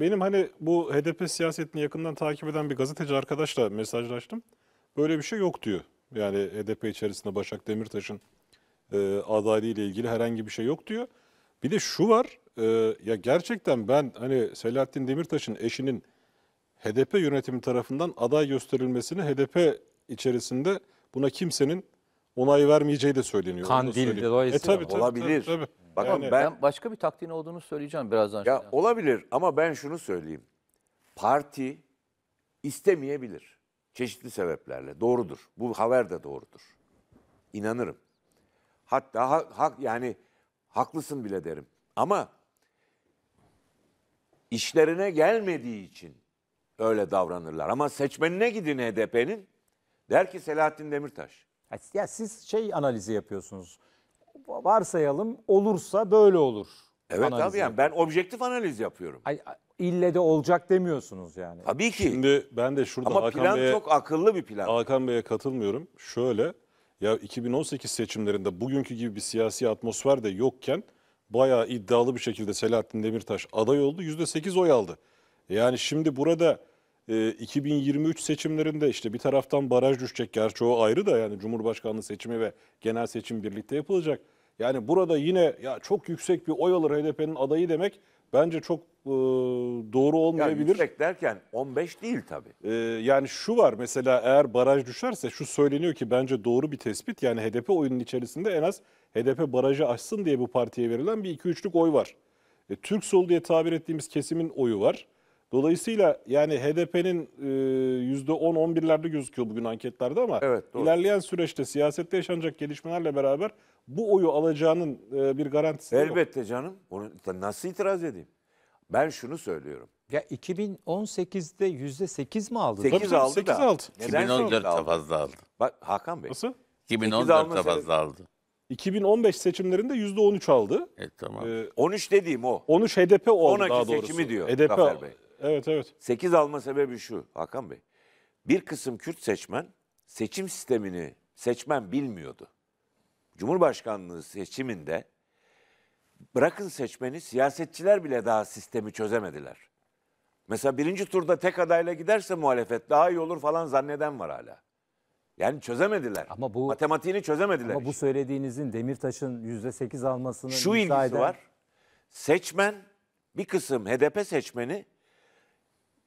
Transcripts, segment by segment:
Benim hani bu HDP siyasetini yakından takip eden bir gazeteci arkadaşla mesajlaştım. Böyle bir şey yok diyor. Yani HDP içerisinde Başak Demirtaş'ın e, adaylığı ile ilgili herhangi bir şey yok diyor. Bir de şu var. E, ya gerçekten ben hani Selahattin Demirtaş'ın eşinin HDP yönetimi tarafından aday gösterilmesini HDP içerisinde buna kimsenin onay vermeyeceği de söyleniyor. Onu da Kandil söyleyeyim. dolayısıyla. E, tabii, tabii, Olabilir. Tabii, tabii. Bakın ben Ben başka bir taktiğin olduğunu söyleyeceğim birazdan. Ya sonra. olabilir ama ben şunu söyleyeyim. Parti istemeyebilir. Çeşitli sebeplerle. Doğrudur. Bu haber de doğrudur. İnanırım. Hatta ha- hak yani haklısın bile derim. Ama işlerine gelmediği için öyle davranırlar. Ama seçmenine gidin HDP'nin der ki Selahattin Demirtaş. Ya siz şey analizi yapıyorsunuz. Varsayalım olursa böyle olur. Evet analizi tabii yani ben objektif analiz yapıyorum. Ay, ille de olacak demiyorsunuz yani. Tabii ki. Şimdi ben de şurada Ama Hakan plan Bey'e çok akıllı bir plan. Hakan Bey'e katılmıyorum. Şöyle ya 2018 seçimlerinde bugünkü gibi bir siyasi atmosfer de yokken bayağı iddialı bir şekilde Selahattin Demirtaş aday oldu. %8 oy aldı. Yani şimdi burada 2023 ee, seçimlerinde işte bir taraftan baraj düşecek. Gerçi o ayrı da yani Cumhurbaşkanlığı seçimi ve genel seçim birlikte yapılacak. Yani burada yine ya çok yüksek bir oy alır HDP'nin adayı demek bence çok e, doğru olmayabilir. Yani yüksek derken 15 değil tabii. E, yani şu var mesela eğer baraj düşerse şu söyleniyor ki bence doğru bir tespit. Yani HDP oyunun içerisinde en az HDP barajı aşsın diye bu partiye verilen bir 2-3'lük oy var. E, Türk sol diye tabir ettiğimiz kesimin oyu var. Dolayısıyla yani HDP'nin %10-11'lerde e, gözüküyor bugün anketlerde ama evet, doğru. ilerleyen süreçte siyasette yaşanacak gelişmelerle beraber bu oyu alacağının e, bir garantisi Elbette yok. Elbette canım. Onu nasıl itiraz edeyim? Ben şunu söylüyorum. Ya 2018'de yüzde sekiz mi aldı? Sekiz aldı 8 da. Aldı. 2014'te fazla aldı. Bak Hakan Bey. Nasıl? 2014'te fazla aldı. 2015 seçimlerinde yüzde 13 aldı. Evet tamam. Ee, 13 dediğim o. 13 HDP oldu 12 daha doğrusu. 12 seçimi diyor HDP, Zafer Bey. Evet evet. 8 alma sebebi şu Hakan Bey. Bir kısım Kürt seçmen seçim sistemini seçmen bilmiyordu. Cumhurbaşkanlığı seçiminde bırakın seçmeni siyasetçiler bile daha sistemi çözemediler. Mesela birinci turda tek adayla giderse muhalefet daha iyi olur falan zanneden var hala. Yani çözemediler. Ama bu matematiğini çözemediler. Ama işte. bu söylediğinizin Demirtaş'ın yüzde sekiz almasının şu ilgisi eden... var. Seçmen bir kısım HDP seçmeni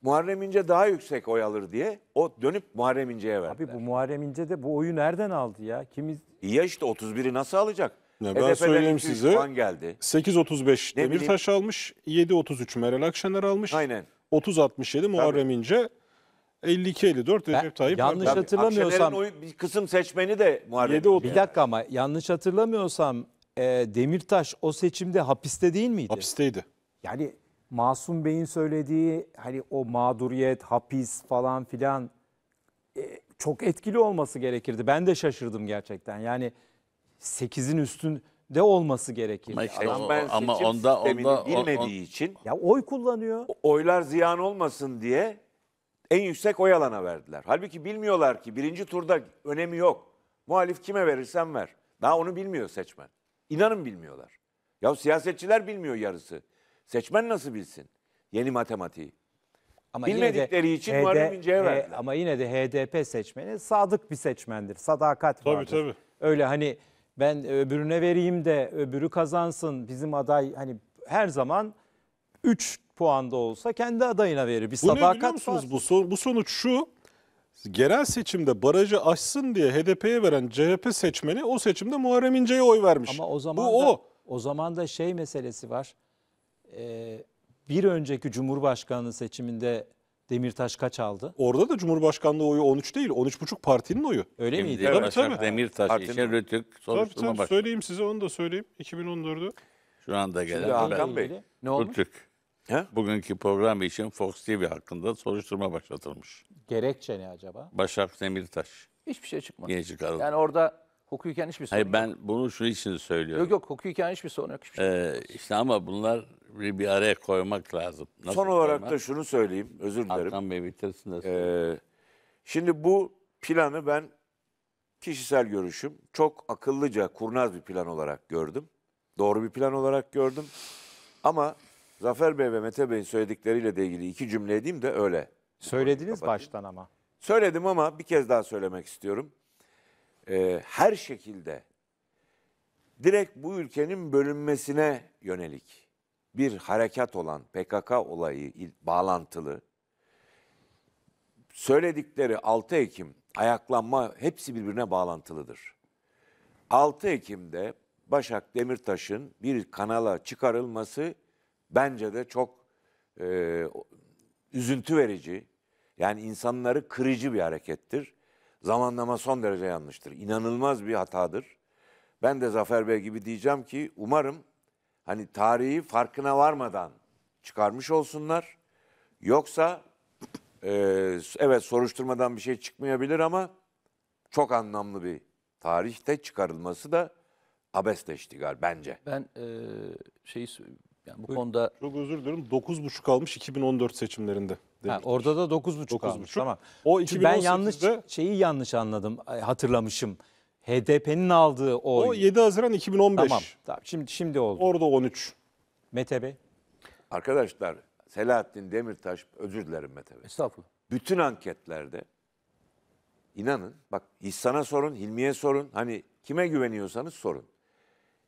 Muharrem İnce daha yüksek oy alır diye o dönüp Muharrem İnce'ye verdi. Abi bu Muharrem İnce de bu oyu nereden aldı ya? Kimiz? ya işte 31'i nasıl alacak? Ne, ben HDP'den söyleyeyim 200 size. puan geldi. 8.35 Demirtaş almış, 7.33 Meral Akşener almış, Aynen. 30.67 Muharrem İnce, 52-54 Recep Tayyip yanlış Erdoğan. hatırlamıyorsam oyu bir kısım seçmeni de Muharrem İnce. bir dakika ama yanlış hatırlamıyorsam e, Demirtaş o seçimde hapiste değil miydi? Hapisteydi. Yani Masum Bey'in söylediği hani o mağduriyet, hapis falan filan e, çok etkili olması gerekirdi. Ben de şaşırdım gerçekten. Yani 8'in üstünde olması gerekirdi. Ama, işte, Adam ben ama seçim onda, sistemini onda, bilmediği on, on, için Ya oy kullanıyor. oylar ziyan olmasın diye en yüksek oy alana verdiler. Halbuki bilmiyorlar ki birinci turda önemi yok. Muhalif kime verirsen ver. Daha onu bilmiyor seçmen. İnanın bilmiyorlar. Ya siyasetçiler bilmiyor yarısı. Seçmen nasıl bilsin? Yeni matematiği. Ama Bilmedikleri yine de için Muharrem İnce'ye Ama yine de HDP seçmeni sadık bir seçmendir. Sadakat tabii, vardır. Tabii Öyle hani ben öbürüne vereyim de öbürü kazansın bizim aday hani her zaman 3 puanda olsa kendi adayına verir. Bir bu sadakat ne biliyor musunuz? Bu, son, bu sonuç şu genel seçimde barajı aşsın diye HDP'ye veren CHP seçmeni o seçimde Muharrem İnce'ye oy vermiş. Ama o zaman bu da, o. o zaman da şey meselesi var. Ee, bir önceki Cumhurbaşkanlığı seçiminde Demirtaş kaç aldı? Orada da Cumhurbaşkanlığı oyu 13 değil, 13,5 partinin oyu. Öyle Demir, miydi? Tabii tabii. Demirtaş, Partinin- İşe Rütük, Soruşturma Tabii tabii söyleyeyim size onu da söyleyeyim. 2014'ü. Şu anda gelen Şimdi Hakan Bey, Ne olmuş? Rütük. He? Bugünkü program için Fox TV hakkında soruşturma başlatılmış. Gerekçe ne acaba? Başak Demirtaş Hiçbir şey çıkmadı. yeni çıkarıldı. Yani orada Hukuken hiçbir sorun Hayır, yok. ben bunu şu için söylüyorum. Yok yok hukuken hiçbir sorun yok. Hiçbir şey. Ee, işte ama bunlar bir, bir araya koymak lazım. Nasıl Son olarak koymak? da şunu söyleyeyim. Özür dilerim. Hakan Bey bitirsin de ee, söyleyeyim. Ee, şimdi bu planı ben kişisel görüşüm çok akıllıca, kurnaz bir plan olarak gördüm. Doğru bir plan olarak gördüm. Ama Zafer Bey ve Mete Bey'in söyledikleriyle de ilgili iki cümle edeyim de öyle. Söylediniz baştan ama. Söyledim ama bir kez daha söylemek istiyorum e, her şekilde direkt bu ülkenin bölünmesine yönelik bir harekat olan PKK olayı bağlantılı söyledikleri 6 Ekim ayaklanma hepsi birbirine bağlantılıdır. 6 Ekim'de Başak Demirtaş'ın bir kanala çıkarılması bence de çok e, üzüntü verici. Yani insanları kırıcı bir harekettir. Zamanlama son derece yanlıştır. İnanılmaz bir hatadır. Ben de Zafer Bey gibi diyeceğim ki umarım hani tarihi farkına varmadan çıkarmış olsunlar. Yoksa e, evet soruşturmadan bir şey çıkmayabilir ama çok anlamlı bir tarihte çıkarılması da abesle iştigal bence. Ben e, şeyi yani bu Buyur, konuda... Çok özür dilerim 9.5 almış 2014 seçimlerinde. Ha, orada da 9,5 9,5 almış. Tamam. O Çünkü ben yanlış şeyi yanlış anladım. Hatırlamışım. HDP'nin aldığı oy. O 7 Haziran 2015. Tamam. Tamam. Şimdi şimdi oldu. Orada 13. Mete Bey. Arkadaşlar Selahattin Demirtaş özür dilerim Mete Bey. Estağfurullah. Bütün anketlerde inanın bak İhsan'a sorun, Hilmi'ye sorun. Hani kime güveniyorsanız sorun.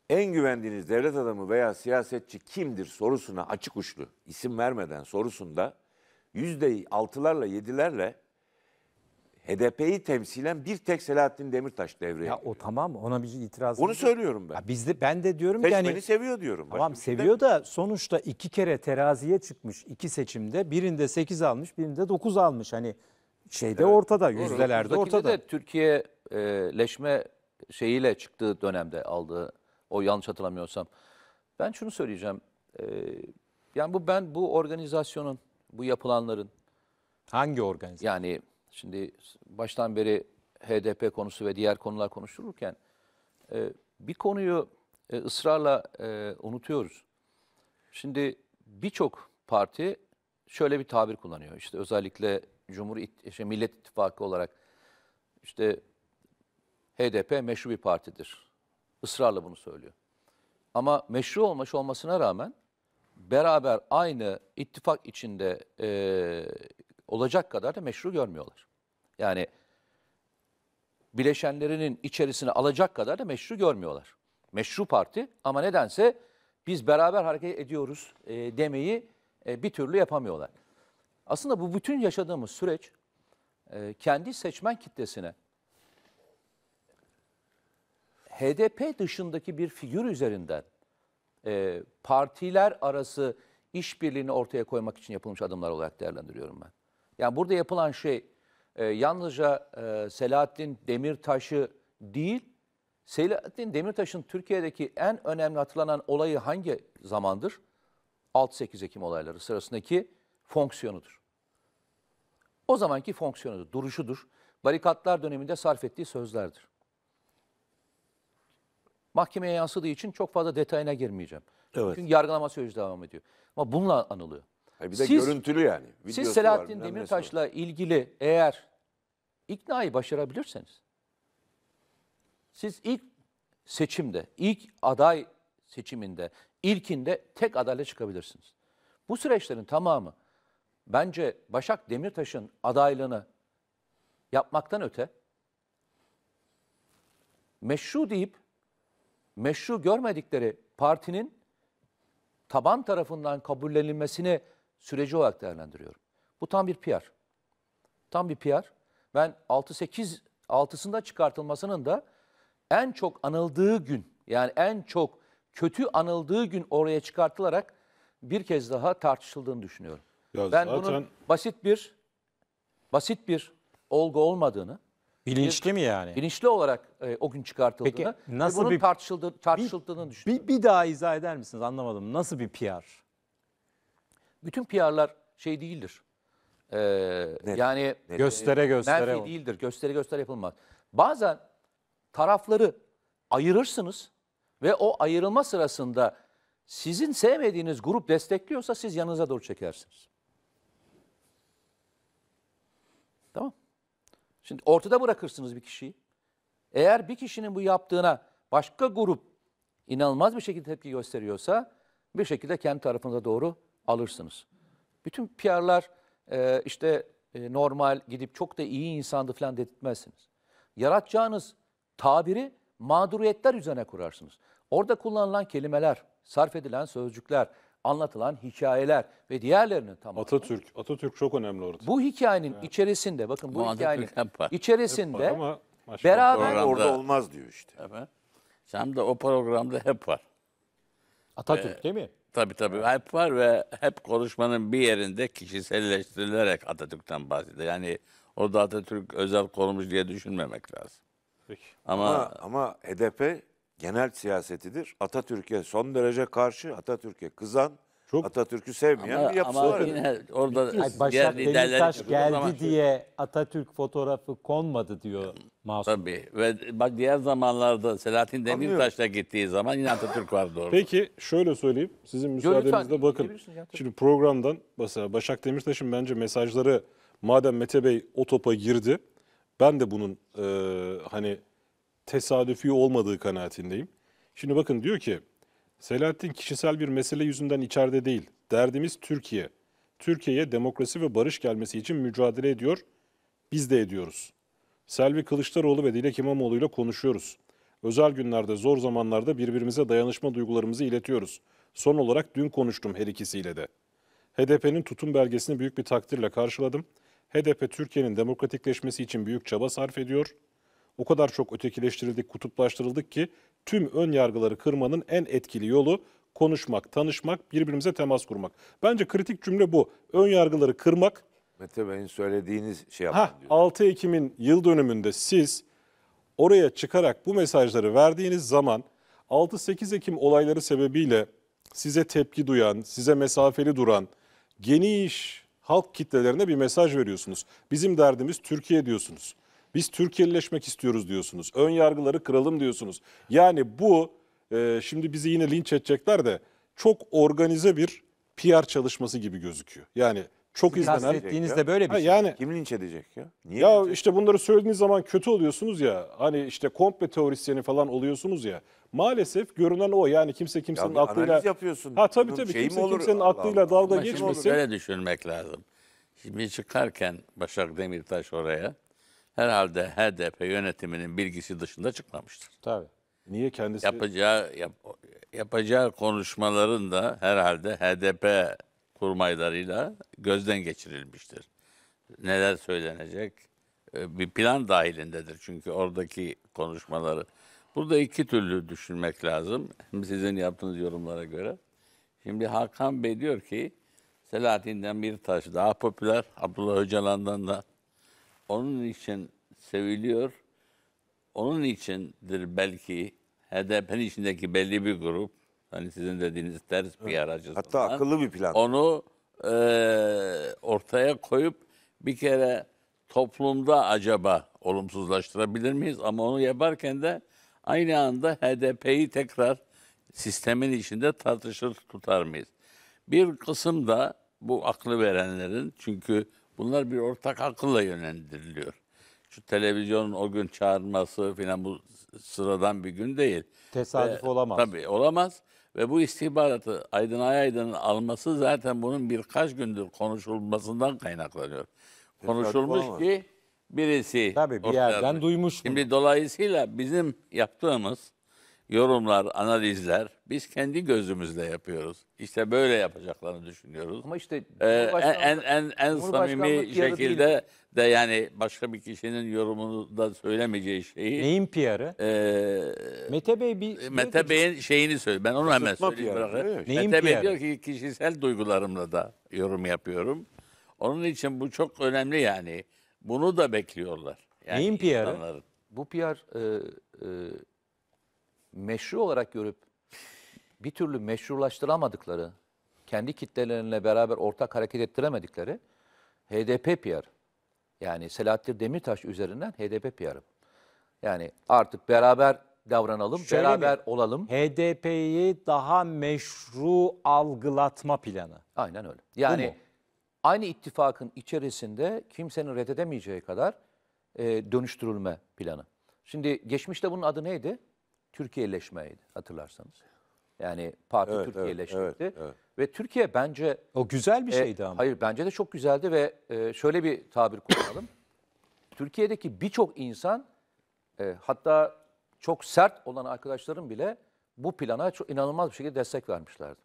En güvendiğiniz devlet adamı veya siyasetçi kimdir sorusuna açık uçlu isim vermeden sorusunda yüzde altılarla yedilerle HDP'yi temsilen bir tek Selahattin Demirtaş devreye. Ya o tamam ona bir itiraz. Onu söylüyorum ben. Ya biz de ben de diyorum Seçmeni ki hani seviyor diyorum. Tamam Başka şey seviyor da sonuçta iki kere teraziye çıkmış iki seçimde. Birinde sekiz almış, birinde dokuz almış. Hani şeyde evet. ortada, yüzdelerde ortada. de Türkiye e, leşme şeyiyle çıktığı dönemde aldığı o yanlış hatırlamıyorsam. Ben şunu söyleyeceğim. E, yani bu ben bu organizasyonun bu yapılanların hangi organizasyon? Yani şimdi baştan beri HDP konusu ve diğer konular konuşulurken e, bir konuyu e, ısrarla e, unutuyoruz. Şimdi birçok parti şöyle bir tabir kullanıyor. İşte özellikle Cumhur işte Millet İttifakı olarak işte HDP meşru bir partidir. Israrla bunu söylüyor. Ama meşru olmuş olmasına rağmen beraber aynı ittifak içinde e, olacak kadar da meşru görmüyorlar. Yani bileşenlerinin içerisine alacak kadar da meşru görmüyorlar. Meşru parti ama nedense biz beraber hareket ediyoruz e, demeyi e, bir türlü yapamıyorlar. Aslında bu bütün yaşadığımız süreç e, kendi seçmen kitlesine HDP dışındaki bir figür üzerinden e, partiler arası işbirliğini ortaya koymak için yapılmış adımlar olarak değerlendiriyorum ben. Yani burada yapılan şey e, yalnızca e, Selahattin Demirtaş'ı değil, Selahattin Demirtaş'ın Türkiye'deki en önemli hatırlanan olayı hangi zamandır? 6-8 Ekim olayları sırasındaki fonksiyonudur. O zamanki fonksiyonudur, duruşudur. Barikatlar döneminde sarf ettiği sözlerdir mahkemeye yansıdığı için çok fazla detayına girmeyeceğim. Evet. Çünkü yargılama süreci devam ediyor. Ama bununla anılıyor. Hayır, bir de siz, görüntülü yani. Videosu siz Selahattin var, Demirtaş'la var. ilgili eğer iknayı başarabilirseniz, siz ilk seçimde, ilk aday seçiminde, ilkinde tek adayla çıkabilirsiniz. Bu süreçlerin tamamı bence Başak Demirtaş'ın adaylığını yapmaktan öte meşru deyip meşru görmedikleri partinin taban tarafından kabullenilmesini süreci olarak değerlendiriyorum. Bu tam bir PR. Tam bir PR. Ben 6-8 6'sında çıkartılmasının da en çok anıldığı gün yani en çok kötü anıldığı gün oraya çıkartılarak bir kez daha tartışıldığını düşünüyorum. Ya ben zaten... bunun basit bir basit bir olgu olmadığını, Bilinçli mi yani? Bilinçli olarak e, o gün çıkartıldığını Peki, nasıl bunun bir, tartışıldı, tartışıldığını bir, düşünüyorum. Bir, bir daha izah eder misiniz? Anlamadım. Nasıl bir PR? Bütün PR'lar şey değildir. Ee, net, yani net, göstere göstere. değildir. Göstere göstere yapılmaz. Bazen tarafları ayırırsınız ve o ayrılma sırasında sizin sevmediğiniz grup destekliyorsa siz yanınıza doğru çekersiniz. Tamam. Şimdi ortada bırakırsınız bir kişiyi. Eğer bir kişinin bu yaptığına başka grup inanılmaz bir şekilde tepki gösteriyorsa bir şekilde kendi tarafınıza doğru alırsınız. Bütün PR'lar e, işte e, normal gidip çok da iyi insandı falan dedirtmezsiniz. Yaratacağınız tabiri mağduriyetler üzerine kurarsınız. Orada kullanılan kelimeler, sarf edilen sözcükler, anlatılan hikayeler ve diğerlerinin tamamı. Atatürk, Atatürk çok önemli orada. Bu hikayenin yani. içerisinde bakın bu, bu hikayenin içerisinde beraber programda, orada olmaz diyor işte. Sen de o programda hep var. Atatürk ee, değil mi? Tabii tabii hep var ve hep konuşmanın bir yerinde kişiselleştirilerek Atatürk'ten bahsediyor. Yani o da Atatürk özel konumuş diye düşünmemek lazım. Peki. Ama ama, ama HDP genel siyasetidir. Atatürk'e son derece karşı, Atatürk'e kızan, Çok. Atatürk'ü sevmeyen Ama, bir yapısı ama var. yine orada diğer Başak liderler geldi diye Atatürk fotoğrafı konmadı diyor Masum. Tabii ve bak diğer zamanlarda Selahattin Demirtaş'la gittiği zaman yine Atatürk vardı orada. Peki şöyle söyleyeyim. Sizin müsaadenizle bakın. Şimdi programdan mesela Başak Demirtaş'ın bence mesajları madem Mete Bey o topa girdi ben de bunun e, hani tesadüfi olmadığı kanaatindeyim. Şimdi bakın diyor ki Selahattin kişisel bir mesele yüzünden içeride değil. Derdimiz Türkiye. Türkiye'ye demokrasi ve barış gelmesi için mücadele ediyor. Biz de ediyoruz. Selvi Kılıçdaroğlu ve Dilek İmamoğlu ile konuşuyoruz. Özel günlerde, zor zamanlarda birbirimize dayanışma duygularımızı iletiyoruz. Son olarak dün konuştum her ikisiyle de. HDP'nin tutum belgesini büyük bir takdirle karşıladım. HDP Türkiye'nin demokratikleşmesi için büyük çaba sarf ediyor.'' o kadar çok ötekileştirildik, kutuplaştırıldık ki tüm ön yargıları kırmanın en etkili yolu konuşmak, tanışmak, birbirimize temas kurmak. Bence kritik cümle bu. Ön yargıları kırmak. Mete Bey'in söylediğiniz şey yapın diyor. 6 Ekim'in yıl dönümünde siz oraya çıkarak bu mesajları verdiğiniz zaman 6-8 Ekim olayları sebebiyle size tepki duyan, size mesafeli duran geniş halk kitlelerine bir mesaj veriyorsunuz. Bizim derdimiz Türkiye diyorsunuz. Biz Türkiye'lileşmek istiyoruz diyorsunuz. Ön yargıları kıralım diyorsunuz. Yani bu e, şimdi bizi yine linç edecekler de çok organize bir PR çalışması gibi gözüküyor. Yani çok Siz izlenen. Kastettiğinizde böyle bir ha, şey. Yani, Kim linç edecek ya? Niye ya edecek? işte bunları söylediğiniz zaman kötü oluyorsunuz ya. Hani işte komple teorisyeni falan oluyorsunuz ya. Maalesef görünen o. Yani kimse kimsenin ya aklıyla... yapıyorsun. Ha tabii tabii. Şey kimse olur? kimsenin Allah aklıyla Allah. dalga Ama geçmesin. Böyle düşünmek lazım. Şimdi çıkarken Başak Demirtaş oraya herhalde HDP yönetiminin bilgisi dışında çıkmamıştır. Tabii. Niye kendisi... Yapacağı, yap, yapacağı konuşmaların da herhalde HDP kurmaylarıyla gözden geçirilmiştir. Neler söylenecek ee, bir plan dahilindedir çünkü oradaki konuşmaları. Burada iki türlü düşünmek lazım Hem sizin yaptığınız yorumlara göre. Şimdi Hakan Bey diyor ki Selahattin'den bir taş daha popüler, Abdullah Öcalan'dan da onun için seviliyor. Onun içindir belki HDP'nin içindeki belli bir grup, hani sizin dediğiniz ters bir aracı. Hatta akıllı bir plan. Onu e, ortaya koyup bir kere toplumda acaba olumsuzlaştırabilir miyiz? Ama onu yaparken de aynı anda HDP'yi tekrar sistemin içinde tartışır tutar mıyız? Bir kısım da bu aklı verenlerin çünkü Bunlar bir ortak akılla yönlendiriliyor. Şu televizyonun o gün çağırması filan bu sıradan bir gün değil. Tesadüf Ve, olamaz. Tabii olamaz. Ve bu istihbaratı Aydın Ayaydın'ın alması zaten bunun birkaç gündür konuşulmasından kaynaklanıyor. Konuşulmuş olamaz. ki birisi... Tabii bir ortaya yerden atmış. duymuş bunu. Şimdi dolayısıyla bizim yaptığımız yorumlar, analizler biz kendi gözümüzle yapıyoruz. İşte böyle yapacaklarını düşünüyoruz. Ama işte ee, en en en samimi şekilde de yani başka bir kişinin yorumunu da söylemeyeceği şeyi. Neyin PR'ı? E, Mete Bey bir Mete Bey'in şeyini söyle. Ben onu hemen söyleyeyim. Evet. Neyin Mete PR? Bey diyor ki kişisel duygularımla da yorum yapıyorum. Onun için bu çok önemli yani. Bunu da bekliyorlar. Yani Neyin PR'ı? Bu PR e, e, meşru olarak görüp bir türlü meşrulaştıramadıkları, kendi kitlelerine beraber ortak hareket ettiremedikleri HDP PR. Yani Selahattin Demirtaş üzerinden HDP PR'ı. Yani artık beraber davranalım, Şöyle beraber mi? olalım. HDP'yi daha meşru algılatma planı. Aynen öyle. Yani aynı ittifakın içerisinde kimsenin reddedemeyeceği kadar e, dönüştürülme planı. Şimdi geçmişte bunun adı neydi? Türkiyeleşmeydi hatırlarsanız. Yani parti evet, Türkiyeleşmekti. Evet, evet. Ve Türkiye bence... O güzel bir e, şeydi e, ama. Hayır bence de çok güzeldi ve e, şöyle bir tabir kullanalım. Türkiye'deki birçok insan e, hatta çok sert olan arkadaşlarım bile bu plana çok inanılmaz bir şekilde destek vermişlerdi.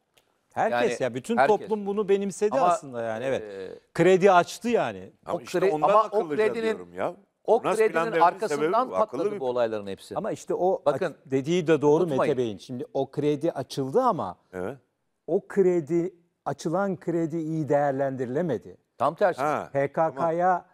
Herkes yani, ya bütün herkes. toplum bunu benimsedi ama, aslında yani evet. E, kredi açtı yani. Ama o kredi, işte ondan ama o kredinin ya. O planlarının arkasından patladı bir- bu olayların hepsi. Ama işte o Bakın, dediği de doğru unutmayın. Mete Bey'in. Şimdi o kredi açıldı ama Evet. o kredi açılan kredi iyi değerlendirilemedi. Tam tersi. PKK'ya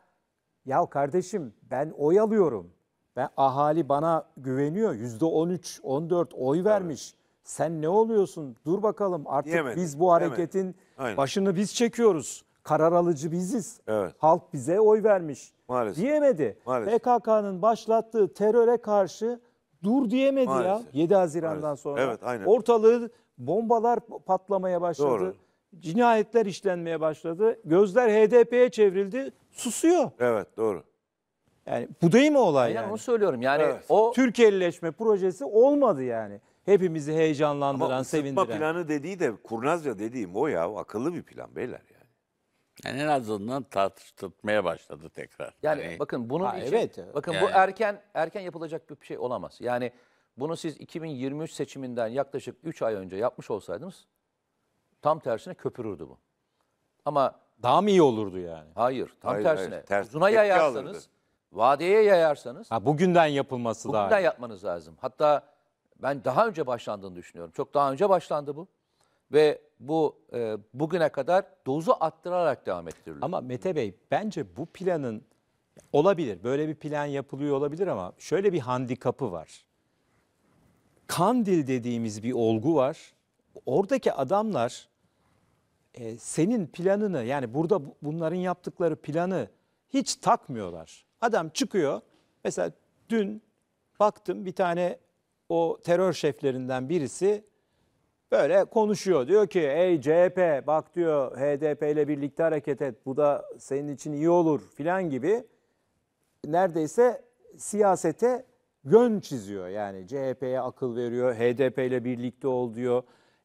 ya kardeşim ben oy alıyorum. Ben ahali bana güveniyor. Yüzde 13, 14 oy vermiş. Sen ne oluyorsun? Dur bakalım artık Diyemedi, biz bu hareketin Aynen. başını biz çekiyoruz. Karar alıcı biziz. Evet. Halk bize oy vermiş. Maalesef. Diyemedi. Maalesef. PKK'nın başlattığı teröre karşı dur diyemedi Maalesef. ya 7 Haziran'dan sonra. Evet, aynen. Ortalığı bombalar patlamaya başladı. Doğru. Cinayetler işlenmeye başladı. Gözler HDP'ye çevrildi. Susuyor. Evet, doğru. Yani bu değil mi olay yani? yani? Onu söylüyorum. Yani evet. o Türkiye'lileşme projesi olmadı yani. Hepimizi heyecanlandıran, Ama sevindiren. Ama planı dediği de kurnazca dediğim o ya. O akıllı bir plan beyler. Yani en azından tartıştırmaya başladı tekrar. Yani hani, bakın bunun ha, için, evet. bakın yani. bu erken erken yapılacak bir şey olamaz. Yani bunu siz 2023 seçiminden yaklaşık 3 ay önce yapmış olsaydınız tam tersine köpürürdü bu. Ama daha mı iyi olurdu yani? Hayır, tam hayır, tersine. Hayır, ters, Uzuna yayarsanız, alırdı. vadeye yayarsanız. Ha, bugünden yapılması bugünden daha. Bugünden yapmanız lazım. Hatta ben daha önce başlandığını düşünüyorum. Çok daha önce başlandı bu ve bu e, bugüne kadar dozu attırarak devam ettiriliyor. Ama Mete Bey bence bu planın olabilir. Böyle bir plan yapılıyor olabilir ama şöyle bir handikapı var. Kandil dediğimiz bir olgu var. Oradaki adamlar e, senin planını yani burada bunların yaptıkları planı hiç takmıyorlar. Adam çıkıyor. Mesela dün baktım bir tane o terör şeflerinden birisi böyle konuşuyor. Diyor ki ey CHP bak diyor HDP ile birlikte hareket et bu da senin için iyi olur filan gibi neredeyse siyasete yön çiziyor. Yani CHP'ye akıl veriyor, HDP ile birlikte ol diyor.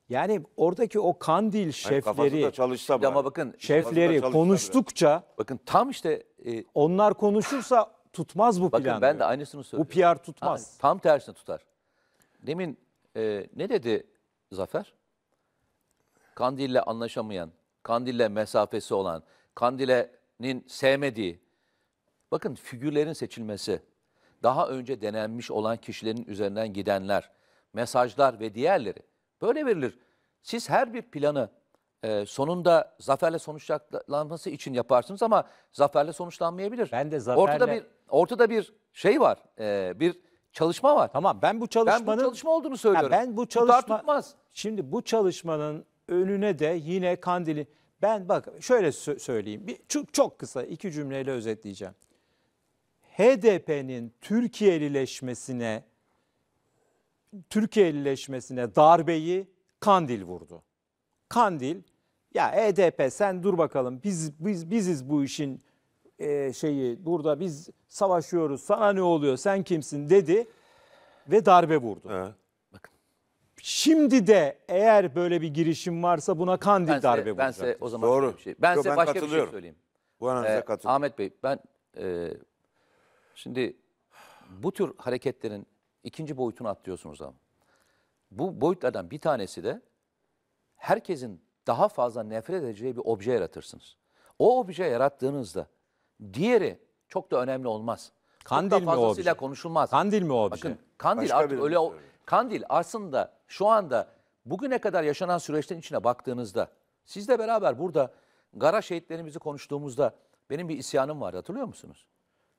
Yani oradaki o kandil şefleri, yani çalışsa ama bakın şefleri çalışsa konuştukça bakın tam işte e, onlar konuşursa tutmaz bu plan. Bakın ben diyor. de aynısını söylüyorum. Bu PR tutmaz. Ha, tam tersine tutar. Demin e, ne dedi zafer. Kandil'le anlaşamayan, Kandil'le mesafesi olan, Kandil'in sevmediği, bakın figürlerin seçilmesi, daha önce denenmiş olan kişilerin üzerinden gidenler, mesajlar ve diğerleri böyle verilir. Siz her bir planı e, sonunda zaferle sonuçlanması için yaparsınız ama zaferle sonuçlanmayabilir. Ben de zaferle... Ortada bir, ortada bir şey var, e, bir Çalışma var. Tamam ben bu çalışmanın... Ben bu çalışma olduğunu söylüyorum. Ha, ben bu çalışma... Tutar tutmaz. Şimdi bu çalışmanın önüne de yine Kandil'i... Ben bak şöyle söyleyeyim. Bir, çok, çok kısa iki cümleyle özetleyeceğim. HDP'nin Türkiye'lileşmesine Türkiye'lileşmesine darbeyi Kandil vurdu. Kandil ya HDP sen dur bakalım biz biz biziz bu işin e, şeyi burada biz savaşıyoruz sana ne oluyor sen kimsin dedi ve darbe vurdu. Bakın. Şimdi de eğer böyle bir girişim varsa buna Kandil ben darbe size, ben size vuracak. o zaman Doğru. Bir şey. Ben Yo, size ben başka bir şey söyleyeyim. Bu ee, katılıyorum. Ahmet Bey ben e, şimdi bu tür hareketlerin ikinci boyutunu atlıyorsunuz ama. Bu boyutlardan bir tanesi de herkesin daha fazla nefret edeceği bir obje yaratırsınız. O obje yarattığınızda Diğeri çok da önemli olmaz. Kandil mi o obje? Şey? konuşulmaz. Kandil mi o obje? Bakın şey? kandil Başka artık öyle o- kandil aslında şu anda bugüne kadar yaşanan süreçten içine baktığınızda sizle beraber burada gara şehitlerimizi konuştuğumuzda benim bir isyanım vardı hatırlıyor musunuz?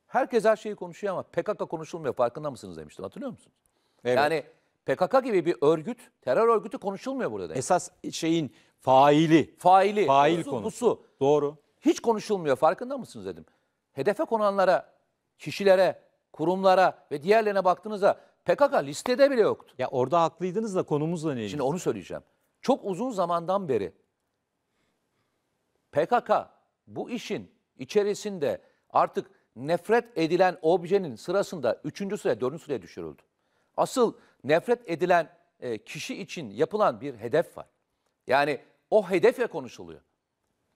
Herkes her şeyi konuşuyor ama PKK konuşulmuyor farkında mısınız demiştim hatırlıyor musunuz? Evet. Yani PKK gibi bir örgüt, terör örgütü konuşulmuyor burada. demiştim. Esas şeyin faili. faili, Fail konusu. Doğru hiç konuşulmuyor farkında mısınız dedim. Hedefe konanlara, kişilere, kurumlara ve diğerlerine baktığınızda PKK listede bile yoktu. Ya orada haklıydınız da konumuzla neydi? Şimdi onu söyleyeceğim. Çok uzun zamandan beri PKK bu işin içerisinde artık nefret edilen objenin sırasında 3. sıraya 4. sıraya düşürüldü. Asıl nefret edilen e, kişi için yapılan bir hedef var. Yani o hedefe konuşuluyor.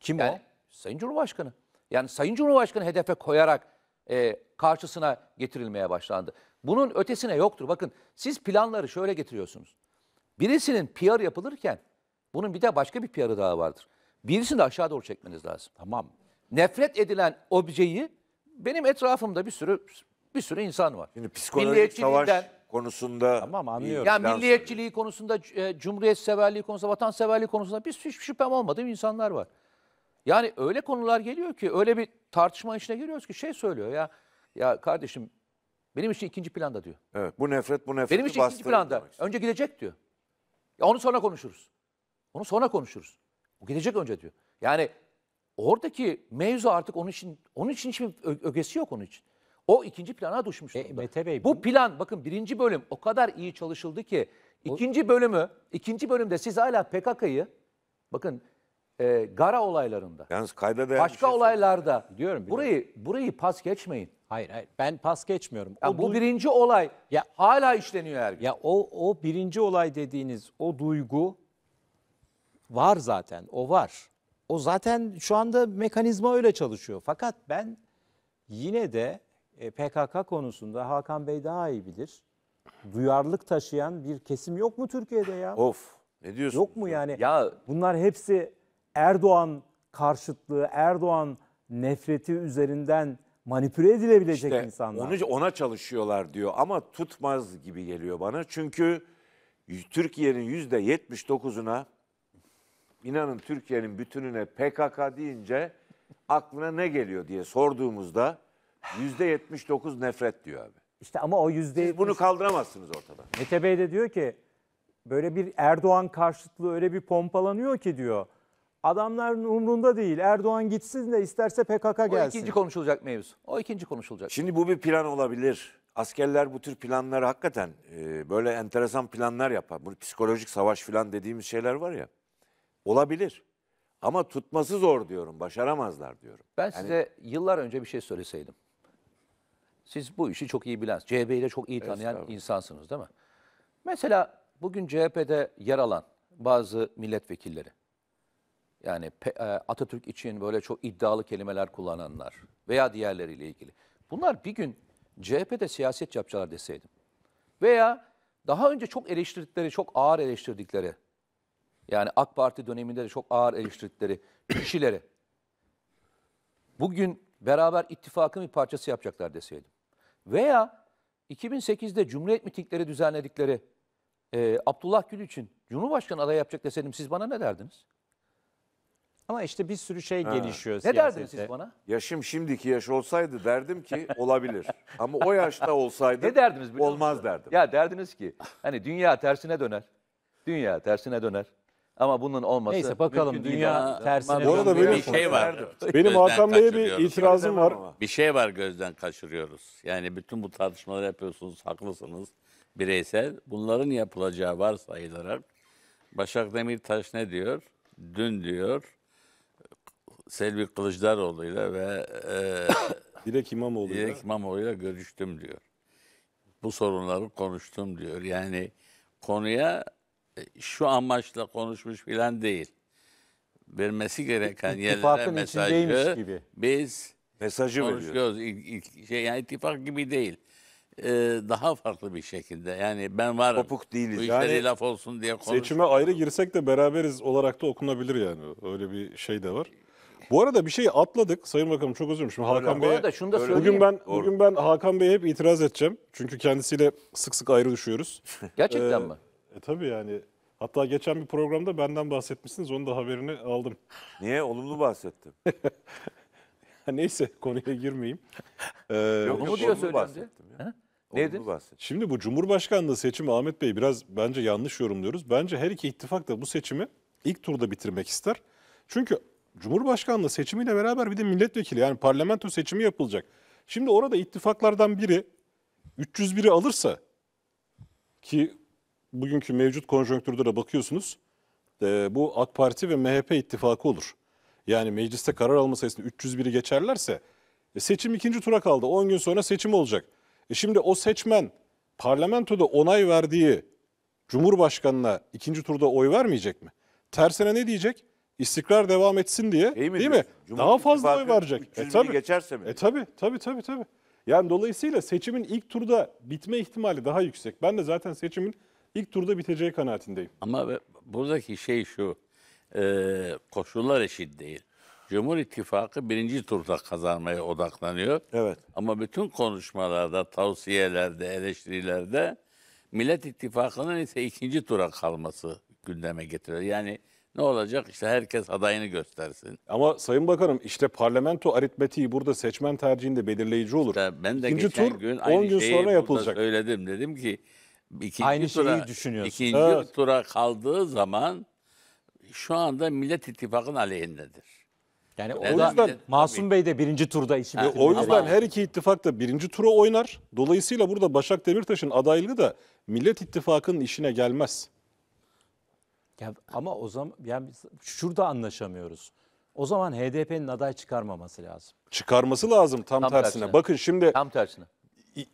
Kim yani, o? Sayın Cumhurbaşkanı. Yani Sayın Cumhurbaşkanı hedefe koyarak e, karşısına getirilmeye başlandı. Bunun ötesine yoktur. Bakın siz planları şöyle getiriyorsunuz. Birisinin PR yapılırken bunun bir de başka bir PR'ı daha vardır. Birisini de aşağı doğru çekmeniz lazım. Tamam. Nefret edilen objeyi benim etrafımda bir sürü bir sürü insan var. Şimdi psikolojik savaş konusunda tamam anlıyorum. Yani milliyetçiliği konusunda, e, cumhuriyet severliği konusunda, vatanseverliği konusunda bir hiç şüphem olmadığım insanlar var. Yani öyle konular geliyor ki öyle bir tartışma içine giriyoruz ki şey söylüyor ya ya kardeşim benim için ikinci planda diyor. Evet bu nefret bu nefret. Benim için ikinci planda. Önce gidecek diyor. Ya onu sonra konuşuruz. Onu sonra konuşuruz. O gidecek önce diyor. Yani oradaki mevzu artık onun için onun için hiçbir ögesi yok onun için. O ikinci plana düşmüş. E, Mete Bey bu plan bakın birinci bölüm o kadar iyi çalışıldı ki ikinci bölümü ikinci bölümde siz hala PKK'yı bakın e, Gara olaylarında, Yalnız kayda değer başka şey olaylarda diyorum. burayı burayı pas geçmeyin. Hayır hayır ben pas geçmiyorum. O bu birinci olay Ya- hala işleniyor her gün. Ya o o birinci olay dediğiniz o duygu var zaten. O var. O zaten şu anda mekanizma öyle çalışıyor. Fakat ben yine de e, PKK konusunda Hakan Bey daha iyi bilir. Duyarlılık taşıyan bir kesim yok mu Türkiye'de ya? Of. Ne diyorsun? Yok mu yani? Ya Bunlar hepsi Erdoğan karşıtlığı, Erdoğan nefreti üzerinden manipüle edilebilecek işte insanlar. Onu, ona çalışıyorlar diyor ama tutmaz gibi geliyor bana. Çünkü Türkiye'nin yüzde dokuzuna, inanın Türkiye'nin bütününe PKK deyince aklına ne geliyor diye sorduğumuzda yüzde dokuz nefret diyor abi. İşte ama o yüzde Siz bunu kaldıramazsınız ortada. Mete Bey de diyor ki böyle bir Erdoğan karşıtlığı öyle bir pompalanıyor ki diyor. Adamların umrunda değil. Erdoğan gitsin de isterse PKK gelsin. O ikinci konuşulacak mevzu. O ikinci konuşulacak. Şimdi bu bir plan olabilir. Askerler bu tür planları hakikaten e, böyle enteresan planlar yapar. Bu psikolojik savaş falan dediğimiz şeyler var ya. Olabilir. Ama tutması zor diyorum. Başaramazlar diyorum. Ben size yıllar önce bir şey söyleseydim. Siz bu işi çok iyi bilen, CHP'yi de çok iyi tanıyan insansınız değil mi? Mesela bugün CHP'de yer alan bazı milletvekilleri yani e, Atatürk için böyle çok iddialı kelimeler kullananlar veya diğerleriyle ilgili. Bunlar bir gün CHP'de siyaset yapacaklar deseydim. Veya daha önce çok eleştirdikleri, çok ağır eleştirdikleri, yani AK Parti döneminde de çok ağır eleştirdikleri kişileri bugün beraber ittifakın bir parçası yapacaklar deseydim. Veya 2008'de Cumhuriyet mitingleri düzenledikleri e, Abdullah Gül için Cumhurbaşkanı adayı yapacak deseydim siz bana ne derdiniz? Ama işte bir sürü şey Ha. gelişiyor Ne derdiniz siz bana? Yaşım şimdiki yaş olsaydı derdim ki olabilir. Ama o yaşta olsaydı Ne derdiniz olmaz derdim. Ya derdiniz ki hani dünya tersine döner. Dünya tersine döner. Ama bunun olması Neyse bakalım mümkün dünya tersine Bu arada böyle- Bir şey, şey var. Benim Gözden Hakan Bey'e bir itirazım var. Bir şey var gözden kaçırıyoruz. Yani bütün bu tartışmaları yapıyorsunuz, haklısınız. Bireysel. Bunların yapılacağı varsayılarak Başak Demirtaş ne diyor? Dün diyor Selvi Kılıçdaroğlu'yla ve e, Dilek İmamoğlu'yla Dilek İmamoğlu'yla görüştüm diyor. Bu sorunları konuştum diyor. Yani konuya e, şu amaçla konuşmuş filan değil. Vermesi gereken yerlere mesajı gibi. biz mesajı veriyor. konuşuyoruz. İl- şey, yani ittifak gibi değil. E, daha farklı bir şekilde. Yani ben varım. Kopuk değiliz. Bu Yani laf olsun diye konuş. Seçime ayrı girsek de beraberiz olarak da okunabilir yani. Öyle bir şey de var. Bu arada bir şeyi atladık. Sayın Bakanım çok özür dilerim. Şimdi Hakan Bey'e şunu da bugün söyleyeyim. ben bugün ben Hakan Bey'e hep itiraz edeceğim. Çünkü kendisiyle sık sık ayrı düşüyoruz. Gerçekten Ee, mi? E tabii yani. Hatta geçen bir programda benden bahsetmişsiniz. Onun da haberini aldım. Niye? Olumlu bahsettim. Neyse konuya girmeyeyim. Ee, Yok, olumlu diyor söylendi. Neydi? Şimdi bu Cumhurbaşkanlığı seçimi Ahmet Bey biraz bence yanlış yorumluyoruz. Bence her iki ittifak da bu seçimi ilk turda bitirmek ister. Çünkü Cumhurbaşkanlığı seçimiyle beraber bir de milletvekili yani parlamento seçimi yapılacak. Şimdi orada ittifaklardan biri 301'i alırsa ki bugünkü mevcut konjonktürde de bakıyorsunuz e, bu AK Parti ve MHP ittifakı olur. Yani mecliste karar alma sayısını 301'i geçerlerse e, seçim ikinci tura kaldı. 10 gün sonra seçim olacak. E şimdi o seçmen parlamentoda onay verdiği Cumhurbaşkanına ikinci turda oy vermeyecek mi? Tersine ne diyecek? istikrar devam etsin diye İyi mi değil mi? Cumhur Daha fazla oy İttifakı verecek. E bini geçerse mi? E tabi, tabi. tabii tabii. Yani dolayısıyla seçimin ilk turda bitme ihtimali daha yüksek. Ben de zaten seçimin ilk turda biteceği kanaatindeyim. Ama buradaki şey şu, e, koşullar eşit değil. Cumhur İttifakı birinci turda kazanmaya odaklanıyor. Evet. Ama bütün konuşmalarda, tavsiyelerde, eleştirilerde Millet İttifakı'nın ise ikinci tura kalması gündeme getiriyor. Yani ne olacak? İşte herkes adayını göstersin. Ama Sayın Bakanım işte parlamento aritmetiği burada seçmen tercihinde belirleyici olur. İşte ben de İkinci geçen tur, gün 10 gün şeyi sonra yapılacak. söyledim. Dedim ki ikinci Aynı şeyi tura, düşünüyorsun. ikinci Evet. tura kaldığı zaman şu anda Millet İttifakı'nın aleyhindedir. Yani o Neden? yüzden Masum Bey de birinci turda işi bitirdi. O yüzden her iki ittifak da birinci tura oynar. Dolayısıyla burada Başak Demirtaş'ın adaylığı da Millet İttifakı'nın işine gelmez. Ya, ama o zaman yani şurada anlaşamıyoruz. O zaman HDP'nin aday çıkarmaması lazım. Çıkarması lazım tam, tam tersine. tersine. Bakın şimdi tam tersine.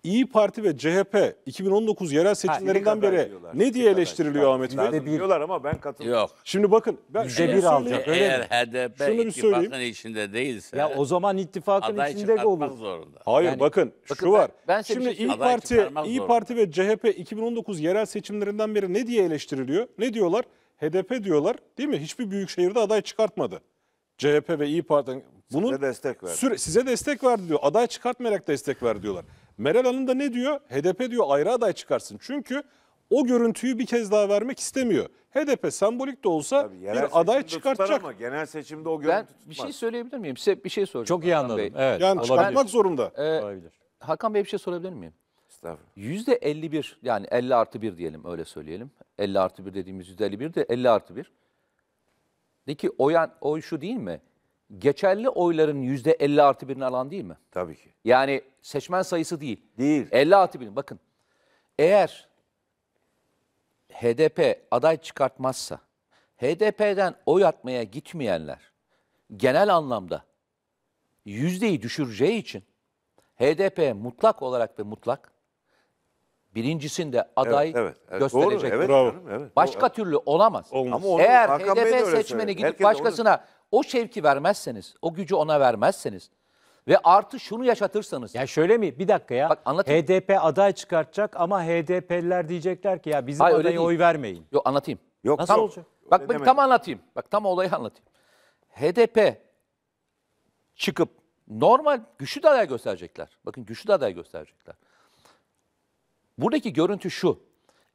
İyi Parti ve CHP 2019 yerel seçimlerinden ha, beri diyorlar. ne diye eleştiriliyor Ahmet Bey? Bir... Diyorlar ama ben katılmıyorum. Yok. Şimdi bakın ben yüzde bir aldı. Eğer HDP Şunu ittifakın içinde değilse ya o zaman ittifakın aday içinde de olur. Zorunda. Hayır yani, bakın, bakın şu ben, var. Ben Şimdi şey İyi Parti İyi Parti ve CHP 2019 yerel seçimlerinden beri ne diye eleştiriliyor? Ne diyorlar? HDP diyorlar değil mi? Hiçbir büyük şehirde aday çıkartmadı. CHP ve İyi Parti bunun size destek verdi. Süre, size destek verdi diyor. Aday çıkartmayarak destek ver diyorlar. Meral Hanım da ne diyor? HDP diyor ayrı aday çıkarsın. Çünkü o görüntüyü bir kez daha vermek istemiyor. HDP sembolik de olsa Tabii, yerel bir aday çıkartacak. Ama genel seçimde o görüntü ben tutmaz. bir şey söyleyebilir miyim? Size bir şey soracağım. Çok iyi anladım. Bey. Evet. Yani olabilir. çıkartmak zorunda. Ee, olabilir. Hakan Bey bir şey sorabilir miyim? Estağfurullah. Yüzde 51 yani 50 artı 1 diyelim öyle söyleyelim. 50 artı 1 dediğimiz yüzde 51 de 50 artı 1. De ki oyan, oy şu değil mi? Geçerli oyların yüzde 50 artı 1'ini alan değil mi? Tabii ki. Yani seçmen sayısı değil. Değil. 50 artı 1 bakın. Eğer HDP aday çıkartmazsa HDP'den oy atmaya gitmeyenler genel anlamda yüzdeyi düşüreceği için HDP mutlak olarak ve mutlak birincisinde aday evet, evet, evet. gösterecek. Doğru, evet, Bravo. Evet, başka doğru. türlü olamaz. Olmaz. Ama Eğer Hakan HDP seçmeni gidip Herkes başkasına o şevki vermezseniz, o gücü ona vermezseniz ve artı şunu yaşatırsanız. Ya şöyle mi? Bir dakika ya. Bak, anlatayım. HDP aday çıkartacak ama HDP'liler diyecekler ki ya bizim Hayır, adaya oy vermeyin. Yok anlatayım. Yok, Nasıl tam, olacak? Bak ben tam anlatayım. Bak tam olayı anlatayım. HDP çıkıp normal güçlü de aday gösterecekler. Bakın güçlü de aday gösterecekler. Buradaki görüntü şu.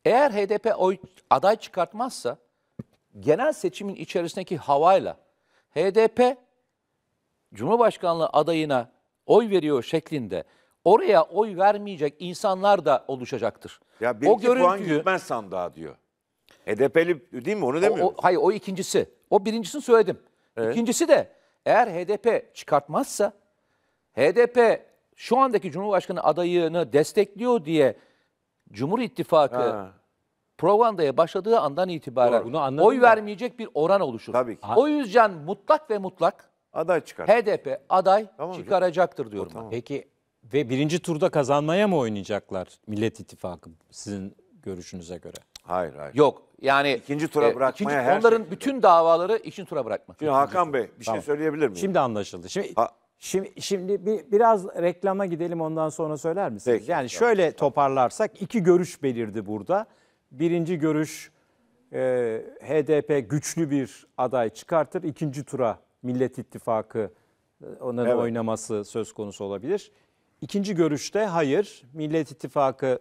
Eğer HDP oy, aday çıkartmazsa genel seçimin içerisindeki havayla HDP Cumhurbaşkanlığı adayına oy veriyor şeklinde oraya oy vermeyecek insanlar da oluşacaktır. Ya bir o görüntüyü, puan gitmez sandığa diyor. HDP'li değil mi onu demiyor o, o, Hayır o ikincisi. O birincisini söyledim. Evet. İkincisi de eğer HDP çıkartmazsa HDP şu andaki Cumhurbaşkanı adayını destekliyor diye Cumhur İttifakı Ha. Provanda'ya başladığı andan itibaren Doğru, bunu oy ben. vermeyecek bir oran oluşur. Tabii ki. O yüzden mutlak ve mutlak Aday çıkar. HDP aday Tamam çıkaracaktır diyorum. ben. Peki ve birinci turda kazanmaya mı oynayacaklar Millet İttifakı sizin görüşünüze göre? Hayır hayır. Yok yani ikinci tura e, bırakmaya her onların şekilde. bütün davaları için tura bırakmak. Şimdi Hakan Bey bir şey söyleyebilir miyim? Şimdi anlaşıldı. Şimdi Ha- Şimdi, şimdi bir, biraz reklama gidelim ondan sonra söyler misiniz? Peki, yani şöyle toparlarsak iki görüş belirdi burada. Birinci görüş e, HDP güçlü bir aday çıkartır. İkinci tura Millet İttifakı e, onların evet. oynaması söz konusu olabilir. İkinci görüşte hayır Millet İttifakı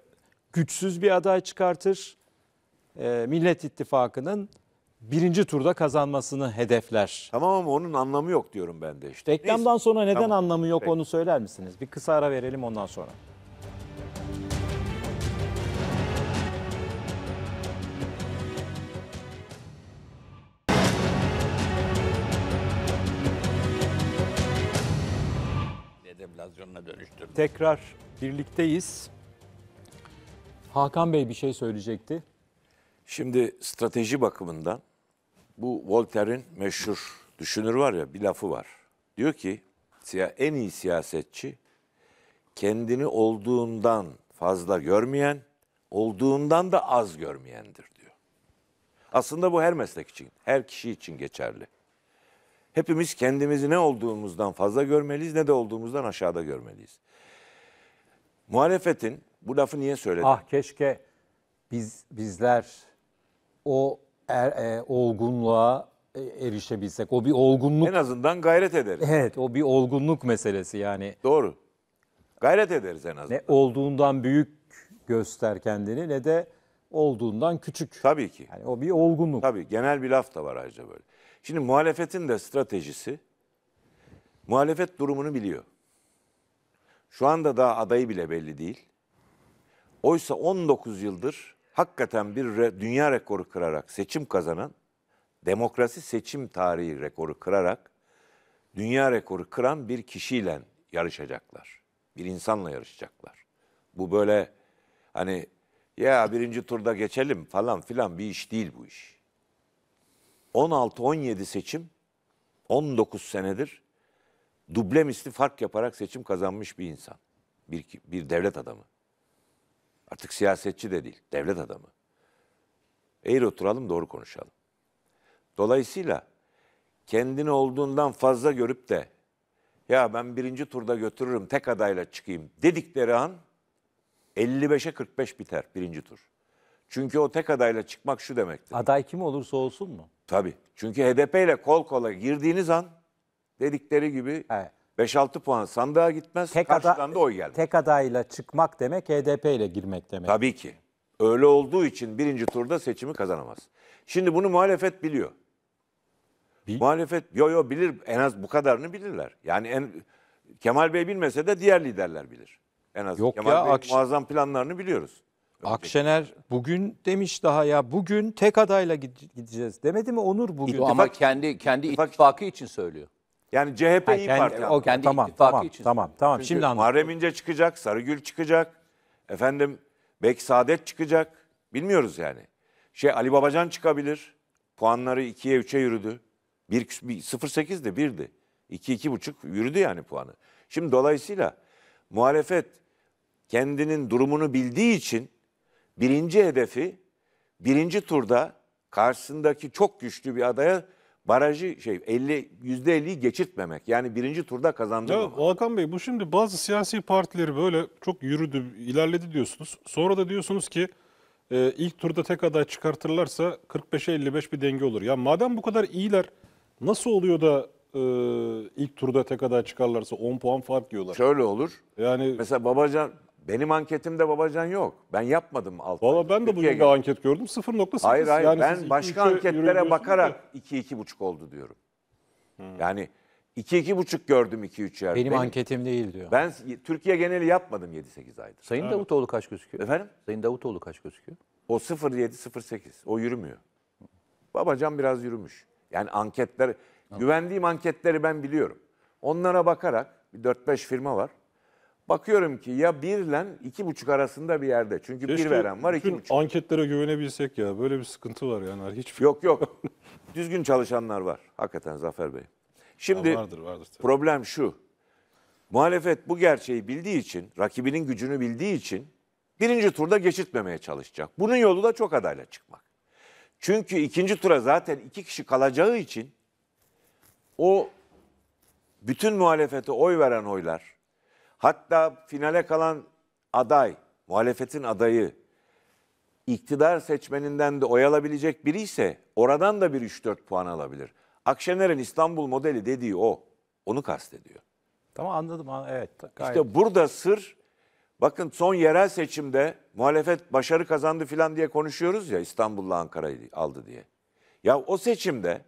güçsüz bir aday çıkartır. E, Millet İttifakı'nın birinci turda kazanmasını hedefler. Tamam ama onun anlamı yok diyorum ben de işte. Reklamdan sonra neden Tamam. anlamı yok Peki. onu söyler misiniz? Bir kısa ara verelim ondan sonra. Dedeplasyonuna dönüştürdü. Tekrar birlikteyiz. Hakan Bey bir şey söyleyecekti. Şimdi strateji bakımından bu Voltaire'in meşhur düşünür var ya bir lafı var. Diyor ki en iyi siyasetçi kendini olduğundan fazla görmeyen, olduğundan da az görmeyendir diyor. Aslında bu her meslek için, her kişi için geçerli. Hepimiz kendimizi ne olduğumuzdan fazla görmeliyiz ne de olduğumuzdan aşağıda görmeliyiz. Muhalefetin bu lafı niye söyledi? Ah keşke biz bizler o er, e, olgunluğa e, erişebilsek. O bir olgunluk. En azından gayret ederiz. Evet, o bir olgunluk meselesi yani. Doğru. Gayret ederiz en azından. Ne olduğundan büyük göster kendini ne de olduğundan küçük. Tabii ki. Yani o bir olgunluk. Tabii genel bir laf da var ayrıca böyle. Şimdi muhalefetin de stratejisi muhalefet durumunu biliyor. Şu anda daha adayı bile belli değil. Oysa 19 yıldır hakikaten bir re, dünya rekoru kırarak seçim kazanan, demokrasi seçim tarihi rekoru kırarak dünya rekoru kıran bir kişiyle yarışacaklar. Bir insanla yarışacaklar. Bu böyle hani ya birinci turda geçelim falan filan bir iş değil bu iş. 16-17 seçim 19 senedir duble misli fark yaparak seçim kazanmış bir insan. Bir, bir devlet adamı. Artık siyasetçi de değil, devlet adamı. Eğri oturalım, doğru konuşalım. Dolayısıyla kendini olduğundan fazla görüp de ya ben birinci turda götürürüm, tek adayla çıkayım dedikleri an 55'e 45 biter birinci tur. Çünkü o tek adayla çıkmak şu demektir. Aday kim olursa olsun mu? Tabii. Çünkü HDP ile kol kola girdiğiniz an dedikleri gibi evet. 5-6 puan sandığa gitmez. Tek karşıdan oy gelmez. Tek adayla çıkmak demek HDP ile girmek demek. Tabii ki. Öyle olduğu için birinci turda seçimi kazanamaz. Şimdi bunu muhalefet biliyor. Bil muhalefet yo yo bilir en az bu kadarını bilirler. Yani en Kemal Bey bilmese de diğer liderler bilir. En az Yok Kemal ya, Bey muazzam planlarını biliyoruz. Akşener bugün demiş daha ya bugün tek adayla gideceğiz demedi mi Onur bugün? İttifak, Ama kendi kendi ittifak, ittifakı için söylüyor. Yani CHP iyi kendi- Parti. o kendi tamam, ittifakı tamam, için. tamam, tamam. Çünkü Şimdi anladım. Muharrem İnce çıkacak, Sarıgül çıkacak. Efendim belki Saadet çıkacak. Bilmiyoruz yani. Şey Ali Babacan çıkabilir. Puanları 2'ye 3'e yürüdü. 1 0.8 de 1'di. 2 buçuk yürüdü yani puanı. Şimdi dolayısıyla muhalefet kendinin durumunu bildiği için birinci hedefi birinci turda karşısındaki çok güçlü bir adaya barajı şey 50 %50'yi geçirtmemek. Yani birinci turda kazandırmamak. Ya Hakan Bey bu şimdi bazı siyasi partileri böyle çok yürüdü, ilerledi diyorsunuz. Sonra da diyorsunuz ki e, ilk turda tek aday çıkartırlarsa 45'e 55 bir denge olur. Ya madem bu kadar iyiler nasıl oluyor da e, ilk turda tek aday çıkarlarsa 10 puan fark yiyorlar. Şöyle olur. Yani mesela Babacan benim anketimde Babacan yok. Ben yapmadım altı. Valla ben de bugün bir anket gördüm 0.8. Hayır hayır yani ben başka anketlere bakarak 2-2,5 oldu diyorum. Hmm. Yani 2-2,5 gördüm 2-3 yerde. Benim, Benim anketim değil diyor. Ben Türkiye geneli yapmadım 7-8 aydır. Sayın evet. Davutoğlu kaç gözüküyor? Efendim? Sayın Davutoğlu kaç gözüküyor? O 07-08. O yürümüyor. Babacan biraz yürümüş. Yani anketler, Anladım. güvendiğim anketleri ben biliyorum. Onlara bakarak 4-5 firma var. Bakıyorum ki ya 1 ile 2,5 arasında bir yerde. Çünkü Keşke bir veren var, bütün 2,5. anketlere güvenebilsek ya. Böyle bir sıkıntı var yani. Hiç Yok yok. Düzgün çalışanlar var. Hakikaten Zafer Bey. Şimdi Ya vardır, vardır tabii. problem şu. Muhalefet bu gerçeği bildiği için, rakibinin gücünü bildiği için birinci turda geçirtmemeye çalışacak. Bunun yolu da çok adayla çıkmak. Çünkü ikinci tura zaten iki kişi kalacağı için o bütün muhalefete oy veren oylar Hatta finale kalan aday, muhalefetin adayı iktidar seçmeninden de oy alabilecek biri ise oradan da bir 3-4 puan alabilir. Akşener'in İstanbul modeli dediği o. Onu kastediyor. Tamam anladım. Evet. Gayet. İşte burada sır bakın son yerel seçimde muhalefet başarı kazandı filan diye konuşuyoruz ya İstanbul'la Ankara'yı aldı diye. Ya o seçimde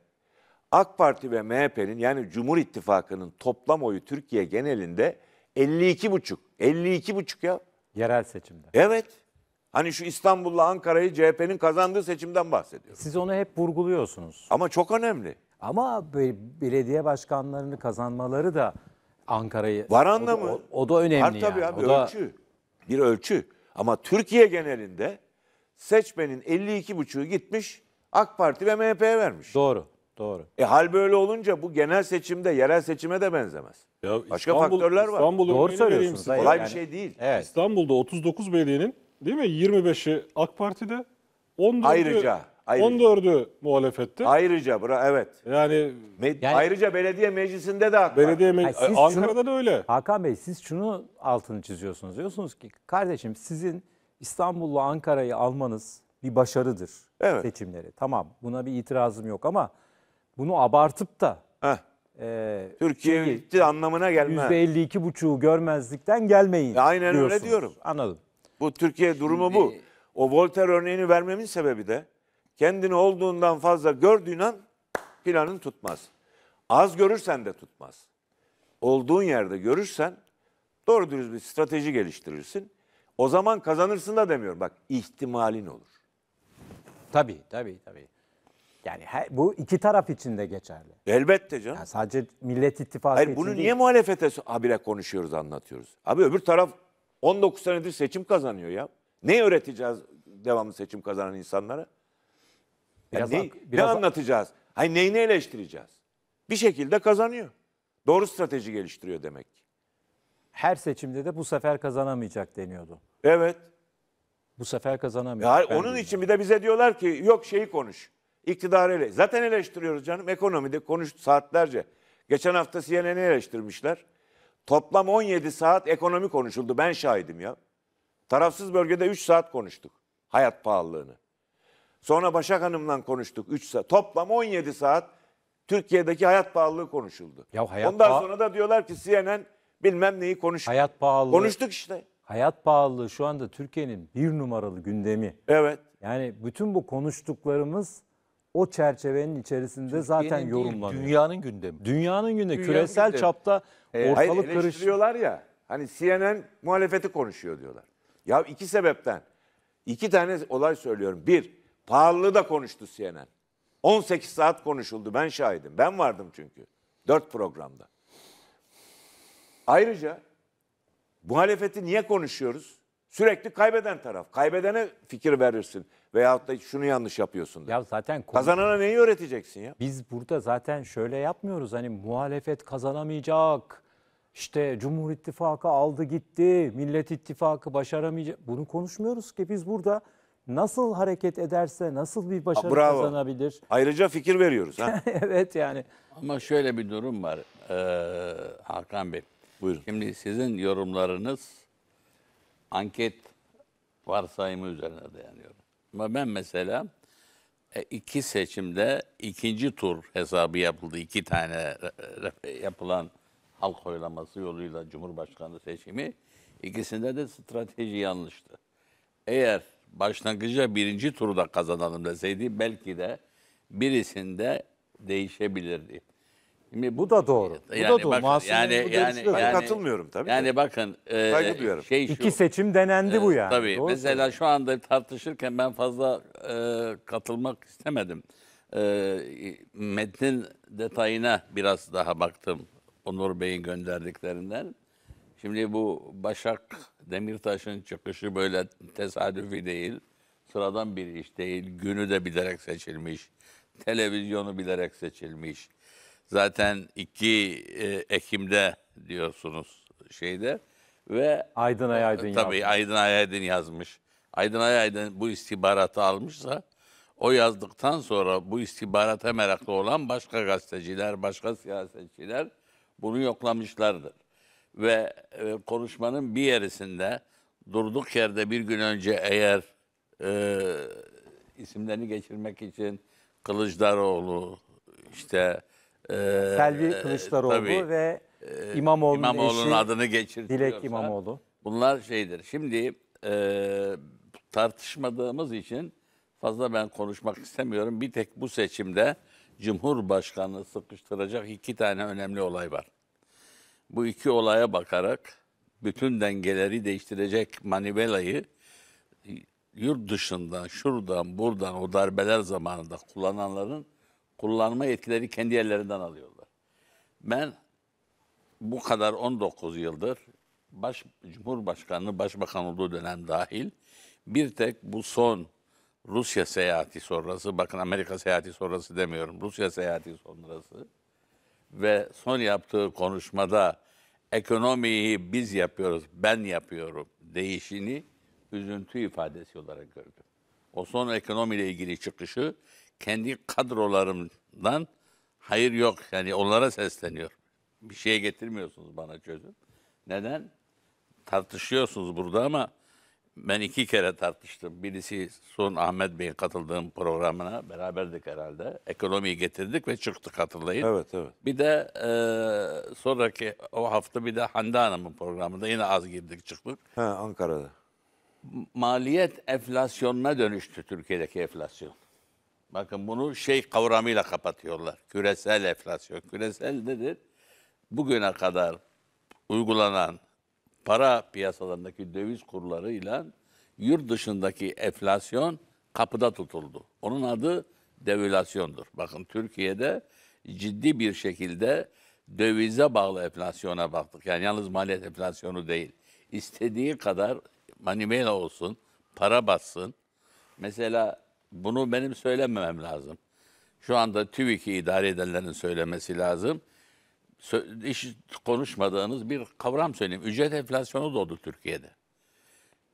AK Parti ve MHP'nin yani Cumhur İttifakı'nın toplam oyu Türkiye genelinde 52 buçuk. 52 buçuk ya. Yerel seçimde. Evet. Hani şu İstanbul'la Ankara'yı CHP'nin kazandığı seçimden bahsediyorum. Siz onu hep vurguluyorsunuz. Ama çok önemli. Ama belediye başkanlarını kazanmaları da Ankara'yı... Var anlamı. O, o, o da önemli Var tabii abi o ölçü. Da... Bir ölçü. Ama Türkiye genelinde seçmenin 52 buçuğu gitmiş AK Parti ve MHP'ye vermiş. Doğru. Doğru. E hal böyle olunca bu genel seçimde yerel seçime de benzemez. Ya Başka İstanbul, faktörler var. İstanbul Doğru söylüyorsunuz. Kolay yani. bir şey değil. Evet. İstanbul'da 39 belediyenin değil mi 25'i AK Parti'de 14'ü ayrıca, ayrıca. 14'ü muhalefette. Ayrıca bura evet. Yani, yani ayrıca belediye meclisinde de AK Belediye me- yani Ankara'da şunu, da öyle. Hakan Bey siz şunu altını çiziyorsunuz. Diyorsunuz ki kardeşim sizin İstanbul'la Ankara'yı almanız bir başarıdır evet. seçimleri. Tamam buna bir itirazım yok ama bunu abartıp da Heh. e, Türkiye şeyi, bitti anlamına gelmez. %52,5'u görmezlikten gelmeyin. E, aynen öyle diyorum. Anladım. Bu Türkiye durumu bu. O Voltaire örneğini vermemin sebebi de kendini olduğundan fazla gördüğün an planın tutmaz. Az görürsen de tutmaz. Olduğun yerde görürsen doğru dürüst bir strateji geliştirirsin. O zaman kazanırsın da demiyorum. Bak ihtimalin olur. Tabii tabii tabii. Yani her, bu iki taraf için de geçerli. Elbette canım. Yani sadece Millet İttifakı Hayır, için bunu değil. niye muhalefete habire konuşuyoruz, anlatıyoruz? Abi öbür taraf 19 senedir seçim kazanıyor ya. Ne öğreteceğiz devamlı seçim kazanan insanlara? Biraz, yani ne, biraz... ne anlatacağız? Hayır neyini eleştireceğiz? Bir şekilde kazanıyor. Doğru strateji geliştiriyor demek ki. Her seçimde de bu sefer kazanamayacak deniyordu. Evet. Bu sefer kazanamayacak. Ya, onun için bir de bize diyorlar ki yok şeyi konuş iktidarı ele. Zaten eleştiriyoruz canım. Ekonomide konuştu saatlerce. Geçen hafta CNN'i eleştirmişler. Toplam 17 saat ekonomi konuşuldu. Ben şahidim ya. Tarafsız bölgede 3 saat konuştuk. Hayat pahalılığını. Sonra Başak Hanım'la konuştuk 3 saat. Toplam 17 saat Türkiye'deki hayat pahalılığı konuşuldu. Ya hayat Ondan sonra da diyorlar ki CNN bilmem neyi konuştu. Hayat pahalılığı. Konuştuk işte. Hayat pahalılığı şu anda Türkiye'nin bir numaralı gündemi. Evet. Yani bütün bu konuştuklarımız o çerçevenin içerisinde zaten Türkiye'nin değil, yorumlanıyor. Dünyanın gündemi. Dünyanın gündemi Dünyanın küresel gündemi. çapta ee, ortalık karışıyor. ya. Hani CNN muhalefeti konuşuyor diyorlar. Ya iki sebepten. İki tane olay söylüyorum. Bir, pahalılığı da konuştu CNN. 18 saat konuşuldu. Ben şahidim. Ben vardım çünkü. Dört programda. Ayrıca muhalefeti niye konuşuyoruz? Sürekli kaybeden taraf. Kaybedene fikir verirsin. Veyahut da şunu yanlış yapıyorsun. Der. Ya zaten kazanana neyi öğreteceksin ya? Biz burada zaten şöyle yapmıyoruz. Hani muhalefet kazanamayacak. İşte Cumhur İttifakı aldı gitti. Millet İttifakı başaramayacak. Bunu konuşmuyoruz ki biz burada nasıl hareket ederse nasıl bir başarı Bravo. kazanabilir. Ayrıca fikir veriyoruz. Ha? evet yani. Ama şöyle bir durum var ee, Hakan Bey. Buyurun. Şimdi sizin yorumlarınız anket varsayımı üzerine dayanıyor. Ama ben mesela e, iki seçimde ikinci tur hesabı yapıldı. iki tane e, e, yapılan halk oylaması yoluyla cumhurbaşkanlığı seçimi. ikisinde de strateji yanlıştı. Eğer başlangıca birinci turda kazanalım deseydi belki de birisinde değişebilirdi. Bu da doğru. Bu Yani da doğru. bakın, yani- bu yani- yani, katılmıyorum tabii. Yani Yani bakın e, Saygı duyarım. şey şu. İki seçim denendi e, bu yani. Tabii. Doğru Mesela şu anda tartışırken ben fazla e, katılmak istemedim. E, metnin detayına biraz daha baktım Onur Bey'in gönderdiklerinden. Şimdi bu Başak Demirtaş'ın çıkışı böyle tesadüfi değil. Sıradan bir iş değil. Günü de bilerek seçilmiş. Televizyonu bilerek seçilmiş. Zaten 2 e, Ekim'de diyorsunuz şeyde ve Aydın Ayaydın e, tabii Aydın Ayaydın yazmış. Aydın Ayaydın bu istihbaratı almışsa o yazdıktan sonra bu istihbarata meraklı olan başka gazeteciler, başka siyasetçiler bunu yoklamışlardır. Ve e, konuşmanın bir yerisinde durduk yerde bir gün önce eğer e, isimlerini geçirmek için Kılıçdaroğlu, işte ee, Selvi e, Kılıçdaroğlu tabii, ve e, İmamoğlu'nun İmamoğlu eşi adını Dilek İmamoğlu. Bunlar şeydir. Şimdi e, tartışmadığımız için fazla ben konuşmak istemiyorum. Bir tek bu seçimde Cumhurbaşkanı sıkıştıracak iki tane önemli olay var. Bu iki olaya bakarak bütün dengeleri değiştirecek manivelayı yurt dışından, şuradan, buradan o darbeler zamanında kullananların kullanma yetkileri kendi ellerinden alıyorlar. Ben bu kadar 19 yıldır baş, Cumhurbaşkanlığı, Başbakan olduğu dönem dahil bir tek bu son Rusya seyahati sonrası, bakın Amerika seyahati sonrası demiyorum, Rusya seyahati sonrası ve son yaptığı konuşmada ekonomiyi biz yapıyoruz, ben yapıyorum değişini üzüntü ifadesi olarak gördüm. O son ekonomiyle ilgili çıkışı kendi kadrolarımdan hayır yok. Yani onlara sesleniyor. Bir şeye getirmiyorsunuz bana çözüm. Neden? Tartışıyorsunuz burada ama ben iki kere tartıştım. Birisi son Ahmet Bey'in katıldığım programına beraberdik herhalde. Ekonomiyi getirdik ve çıktık hatırlayın. Evet evet. Bir de e, sonraki o hafta bir de Hande Hanım'ın programında yine az girdik çıktık. He Ankara'da. Maliyet enflasyonuna dönüştü Türkiye'deki enflasyon. Bakın bunu şey kavramıyla kapatıyorlar. Küresel enflasyon. Küresel nedir? Bugüne kadar uygulanan para piyasalarındaki döviz kurlarıyla yurt dışındaki enflasyon kapıda tutuldu. Onun adı devülasyondur. Bakın Türkiye'de ciddi bir şekilde dövize bağlı enflasyona baktık. Yani yalnız maliyet enflasyonu değil. İstediği kadar manivela olsun, para bassın. Mesela bunu benim söylememem lazım. Şu anda TÜİK'i idare edenlerin söylemesi lazım. Sö- hiç konuşmadığınız bir kavram söyleyeyim. Ücret enflasyonu doğdu Türkiye'de.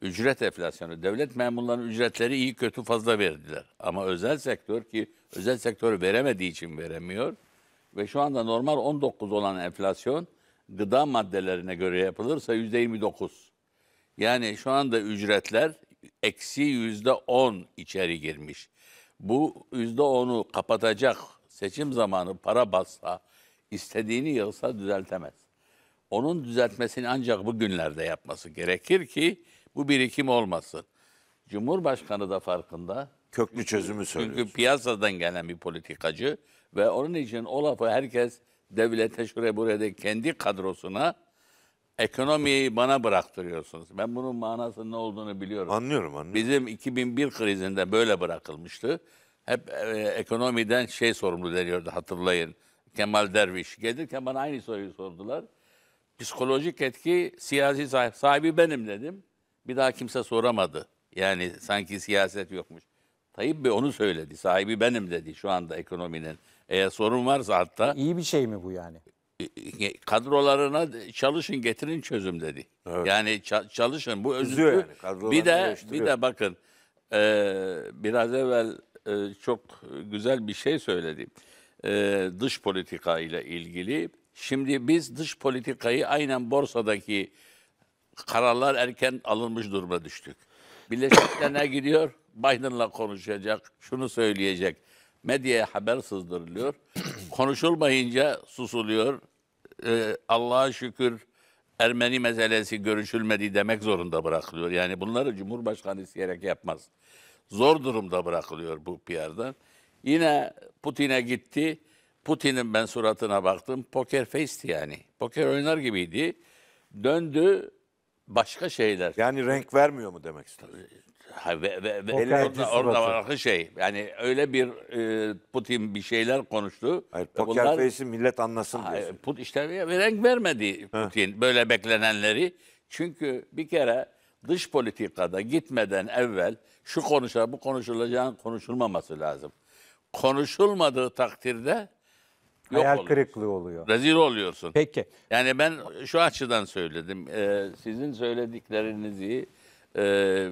Ücret enflasyonu. Devlet memurlarının ücretleri iyi kötü fazla verdiler. Ama özel sektör ki özel sektör veremediği için veremiyor. Ve şu anda normal 19 olan enflasyon gıda maddelerine göre yapılırsa %29. Yani şu anda ücretler eksi yüzde on içeri girmiş. Bu yüzde onu kapatacak seçim zamanı para bassa, istediğini yılsa düzeltemez. Onun düzeltmesini ancak bu günlerde yapması gerekir ki bu birikim olmasın. Cumhurbaşkanı da farkında. Köklü çözümü söylüyor. Çünkü piyasadan gelen bir politikacı ve onun için o lafı herkes devlete şuraya buraya de kendi kadrosuna ekonomiyi bana bıraktırıyorsunuz. Ben bunun manasının ne olduğunu biliyorum. Anlıyorum anlıyorum. Bizim 2001 krizinde böyle bırakılmıştı. Hep e, ekonomiden şey sorumlu deniyordu hatırlayın. Kemal Derviş gelirken bana aynı soruyu sordular. Psikolojik etki siyasi sahibi, sahibi benim dedim. Bir daha kimse soramadı. Yani sanki siyaset yokmuş. Tayyip Bey onu söyledi. Sahibi benim dedi şu anda ekonominin. Eğer sorun varsa hatta. İyi bir şey mi bu yani? E, e, kadrolarına çalışın getirin çözüm dedi. Evet. Yani çalışın bu özü. yani, bir de bir de bakın e, biraz evvel e, çok güzel bir şey söyledi E, dış politika ile ilgili. Şimdi biz dış politikayı aynen borsadaki kararlar erken alınmış duruma düştük. Birleşik Milletler'e gidiyor, Biden'la konuşacak, şunu söyleyecek medyaya haber sızdırılıyor. Konuşulmayınca susuluyor. Ee, Allah'a şükür Ermeni meselesi görüşülmedi demek zorunda bırakılıyor. Yani bunları Cumhurbaşkanı isteyerek yapmaz. Zor durumda bırakılıyor bu PR'dan. Yine Putin'e gitti. Putin'in ben suratına baktım. Poker face'ti yani. Poker oynar gibiydi. Döndü başka şeyler. Yani renk vermiyor mu demek istiyorsun? Ha, ve, ve, ve orada, orada var şey yani öyle bir e, Putin bir şeyler konuştu. Hayır, e, poker face'i millet anlasın diye. Put işte renk vermedi Putin Heh. böyle beklenenleri. Çünkü bir kere dış politikada gitmeden evvel şu konuşa bu konuşulacağın konuşulmaması lazım. Konuşulmadığı takdirde Yok Hayal kırıklığı oluyor. Rezil oluyorsun. Peki. Yani ben şu açıdan söyledim. Ee, sizin söylediklerinizi e,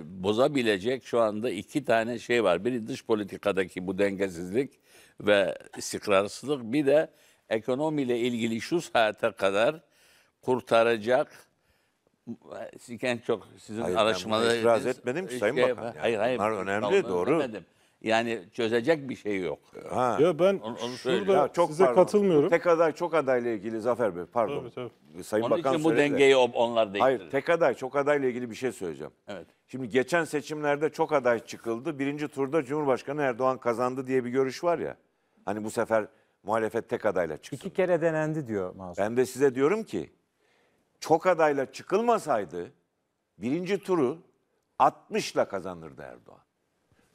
bozabilecek şu anda iki tane şey var. Biri dış politikadaki bu dengesizlik ve istikrarsızlık. Bir de ekonomiyle ilgili şu saate kadar kurtaracak en çok sizin Hayır, itiraz etmedim ki şey Sayın şey, Bakan. Hayır, hayır. Bunlar önemli, doğru. Demedim. Yani çözecek bir şey yok. Ha. Ya ben onu, onu şurada ya çok size pardon. katılmıyorum. Tek aday çok adayla ilgili Zafer Bey pardon. Tabii, tabii. Sayın Onun Bakan için bu dengeyi de. onlar değil. Hayır tek aday çok adayla ilgili bir şey söyleyeceğim. Evet. Şimdi geçen seçimlerde çok aday çıkıldı. Birinci turda Cumhurbaşkanı Erdoğan kazandı diye bir görüş var ya. Hani bu sefer muhalefet tek adayla çıktı. İki kere denendi diyor Masum. Ben de size diyorum ki çok adayla çıkılmasaydı birinci turu 60 ile kazanırdı Erdoğan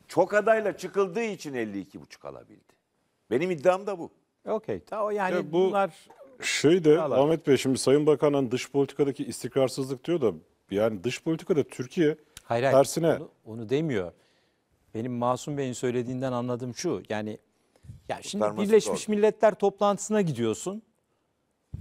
çok adayla çıkıldığı için 52,5 alabildi. Benim iddiam da bu. Okey. Ta o yani Ya e, bu- bunlar Şey de Ahmet Bey şimdi Sayın Bakan'ın dış politikadaki istikrarsızlık diyor da yani dış politikada Türkiye hayır, hayır, tersine onu, onu demiyor. Benim Masum Bey'in söylediğinden anladığım şu. Yani ya şimdi Kurtarması Birleşmiş Milletler toplantısına gidiyorsun.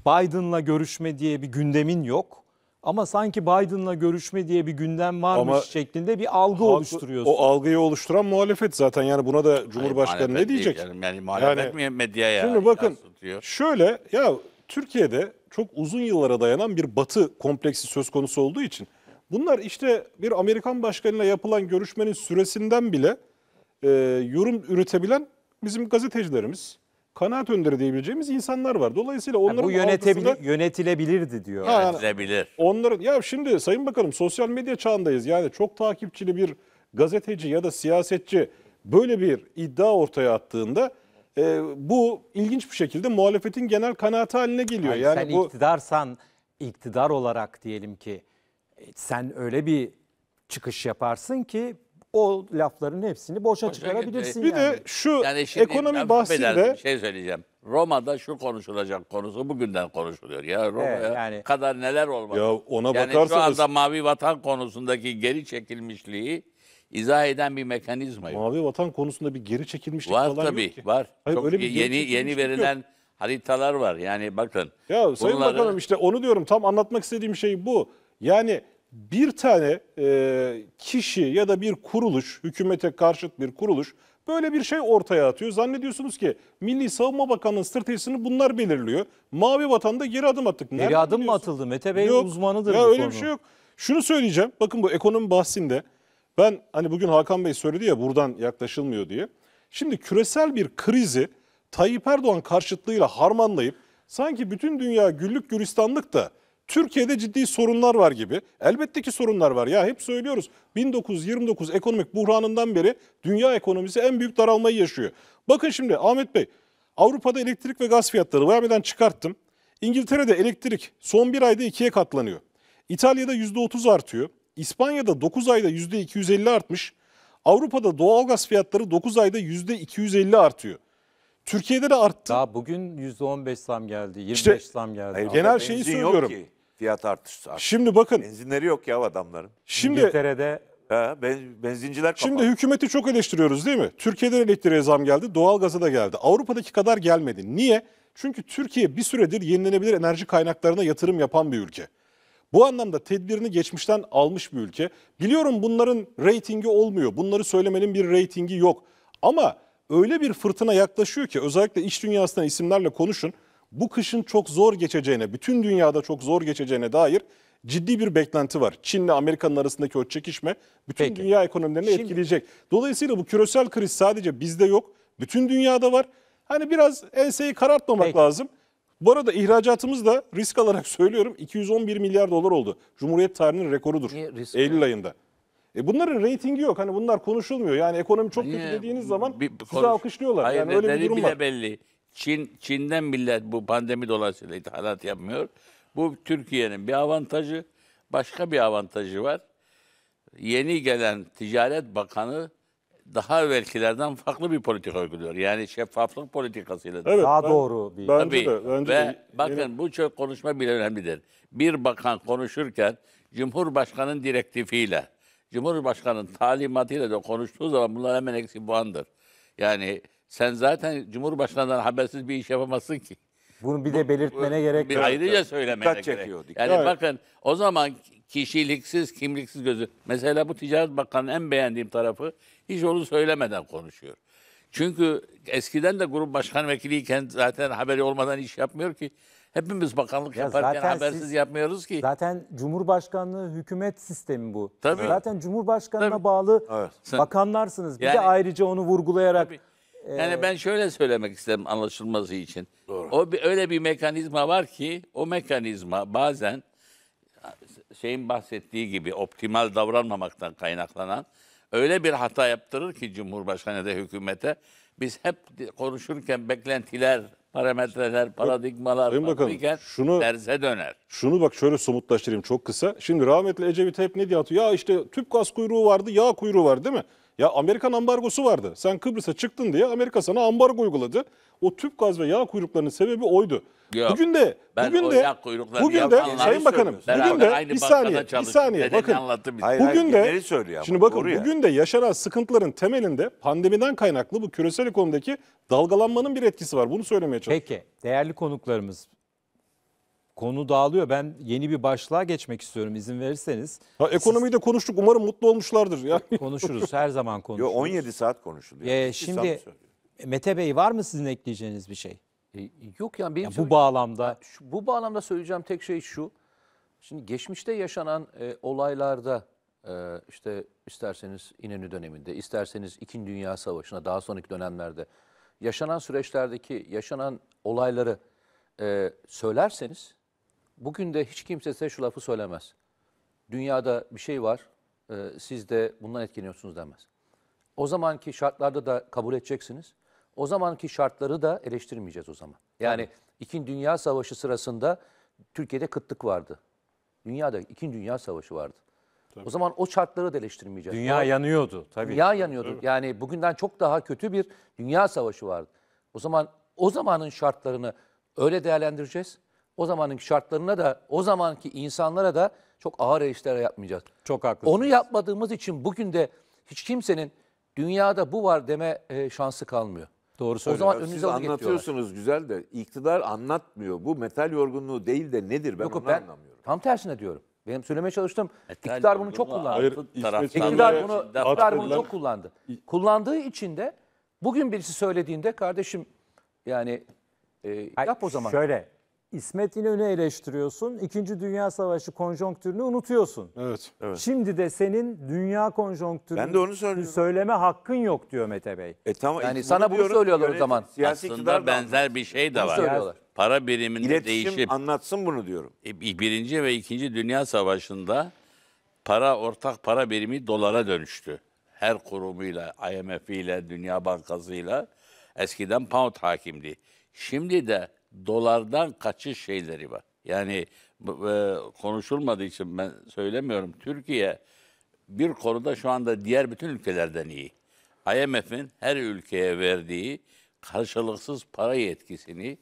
Biden'la görüşme diye bir gündemin yok ama sanki Biden'la görüşme diye bir gündem varmış Ama şeklinde bir algı halkı, oluşturuyorsun. O algıyı oluşturan muhalefet zaten yani buna da Cumhurbaşkanı Hayır, ne diyecek? Değil, yani, yani muhalefet yani, mi medyaya? Şimdi bakın tutuyor. şöyle ya Türkiye'de çok uzun yıllara dayanan bir batı kompleksi söz konusu olduğu için bunlar işte bir Amerikan başkanıyla yapılan görüşmenin süresinden bile e, yorum üretebilen bizim gazetecilerimiz, kanaat önderi diyebileceğimiz insanlar var. Dolayısıyla onların yani bu yönetebilir, altısında... yönetilebilirdi diyor. Ha, Yönetilebilir. Onların ya şimdi sayın bakalım sosyal medya çağındayız. Yani çok takipçili bir gazeteci ya da siyasetçi böyle bir iddia ortaya attığında e, bu ilginç bir şekilde muhalefetin genel kanaati haline geliyor. Hayır, yani sen bu... iktidarsan iktidar olarak diyelim ki e, sen öyle bir çıkış yaparsın ki o lafların hepsini boşa çıkarabilirsin Bir yani. de şu Yani şimdi ekonomi ben bahsinde şey söyleyeceğim. Roma'da şu konuşulacak konusu bugünden konuşuluyor. Ya Roma'ya Evet, yani- kadar neler olmadı. Ya ona yani şu bakarsanız- anda mavi vatan konusundaki geri çekilmişliği izah eden bir mekanizma yok. mavi vatan konusunda bir geri çekilmişlik Var falan tabii, yok ki. var. Hayır, Çok bir yeni yeni çekilmişlik yok. verilen haritalar var. Yani bakın. Ya Sayın bunları- Bakanım işte onu diyorum tam anlatmak istediğim şey bu. Yani bir tane e, kişi ya da bir kuruluş, hükümete karşıt bir kuruluş böyle bir şey ortaya atıyor. Zannediyorsunuz ki Milli Savunma bakanının stratejisini bunlar belirliyor. Mavi vatanda geri adım attık. Nereden geri adım mı atıldı? Mete Bey yok, uzmanıdır ya bu öyle konu. bir şey yok. Şunu söyleyeceğim. Bakın bu ekonomi bahsinde ben hani bugün Hakan Bey söyledi ya buradan yaklaşılmıyor diye. Şimdi küresel bir krizi Tayyip Erdoğan karşıtlığıyla harmanlayıp sanki bütün dünya güllük güristanlık da Türkiye'de ciddi sorunlar var gibi. Elbette ki sorunlar var. Ya hep söylüyoruz 1929 ekonomik buhranından beri dünya ekonomisi en büyük daralmayı yaşıyor. Bakın şimdi Ahmet Bey Avrupa'da elektrik ve gaz fiyatları vermeden çıkarttım. İngiltere'de elektrik son bir ayda ikiye katlanıyor. İtalya'da %30 artıyor. İspanya'da 9 ayda %250 artmış. Avrupa'da doğal gaz fiyatları 9 ayda %250 artıyor. Türkiye'de de arttı. Daha bugün %15 zam geldi, 25 İşte- zam geldi. genel şeyi Benzin yok söylüyorum. ki. Fiyat artışı. Şimdi bakın. Benzinleri yok ya adamların. Şimdi İngiltere'de He, ben, benzinciler kapalı. Şimdi hükümeti çok eleştiriyoruz değil mi? Türkiye'de elektriğe zam geldi, doğalgaza da geldi. Avrupa'daki kadar gelmedi. Niye? Çünkü Türkiye bir süredir yenilenebilir enerji kaynaklarına yatırım yapan bir ülke. Bu anlamda tedbirini geçmişten almış bir ülke. Biliyorum bunların reytingi olmuyor. Bunları söylemenin bir reytingi yok. Ama öyle bir fırtına yaklaşıyor ki özellikle iş dünyasından isimlerle konuşun bu kışın çok zor geçeceğine, bütün dünyada çok zor geçeceğine dair ciddi bir beklenti var. Çin'le Amerika'nın arasındaki o çekişme bütün Peki. dünya ekonomilerini Şimdi... etkileyecek. Dolayısıyla bu küresel kriz sadece bizde yok, bütün dünyada var. Hani biraz enseyi karartmamak Peki. lazım. Bu arada ihracatımız da risk alarak söylüyorum 211 milyar dolar oldu. Cumhuriyet tarihinin rekorudur Niye Eylül mi? ayında. E bunların reytingi yok. Hani bunlar konuşulmuyor. Yani ekonomi çok kötü dediğiniz zaman bir, bir sizi alkışlıyorlar. Hayır, yani öyle bir durum var. belli. Çin Çin'den millet bu pandemi dolayısıyla ithalat yapmıyor. Bu Türkiye'nin bir avantajı, başka bir avantajı var. Yeni gelen Ticaret Bakanı daha evvelkilerden farklı bir politika uyguluyor. Yani şeffaflık politikasıyla. Evet, daha ben, doğru bir. Bence Tabii. de. Bence Ve de. bakın yeni... bu çok konuşma bile önemlidir. Bir bakan konuşurken Cumhurbaşkanı'nın direktifiyle, Cumhurbaşkanı'nın talimatıyla da konuştuğu zaman bunlar hemen eksi puandır. Yani sen zaten Cumhurbaşkanı'ndan habersiz bir iş yapamazsın ki. Bunu bir de belirtmene gerek yok. ayrıca söylemeye Dikkat gerek. çekiyor, dikkat. Yani Evet. bakın o zaman kişiliksiz, kimliksiz gözü. Mesela bu Ticaret Bakanı'nın en beğendiğim tarafı hiç onu söylemeden konuşuyor. Çünkü eskiden de grup başkan vekiliyken zaten haberi olmadan iş yapmıyor ki. Hepimiz bakanlık Ya yaparken zaten habersiz siz- yapmıyoruz ki. Zaten Cumhurbaşkanlığı hükümet sistemi bu. Tabii. Zaten Cumhurbaşkanına Tabii. bağlı Evet. bakanlarsınız. Bir de ayrıca onu vurgulayarak Tabii. Yani ben şöyle söylemek istedim anlaşılması için. Doğru. O öyle bir mekanizma var ki o mekanizma bazen şeyin bahsettiği gibi optimal davranmamaktan kaynaklanan öyle bir hata yaptırır ki Cumhurbaşkanı da hükümete biz hep konuşurken beklentiler, parametreler, paradigmalar Sayın Bakanım, iken şunu, derse döner. Şunu bak şöyle somutlaştırayım çok kısa. Şimdi rahmetli Ecevit hep ne diye atıyor? Ya işte tüp gaz kuyruğu vardı, yağ kuyruğu var değil mi? Ya Amerikan ambargosu vardı. Sen Kıbrıs'a çıktın diye Amerika sana ambargo uyguladı. O tüp gaz ve yağ kuyruklarının sebebi oydu. Yok, bugün de ben bugün de bugün de Sayın Bakanım bugün de bir saniye bir saniye bakın hayır, bugün hayır, de söylüyor şimdi bakın bugün de yaşanan sıkıntıların temelinde pandemiden kaynaklı bu küresel ekonomideki dalgalanmanın bir etkisi var. Bunu söylemeye çalışıyorum. Peki değerli konuklarımız Konu dağılıyor. Ben yeni bir başlığa geçmek istiyorum izin verirseniz. Ha, ekonomiyi de konuştuk. Umarım mutlu olmuşlardır. Yani. Konuşuruz. Her zaman konuşuruz. Yo, 17 saat konuşuluyor. Ee, şimdi Mete Bey var mı sizin ekleyeceğiniz bir şey? Ee, yok yani benim ya bu bağlamda şu, bu bağlamda söyleyeceğim tek şey şu. Şimdi geçmişte yaşanan e, olaylarda e, işte isterseniz İnönü döneminde, isterseniz İkinci Dünya Savaşı'na daha sonraki dönemlerde yaşanan süreçlerdeki yaşanan olayları e, söylerseniz Bugün de hiç kimse size şu lafı söylemez. Dünyada bir şey var, e, siz de bundan etkileniyorsunuz demez. O zamanki şartlarda da kabul edeceksiniz. O zamanki şartları da eleştirmeyeceğiz o zaman. Yani evet. İkinci Dünya Savaşı sırasında Türkiye'de kıtlık vardı. Dünyada İkinci Dünya Savaşı vardı. Tabii. O zaman o şartları da eleştirmeyeceğiz. Dünya yani, yanıyordu tabii. Dünya yanıyordu. Tabii. Yani bugünden çok daha kötü bir dünya savaşı vardı. O zaman o zamanın şartlarını öyle değerlendireceğiz o zamanınki şartlarına da o zamanki insanlara da çok ağır eleştiriler yapmayacağız. Çok haklısınız. Onu yapmadığımız için bugün de hiç kimsenin dünyada bu var deme e, şansı kalmıyor. Doğru söylüyorsun. O zaman önünüze Siz anlatıyorsunuz güzel de iktidar anlatmıyor. Bu metal yorgunluğu değil de nedir ben Yok, onu ben anlamıyorum. Tam tersine diyorum. Benim söylemeye çalıştım. İktidar bunu çok kullandı. Hayır, iktidar bunu, iktidar bunu çok kullandı. Kullandığı için de bugün birisi söylediğinde kardeşim yani e, Hayır, yap o zaman. Şöyle İsmet İnönü eleştiriyorsun. İkinci Dünya Savaşı konjonktürünü unutuyorsun. Evet. evet. Şimdi de senin dünya konjonktürünü ben de onu söylüyorum. söyleme hakkın yok diyor Mete Bey. E tamam. Yani bunu e, sana bunu söylüyorlar o zaman. Aslında benzer bir şey de var. Para biriminde İletişim değişip. anlatsın bunu diyorum. E, birinci ve ikinci Dünya Savaşı'nda para ortak para birimi dolara dönüştü. Her kurumuyla, IMF ile, Dünya Bankası'yla eskiden pound hakimdi. Şimdi de dolardan kaçış şeyleri var. Yani e, konuşulmadığı için ben söylemiyorum. Türkiye bir konuda şu anda diğer bütün ülkelerden iyi. IMF'in her ülkeye verdiği karşılıksız para yetkisini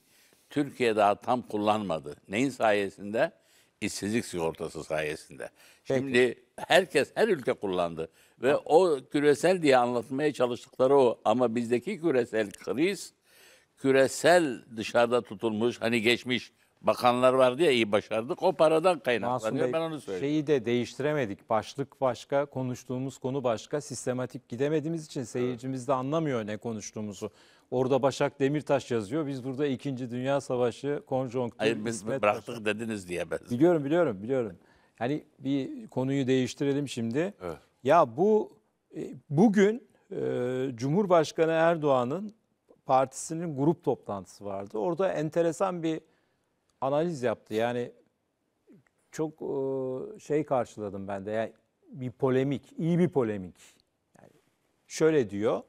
Türkiye daha tam kullanmadı. Neyin sayesinde? İşsizlik sigortası sayesinde. Peki. Şimdi herkes, her ülke kullandı. Ve o küresel diye anlatmaya çalıştıkları o. Ama bizdeki küresel kriz küresel dışarıda tutulmuş hani geçmiş bakanlar vardı ya iyi başardık o paradan kaynaklanıyor ben onu söyleyeyim. Şeyi de değiştiremedik. Başlık başka, konuştuğumuz konu başka. Sistematik gidemediğimiz için seyircimiz de anlamıyor ne konuştuğumuzu. Orada Başak Demirtaş yazıyor. Biz burada 2. Dünya Savaşı konjonktür. Hayır biz hizmet- bıraktık dediniz diye ben. Biliyorum biliyorum biliyorum. Hani bir konuyu değiştirelim şimdi. Evet. Ya bu e, bugün e, Cumhurbaşkanı Erdoğan'ın Partisi'nin grup toplantısı vardı. Orada enteresan bir analiz yaptı. Yani çok e, şey karşıladım ben de. Yani bir polemik, iyi bir polemik. Yani şöyle diyor.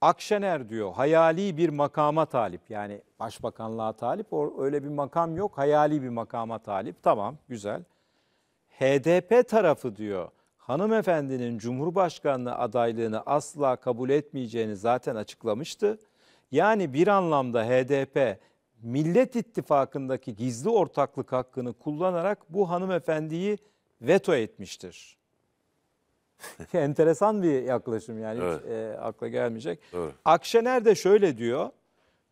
Akşener diyor hayali bir makama talip. Yani başbakanlığa talip. Öyle bir makam yok. Hayali bir makama talip. Tamam güzel. HDP tarafı diyor hanımefendinin Cumhurbaşkanlığı adaylığını asla kabul etmeyeceğini zaten açıklamıştı. Yani bir anlamda HDP Millet İttifakı'ndaki gizli ortaklık hakkını kullanarak bu hanımefendiyi veto etmiştir. Enteresan bir yaklaşım yani evet. hiç e, akla gelmeyecek. Evet. Akşener de şöyle diyor.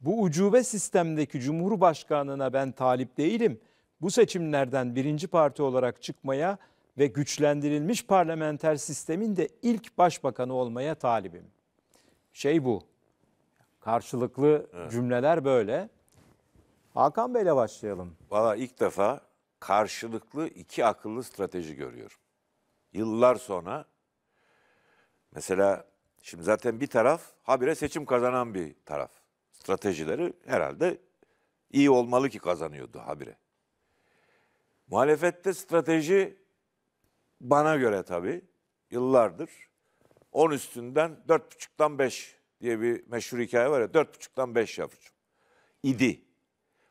Bu ucube sistemdeki cumhurbaşkanlığına ben talip değilim. Bu seçimlerden birinci parti olarak çıkmaya ve güçlendirilmiş parlamenter sistemin de ilk başbakanı olmaya talibim. Şey bu. Karşılıklı evet. cümleler böyle. Hakan Bey'le başlayalım. Valla ilk defa karşılıklı iki akıllı strateji görüyorum. Yıllar sonra mesela şimdi zaten bir taraf habire seçim kazanan bir taraf. Stratejileri herhalde iyi olmalı ki kazanıyordu habire. Muhalefette strateji bana göre tabii yıllardır 10 üstünden 4,5'tan 5 diye bir meşhur hikaye var ya 4,5'tan 5 yavrucuğum idi.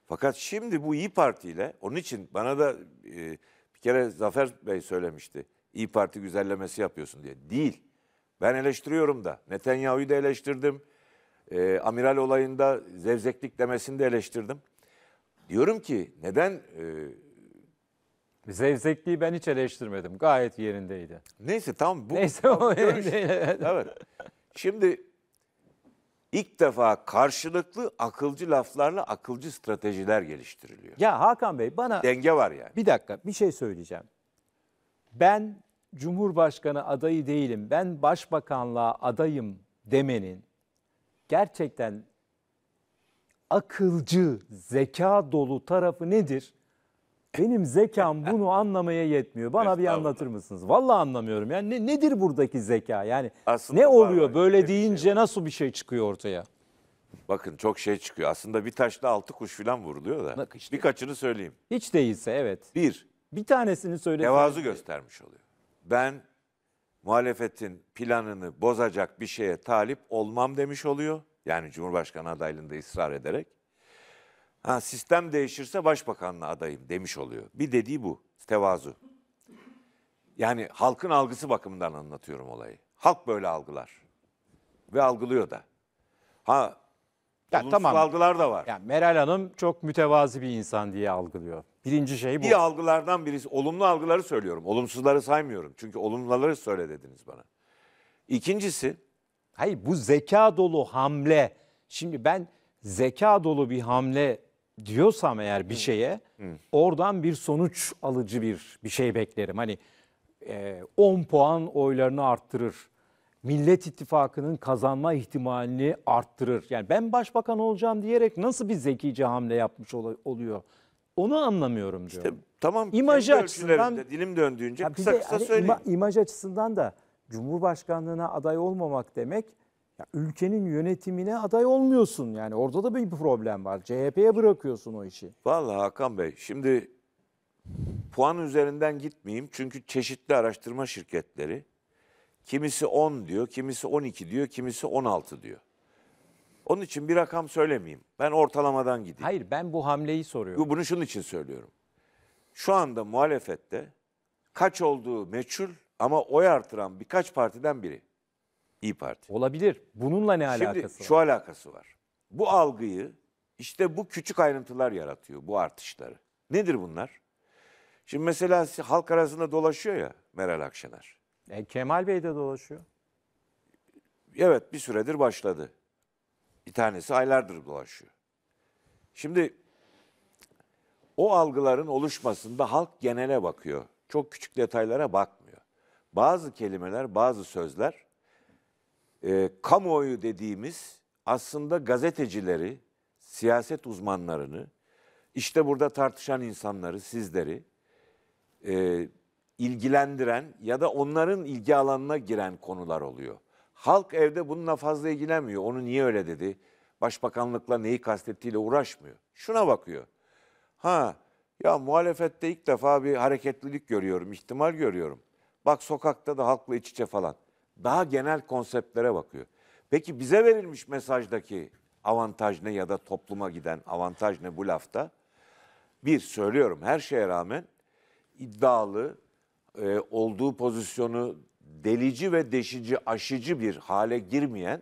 Fakat şimdi bu İyi Parti ile onun için bana da e, bir kere Zafer Bey söylemişti. İyi Parti güzellemesi yapıyorsun diye. Değil. Ben eleştiriyorum da. Netanyahu'yu da eleştirdim. E, amiral olayında zevzeklik demesini de eleştirdim. Diyorum ki neden e, Zevzekliği ben hiç eleştirmedim. Gayet yerindeydi. Neyse tam bu. Neyse o görüş. evet. Şimdi ilk defa karşılıklı akılcı laflarla akılcı stratejiler geliştiriliyor. Ya Hakan Bey bana... Denge var yani. Bir dakika bir şey söyleyeceğim. Ben Cumhurbaşkanı adayı değilim, ben başbakanlığa adayım demenin gerçekten akılcı, zeka dolu tarafı nedir? Benim zekam bunu anlamaya yetmiyor. Bana bir anlatır mısınız? Vallahi anlamıyorum. Yani ne, nedir buradaki zeka? Yani Aslında ne oluyor böyle bir şey nasıl bir şey çıkıyor ortaya? Bakın çok şey çıkıyor. Aslında bir taşla altı kuş falan vuruluyor da. Bak işte. Birkaçını söyleyeyim. Hiç değilse evet. Bir, Bir tanesini söyle. tevazu göstermiş oluyor. Ben muhalefetin planını bozacak bir şeye talip olmam demiş oluyor. Yani Cumhurbaşkanı adaylığında ısrar ederek. Ha, sistem değişirse başbakanlığa adayım demiş oluyor. Bir dediği bu. Tevazu. Yani halkın algısı bakımından anlatıyorum olayı. Halk böyle algılar. Ve algılıyor da. Ha ya, tamam. algılar da var. Yani Meral Hanım çok mütevazi bir insan diye algılıyor. Birinci şey bu. İyi algılardan birisi. Olumlu algıları söylüyorum. Olumsuzları saymıyorum. Çünkü olumluları söyle dediniz bana. İkincisi. Hayır bu zeka dolu hamle. Şimdi ben zeka dolu bir hamle diyorsam eğer bir şeye oradan bir sonuç alıcı bir bir şey beklerim. Hani e, 10 puan oylarını arttırır. Millet İttifakı'nın kazanma ihtimalini arttırır. Yani ben başbakan olacağım diyerek nasıl bir zekice hamle yapmış ol- oluyor? Onu anlamıyorum diyor. İşte tamam. İmaj açısından- dilim döndüğünce kısa kısa hani söyleyeyim. imaj açısından da Cumhurbaşkanlığına aday olmamak demek ya ülkenin yönetimine aday olmuyorsun yani orada da bir problem var. CHP'ye bırakıyorsun o işi. Vallahi Hakan Bey şimdi puan üzerinden gitmeyeyim çünkü çeşitli araştırma şirketleri kimisi 10 diyor, kimisi 12 diyor, kimisi 16 diyor. Onun için bir rakam söylemeyeyim. Ben ortalamadan gideyim. Hayır ben bu hamleyi soruyorum. Bunu şunun için söylüyorum. Şu anda muhalefette kaç olduğu meçhul ama oy artıran birkaç partiden biri. İyi Parti. Olabilir. Bununla ne alakası Şimdi, var? Şimdi şu alakası var. Bu algıyı işte bu küçük ayrıntılar yaratıyor bu artışları. Nedir bunlar? Şimdi mesela halk arasında dolaşıyor ya Meral Akşener. E, Kemal Bey de dolaşıyor. Evet bir süredir başladı. Bir tanesi aylardır dolaşıyor. Şimdi o algıların oluşmasında halk genele bakıyor. Çok küçük detaylara bakmıyor. Bazı kelimeler, bazı sözler e, kamuoyu dediğimiz aslında gazetecileri, siyaset uzmanlarını, işte burada tartışan insanları, sizleri e, ilgilendiren ya da onların ilgi alanına giren konular oluyor. Halk evde bununla fazla ilgilenmiyor. Onu niye öyle dedi? Başbakanlıkla neyi kastettiğiyle uğraşmıyor. Şuna bakıyor. Ha ya muhalefette ilk defa bir hareketlilik görüyorum, ihtimal görüyorum. Bak sokakta da halkla iç içe falan daha genel konseptlere bakıyor. Peki bize verilmiş mesajdaki avantaj ne ya da topluma giden avantaj ne bu lafta? Bir, söylüyorum her şeye rağmen iddialı, e, olduğu pozisyonu delici ve deşici, aşıcı bir hale girmeyen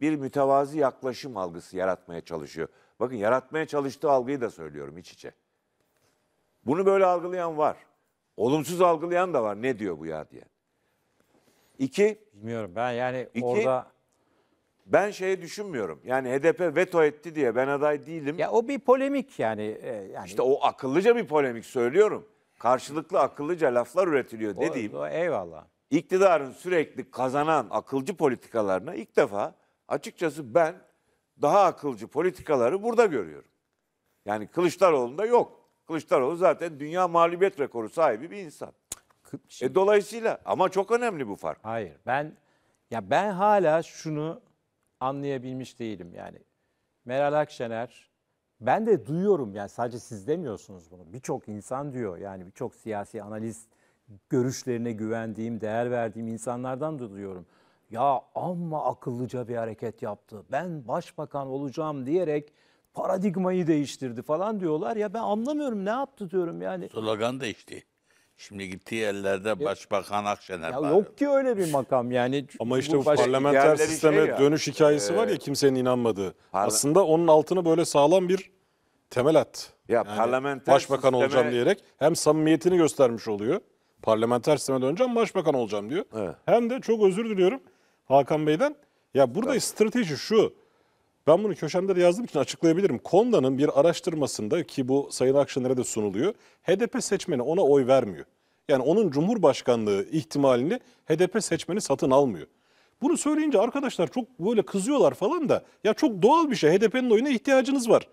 bir mütevazi yaklaşım algısı yaratmaya çalışıyor. Bakın yaratmaya çalıştığı algıyı da söylüyorum iç içe. Bunu böyle algılayan var. Olumsuz algılayan da var. Ne diyor bu ya diye. İki, Bilmiyorum ben yani İki- orada... ben şeyi düşünmüyorum. Yani HDP veto etti diye ben aday değilim. Ya o bir polemik yani. E, yani İşte o akıllıca bir polemik söylüyorum. Karşılıklı akıllıca laflar üretiliyor o- dediğim. o- eyvallah. İktidarın sürekli kazanan akılcı politikalarına ilk defa açıkçası ben daha akılcı politikaları burada görüyorum. Yani Kılıçdaroğlu'nda yok. Kılıçdaroğlu zaten dünya mağlubiyet rekoru sahibi bir insan. E, şimdi, e, dolayısıyla ama çok önemli bu fark. Hayır ben ya ben hala şunu anlayabilmiş değilim yani. Meral Akşener ben de duyuyorum yani sadece siz demiyorsunuz bunu. Birçok insan diyor yani birçok siyasi analiz görüşlerine güvendiğim, değer verdiğim insanlardan da duyuyorum. Ya amma akıllıca bir hareket yaptı. Ben başbakan olacağım diyerek paradigmayı değiştirdi falan diyorlar. Ya ben anlamıyorum ne yaptı diyorum yani. Slogan değişti. Şimdi gittiği yerlerde Başbakan Akşener var. yok ki öyle bir makam yani. Ama işte bu başka- parlamenter diğerleri şey sisteme ya. dönüş hikayesi var ya ee, kimsenin inanmadığı. Aslında onun altını böyle sağlam bir temel at. Ya parlamenter başbakan sisteme- olacağım diyerek hem samimiyetini göstermiş oluyor. Parlamenter sisteme döneceğim başbakan olacağım diyor. Evet. Hem de çok özür diliyorum Hakan Bey'den. Ya burada strateji şu. Ben bunu köşemde de yazdığım için açıklayabilirim. Konda'nın bir araştırmasında ki bu Sayın Akşener'e de sunuluyor. HDP seçmeni ona oy vermiyor. Yani onun Cumhurbaşkanlığı ihtimalini HDP seçmeni satın almıyor. Bunu söyleyince arkadaşlar çok böyle kızıyorlar falan da ya çok doğal bir şey. HDP'nin oyuna ihtiyacınız var.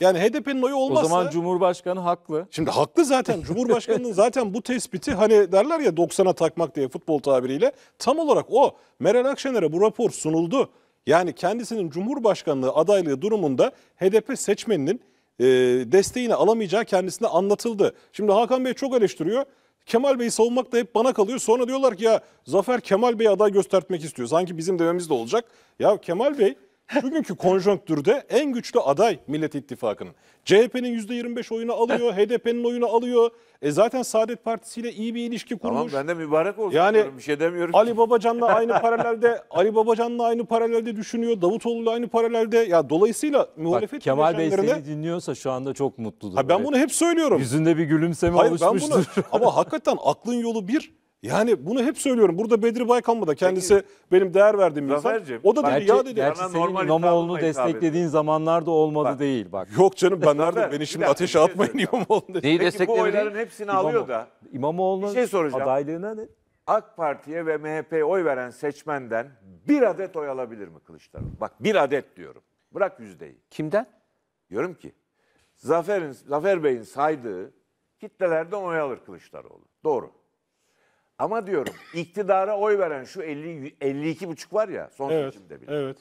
Yani HDP'nin oyu olmazsa... o zaman Cumhurbaşkanı haklı. Şimdi haklı zaten. Cumhurbaşkanının zaten bu tespiti hani derler ya 90'a takmak diye futbol tabiriyle. Tam olarak o. Meral Akşener'e bu rapor sunuldu. Yani kendisinin Cumhurbaşkanlığı adaylığı durumunda HDP seçmeninin e, desteğini alamayacağı kendisine anlatıldı. Şimdi Hakan Bey çok eleştiriyor. Kemal Bey'i savunmak da hep bana kalıyor. Sonra diyorlar ki ya Zafer Kemal Bey aday göstermek istiyor. Sanki bizim dememiz de olacak. Ya Kemal Bey Bugünkü konjonktürde en güçlü aday Millet İttifakı'nın. CHP'nin %25 oyunu alıyor, HDP'nin oyunu alıyor. E zaten Saadet Partisi ile iyi bir ilişki kurmuş. Tamam ben de mübarek olsun yani, diyorum, bir şey demiyorum. Ali Babacan'la aynı paralelde, Ali Babacan'la aynı paralelde düşünüyor, Davutoğlu'la aynı paralelde. Ya dolayısıyla muhalefet Bak, Kemal Bey seni dinliyorsa şu anda çok mutludur. Ha, ben bunu hep söylüyorum. Yüzünde bir gülümseme Hayır, oluşmuştur. Ben bunu, ama hakikaten aklın yolu bir. Yani bunu hep söylüyorum. Burada Bedri Baykalma da kendisi Peki, benim değer verdiğim insan. O da dedi ya dedi. Gerçi yani senin İmamoğlu'nu desteklediğin abi. zamanlarda olmadı bak, değil bak. Yok canım ben nerede? Beni şimdi ateşe şey atmayın İmamoğlu'nu. Neyi Peki bu oyların hepsini İmamoğlu. alıyor da. İmamoğlu'nun şey adaylığına ne? AK Parti'ye ve MHP'ye oy veren seçmenden bir adet oy alabilir mi Kılıçdaroğlu? Bak bir adet diyorum. Bırak yüzdeyi. Kimden? Diyorum ki Zafer'in Zafer Bey'in saydığı kitlelerden oy alır Kılıçdaroğlu. Doğru. Ama diyorum iktidara oy veren şu 50 52 buçuk var ya son evet, seçimde bile. Evet.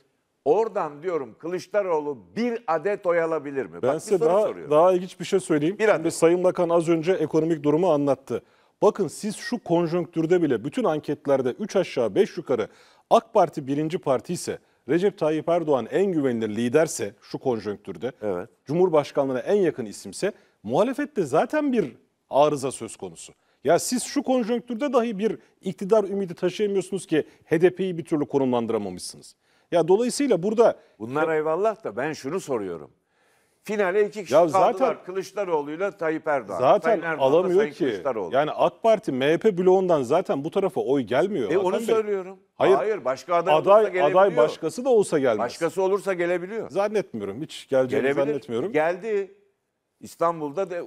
Oradan diyorum Kılıçdaroğlu bir adet oy alabilir mi? Ben Bak, size daha, soruyorum. daha ilginç bir şey söyleyeyim. Bir adet. Şimdi Sayın Bakan az önce ekonomik durumu anlattı. Bakın siz şu konjonktürde bile bütün anketlerde 3 aşağı 5 yukarı AK Parti birinci parti ise Recep Tayyip Erdoğan en güvenilir liderse şu konjonktürde evet. Cumhurbaşkanlığına en yakın isimse muhalefette zaten bir arıza söz konusu. Ya siz şu konjonktürde dahi bir iktidar ümidi taşıyamıyorsunuz ki HDP'yi bir türlü konumlandıramamışsınız. Ya dolayısıyla burada... Bunlar eyvallah da ben şunu soruyorum. Finale iki kişi ya kaldılar zaten, Kılıçdaroğlu'yla Tayyip Erdoğan. Zaten Sayın Erdoğan alamıyor Sayın ki. Yani AK Parti MHP bloğundan zaten bu tarafa oy gelmiyor. E, onu Bey. söylüyorum. Hayır, Hayır başka aday, aday olsa gelebiliyor. Aday başkası da olsa gelmez. Başkası olursa gelebiliyor. Zannetmiyorum hiç geleceğini Gelebilir. zannetmiyorum. Geldi. İstanbul'da da e,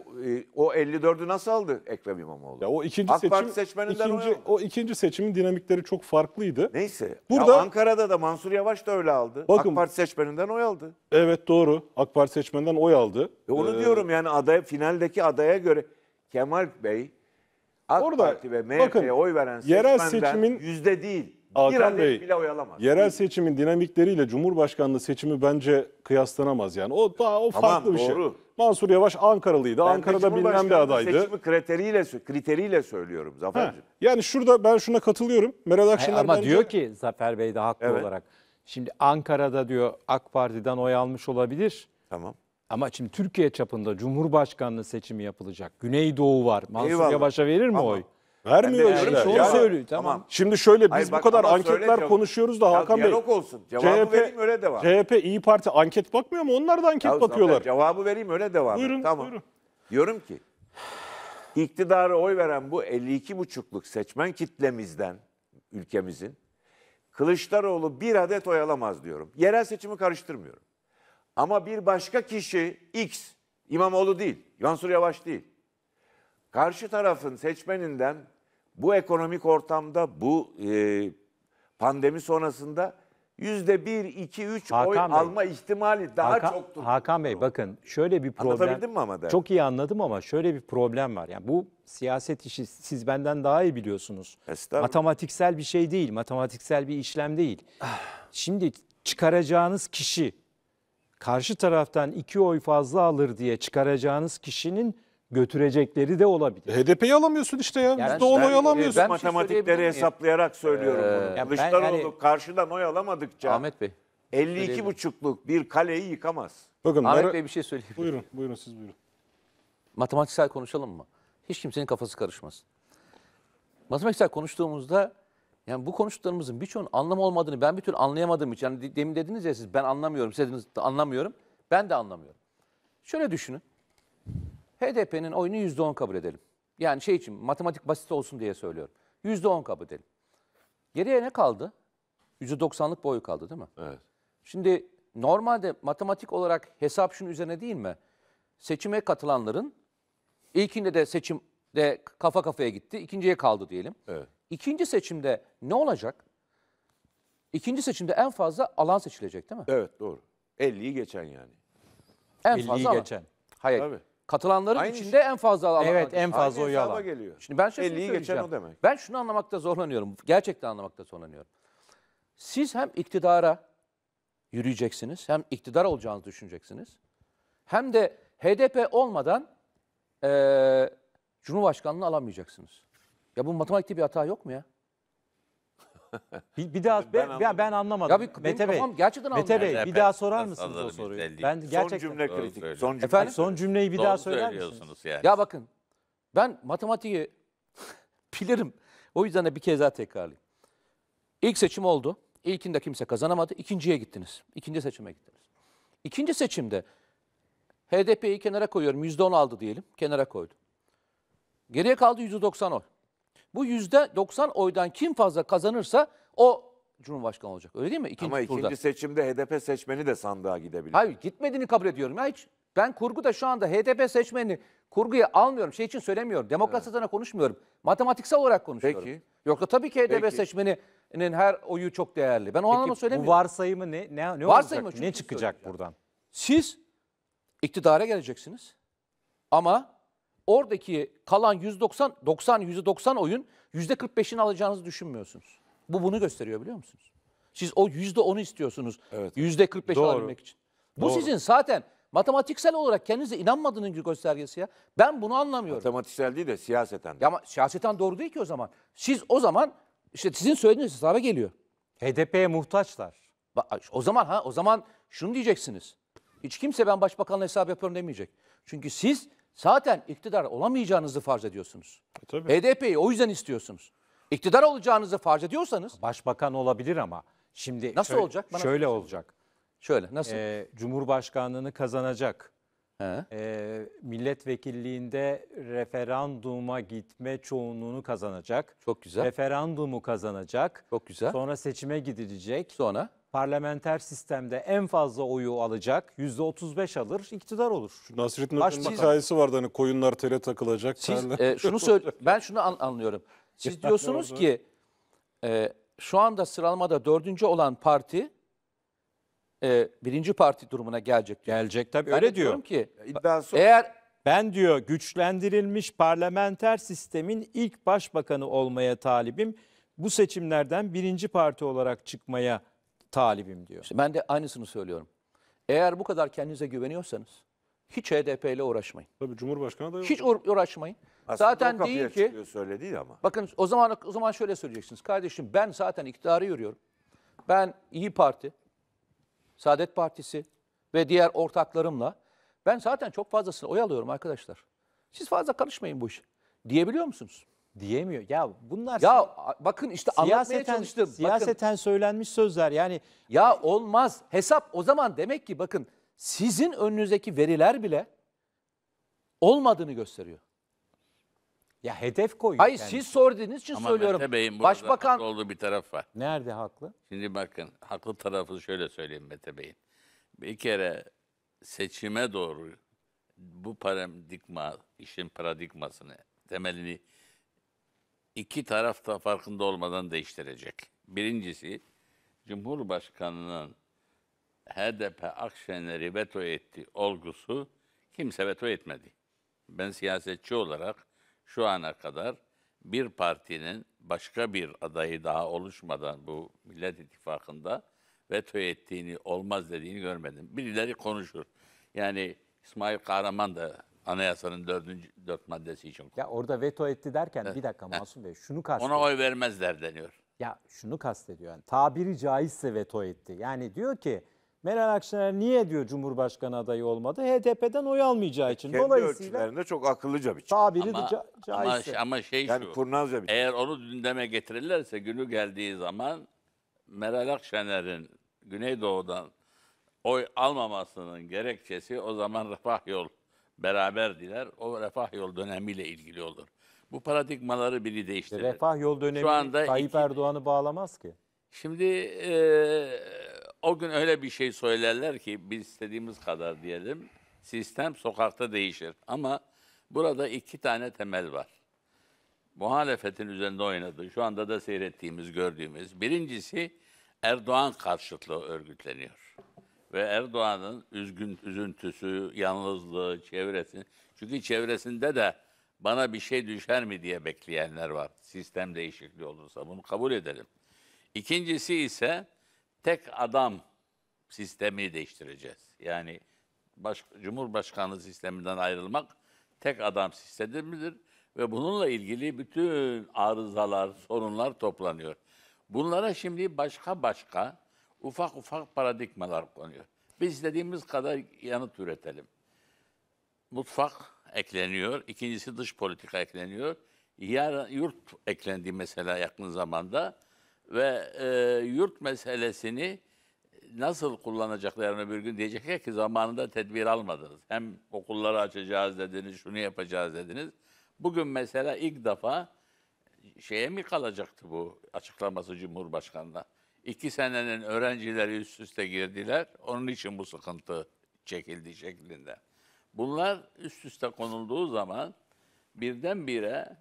o 54'ü nasıl aldı Ekrem İmamoğlu? Ya o ikinci AK seçim, seçmeninden ikinci, o ikinci seçimin dinamikleri çok farklıydı. Neyse. Burada ya Ankara'da da Mansur Yavaş da öyle aldı. Bakın, AK Parti seçmeninden oy aldı. Evet doğru. AK Parti seçmeninden oy aldı. E onu ee, diyorum yani aday finaldeki adaya göre Kemal Bey AK orada, Parti ve MHP'ye oy veren seçmenden yerel seçimin, yüzde değil Hakan Bey, bile oyalamaz. yerel seçimin dinamikleriyle Cumhurbaşkanlığı seçimi bence kıyaslanamaz yani. O daha o Tamam, farklı bir şey. doğru. Mansur Yavaş Ankaralıydı. Ben Ankara'da bilinen bir Cumhurbaşkanlığı adaydı. Seçimi kriteriyle, kriteriyle söylüyorum Ha, Zafer'cim. Yani şurada ben şuna katılıyorum. Meral Akşener Ama bence- diyor ki Zafer Bey de haklı Evet. olarak. Şimdi Ankara'da diyor AK Parti'den oy almış olabilir. Tamam. Ama şimdi Türkiye çapında Cumhurbaşkanlığı seçimi yapılacak. Güneydoğu var. Mansur Eyvallah. Yavaş'a verir mi Ama oy? Vermiyor işte. yani, söylüyor. Tamam. Şimdi şöyle biz Hayır, bak, bu kadar anketler konuşuyoruz da Hakan ya, Bey. Yok olsun. Cevabı CHP, vereyim öyle devam. CHP İyi Parti anket bakmıyor mu? Onlar da anket ya, bakıyorlar. Zaten cevabı vereyim öyle devam. Buyurun, tamam. buyurun. Diyorum ki iktidara oy veren bu 52 buçukluk seçmen kitlemizden ülkemizin Kılıçdaroğlu bir adet oy alamaz diyorum. Yerel seçimi karıştırmıyorum. Ama bir başka kişi X İmamoğlu değil, Mansur Yavaş değil. Karşı tarafın seçmeninden bu ekonomik ortamda bu e, pandemi sonrasında yüzde bir, iki, üç oy Bey, alma ihtimali daha Hakan, çoktur. Hakan Bey bakın şöyle bir problem. Anlatabildim mi ama? Der? Çok iyi anladım ama şöyle bir problem var. Yani bu siyaset işi siz benden daha iyi biliyorsunuz. Matematiksel bir şey değil, matematiksel bir işlem değil. Şimdi çıkaracağınız kişi karşı taraftan iki oy fazla alır diye çıkaracağınız kişinin götürecekleri de olabilir. HDP'yi alamıyorsun işte ya. Yani Biz de ben- oy alamıyorsun. ben- şey matematikleri hesaplayarak söylüyorum bunu. ya ee, ben Kılıçdaroğlu yani- karşıdan oy alamadıkça Ahmet Bey. 52 buçukluk bir kaleyi yıkamaz. Bakın Ahmet Bey bir şey söyleyeyim. Buyurun, buyurun siz buyurun. Matematiksel konuşalım mı? Hiç kimsenin kafası karışmasın. Matematiksel konuştuğumuzda yani bu konuştuklarımızın birçoğun anlam olmadığını ben bir türlü anlayamadığım için. Yani demin dediniz ya siz ben anlamıyorum, siz dediniz anlamıyorum. Ben de anlamıyorum. Şöyle düşünün. HDP'nin oyunu yüzde on kabul edelim. Yani şey için matematik basit olsun diye söylüyorum. Yüzde on kabul edelim. Geriye ne kaldı? Yüzde doksanlık boyu kaldı değil mi? Evet. Şimdi normalde matematik olarak hesap şunun üzerine değil mi? Seçime katılanların ilkinde de seçimde kafa kafaya gitti, ikinciye kaldı diyelim. Evet. İkinci seçimde ne olacak? İkinci seçimde en fazla alan seçilecek değil mi? Evet doğru. 50'yi geçen yani. En 50'yi fazla alan. geçen. Hayır. Tabii. Katılanların Aynı içinde şey. en fazla alan. Evet en fazla oy hesaba alan. geliyor. Şimdi ben şey 50'yi geçen o demek. Ben şunu anlamakta zorlanıyorum. Gerçekten anlamakta zorlanıyorum. Siz hem iktidara yürüyeceksiniz, hem iktidar olacağınızı düşüneceksiniz. Hem de HDP olmadan e, Cumhurbaşkanlığı alamayacaksınız. Ya bu matematikte bir hata yok mu ya? Bir, bir daha ben, ben, ben anlamadım. Ya bir, Mete Bey, kafam gerçekten Mete Bey bir daha sorar mısınız o soruyu? Ben gerçekten cümle kritik. Son cümle. Efendim? Son cümleyi bir Doğru daha söyler misiniz? Yani. Ya bakın ben matematiği bilirim. O yüzden de bir kez daha tekrarlayayım. İlk seçim oldu. İlkinde kimse kazanamadı. İkinciye gittiniz. İkinci seçime gittiniz. İkinci seçimde HDP'yi kenara koyuyorum. %10 aldı diyelim. Kenara koydu. Geriye kaldı %90 oy. Bu yüzde %90 oydan kim fazla kazanırsa o Cumhurbaşkanı olacak. Öyle değil mi? İkinci Ama ikinci seçimde HDP seçmeni de sandığa gidebilir. Hayır gitmediğini kabul ediyorum ya hiç. Ben kurguda şu anda HDP seçmeni kurguya almıyorum. Şey için söylemiyorum. Demokrat adına konuşmuyorum. Matematiksel olarak konuşuyorum. Peki. Yoksa tabii ki HDP Peki. seçmeninin her oyu çok değerli. Ben o anlamda Peki bu varsayımı ne? Ne, ne Varsayımı olacak? Ne çıkacak buradan? Siz iktidara geleceksiniz. Ama oradaki kalan 190 90 %90 oyun %45'ini alacağınızı düşünmüyorsunuz. Bu bunu gösteriyor biliyor musunuz? Siz o %10'u istiyorsunuz evet. %45'i alabilmek için. Bu Doğru. sizin zaten matematiksel olarak kendinize inanmadığının göstergesi ya. Ben bunu anlamıyorum. Matematiksel değil de siyaseten. Ya ama siyaseten doğru değil ki o zaman. Siz o zaman işte sizin söylediğiniz hesaba geliyor. HDP'ye muhtaçlar. O zaman ha o zaman şunu diyeceksiniz. Hiç kimse ben başbakanla hesap yapıyorum demeyecek. Çünkü siz Zaten iktidar olamayacağınızı farz ediyorsunuz. E, tabii. HDP'yi o yüzden istiyorsunuz. İktidar olacağınızı farz ediyorsanız Başbakan olabilir ama şimdi Nasıl şöyle, olacak? Bana şöyle olacak. şöyle nasıl? Ee, Cumhurbaşkanlığını kazanacak. Ee, milletvekilliğinde referanduma gitme çoğunluğunu kazanacak. Çok güzel. Referandumu kazanacak. Çok güzel. Sonra seçime gidilecek. Sonra parlamenter sistemde en fazla oyu alacak yüzde %35 alır iktidar olur. Şu Nasrettin Hoca'nın Aşçıyız. hikayesi vardı hani koyunlar tele takılacak. Siz e, şunu söyle ben şunu an- anlıyorum. Siz diyorsunuz ki e, şu anda sıralamada dördüncü olan parti e, birinci parti durumuna gelecek. diyor. Gelecek tabii Ben de öyle diyor. diyorum ki eğer Ben diyor güçlendirilmiş parlamenter sistemin ilk başbakanı olmaya talibim. Bu seçimlerden birinci parti olarak çıkmaya talibim diyor. İşte ben de aynısını söylüyorum. Eğer bu kadar kendinize güveniyorsanız hiç HDP ile uğraşmayın. Tabii Cumhurbaşkanı da yok. Hiç uğraşmayın. Aslında zaten o değil ki. Söyle ama. Bakın o zaman o zaman şöyle söyleyeceksiniz. Kardeşim ben zaten iktidarı yürüyorum. Ben İyi Parti, Saadet Partisi ve diğer ortaklarımla ben zaten çok fazlasını oy alıyorum arkadaşlar. Siz fazla karışmayın bu iş. Diyebiliyor musunuz? diyemiyor. Ya bunlar Ya bakın işte anlatmaya siyaseten, Bakın, söylenmiş sözler. Yani ya olmaz. Hesap o zaman demek ki bakın sizin önünüzdeki veriler bile olmadığını gösteriyor. ya hedef koyuyor. Hayır kendisi. siz sordunuz için Ama söylüyorum. Mete Bey'in burada Başbakan... Başbakan olduğu bir taraf var. Nerede haklı? Şimdi bakın haklı tarafı şöyle söyleyeyim Mete Bey'in. Bir kere seçime doğru bu paradigma, işin paradigmasını, temelini iki taraf da farkında olmadan değiştirecek. Birincisi Cumhurbaşkanı'nın HDP Akşener'i veto etti olgusu kimse veto etmedi. Ben siyasetçi olarak şu ana kadar bir partinin başka bir adayı daha oluşmadan bu Millet İttifakı'nda veto ettiğini, olmaz dediğini görmedim. Birileri konuşur. Yani İsmail Kahraman da Anayasanın dördüncü, dört maddesi için. Ya orada veto etti derken bir dakika Masum Bey şunu kastediyor. Ona oy vermezler deniyor. Ya şunu kastediyor. Yani, tabiri caizse veto etti. Yani diyor ki Meral Akşener niye diyor Cumhurbaşkanı adayı olmadı? HDP'den oy almayacağı e, için. Kendi Dolayısıyla çok akıllıca bir şey. tabiri Ama, ca- şey caizse. ama şey Yani şu. kurnazca bir şey. Eğer onu gündeme getirirlerse günü geldiği zaman Meral Akşener'in Güneydoğu'dan oy almamasının gerekçesi o zaman refah yol beraberdiler. O refah yol dönemiyle ilgili olur. Bu paradigmaları biri değiştirir. Refah yol dönemi Şu anda Tayyip iki... Erdoğan'ı bağlamaz ki. Şimdi e, o gün öyle bir şey söylerler ki biz istediğimiz kadar diyelim sistem sokakta değişir. Ama burada iki tane temel var. Muhalefetin üzerinde oynadığı, şu anda da seyrettiğimiz, gördüğümüz. Birincisi Erdoğan karşıtlığı örgütleniyor ve Erdoğan'ın üzgün üzüntüsü, yalnızlığı, çevresi. Çünkü çevresinde de bana bir şey düşer mi diye bekleyenler var. Sistem değişikliği olursa bunu kabul edelim. İkincisi ise tek adam sistemi değiştireceğiz. Yani baş, Cumhurbaşkanlığı sisteminden ayrılmak tek adam sistemidir ve bununla ilgili bütün arızalar, sorunlar toplanıyor. Bunlara şimdi başka başka ufak ufak paradigmalar konuyor. Biz istediğimiz kadar yanıt üretelim. Mutfak ekleniyor. ikincisi dış politika ekleniyor. Yar yurt eklendi mesela yakın zamanda. Ve e, yurt meselesini nasıl kullanacaklar yarın öbür gün diyecek ki zamanında tedbir almadınız. Hem okulları açacağız dediniz, şunu yapacağız dediniz. Bugün mesela ilk defa şeye mi kalacaktı bu açıklaması Cumhurbaşkanı'na? İki senenin öğrencileri üst üste girdiler. Onun için bu sıkıntı çekildi şeklinde. Bunlar üst üste konulduğu zaman birdenbire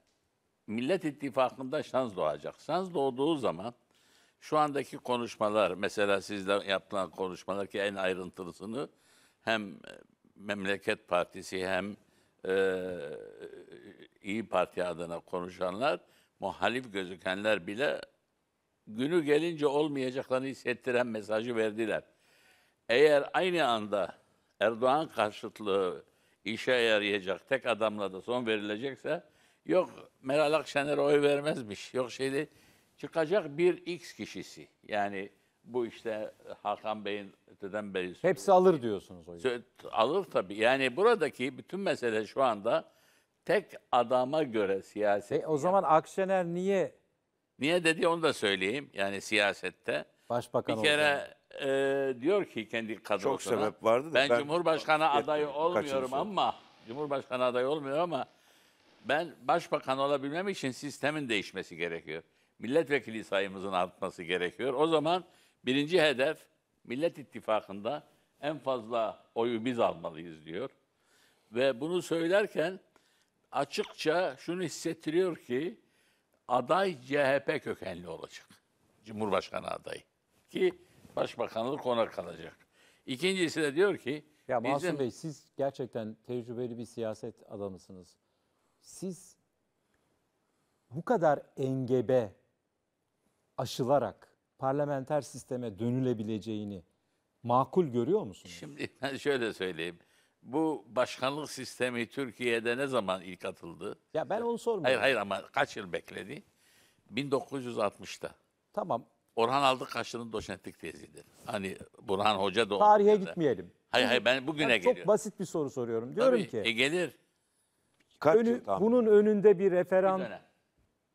Millet İttifakı'nda şans doğacak. Şans doğduğu zaman şu andaki konuşmalar, mesela sizle yapılan konuşmalar ki en ayrıntılısını hem e, Memleket Partisi hem e, İyi Parti adına konuşanlar, muhalif gözükenler bile günü gelince olmayacaklarını hissettiren mesajı verdiler. Eğer aynı anda Erdoğan karşıtlığı işe yarayacak tek adamla da son verilecekse yok Meral Akşener oy vermezmiş. Yok şeyde çıkacak bir X kişisi. Yani bu işte Hakan Bey'in öteden beri... Hepsi alır diyorsunuz o yüzden. Alır tabii. Yani buradaki bütün mesele şu anda tek adama göre siyaset. E, o zaman Akşener niye Niye dedi onu da söyleyeyim. Yani siyasette. Başbakan bir kere e, diyor ki kendi kadrosuna. Çok sebep vardı da. Ben, ben Cumhurbaşkanı adayı olmuyorum ama. Cumhurbaşkanı adayı olmuyor ama. Ben başbakan olabilmem için sistemin değişmesi gerekiyor. Milletvekili sayımızın artması gerekiyor. O zaman birinci hedef Millet İttifakı'nda en fazla oyu biz almalıyız diyor. Ve bunu söylerken açıkça şunu hissettiriyor ki aday CHP kökenli olacak. Cumhurbaşkanı adayı. Ki başbakanlık ona kalacak. İkincisi de diyor ki ya Masum bizim... Bey siz gerçekten tecrübeli bir siyaset adamısınız. Siz bu kadar engebe aşılarak parlamenter sisteme dönülebileceğini makul görüyor musunuz? Şimdi ben şöyle söyleyeyim bu başkanlık sistemi Türkiye'de ne zaman ilk atıldı? Ya ben onu sormuyorum. Hayır hayır ama kaç yıl bekledi? 1960'ta. Tamam. Orhan aldı Aldıkkaş'ın doçentlik tezidir. Hani Burhan Hoca da Tarihe orada. gitmeyelim. Hayır hayır ben bugüne Ben geliyorum. çok basit bir soru soruyorum. Diyorum Tabii, e, ki gelir. Kaç önü- yıl tahmin? bunun önünde bir Bir referan dönem.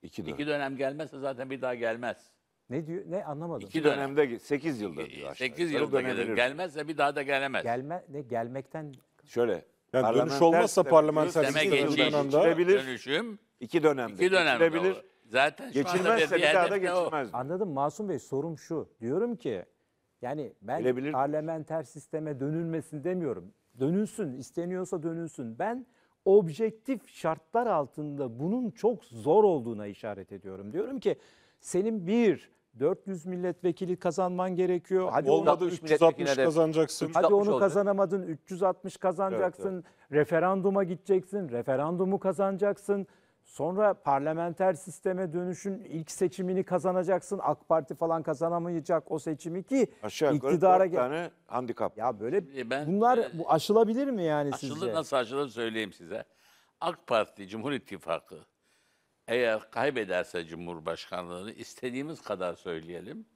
İki dönem. İki dönem gelmezse zaten bir daha gelmez. ne diyor? Ne anlamadım. İki dönem. dönemde 8 yılda e, diyor aşağı 8 yılda gelir. Gelmezse bir daha da gelemez. Gelme ne gelmekten şöyle Yani dönüş olmazsa parlamenter Sisteme sistem geçiş. Dönüşüm iki dönemde. iki dönemde geçilebilir. olur. Zaten şu anda Geçilmezse bir daha da hedef Anladım Masum Bey sorum şu. Diyorum ki yani ben Bilebilir. parlamenter sisteme dönülmesin demiyorum. Dönülsün isteniyorsa dönülsün. Ben objektif şartlar altında bunun çok zor olduğuna işaret ediyorum. Diyorum ki senin bir 400 milletvekili kazanman gerekiyor. Hadi Olmadı 360, kazanacaksın. Hadi onu kazanamadın 360 kazanacaksın. Evet, evet. Referanduma gideceksin. Referandumu kazanacaksın. Sonra parlamenter sisteme dönüşün ilk seçimini kazanacaksın. AK Parti falan kazanamayacak o seçimi ki Aşağı iktidara gel. tane handikap. Ya böyle ben, bunlar e, bu aşılabilir mi yani aşılır, sizce? Aşılır nasıl aşılır söyleyeyim size. AK Parti Cumhur İttifakı eğer kaybederse Cumhurbaşkanlığını istediğimiz kadar söyleyelim.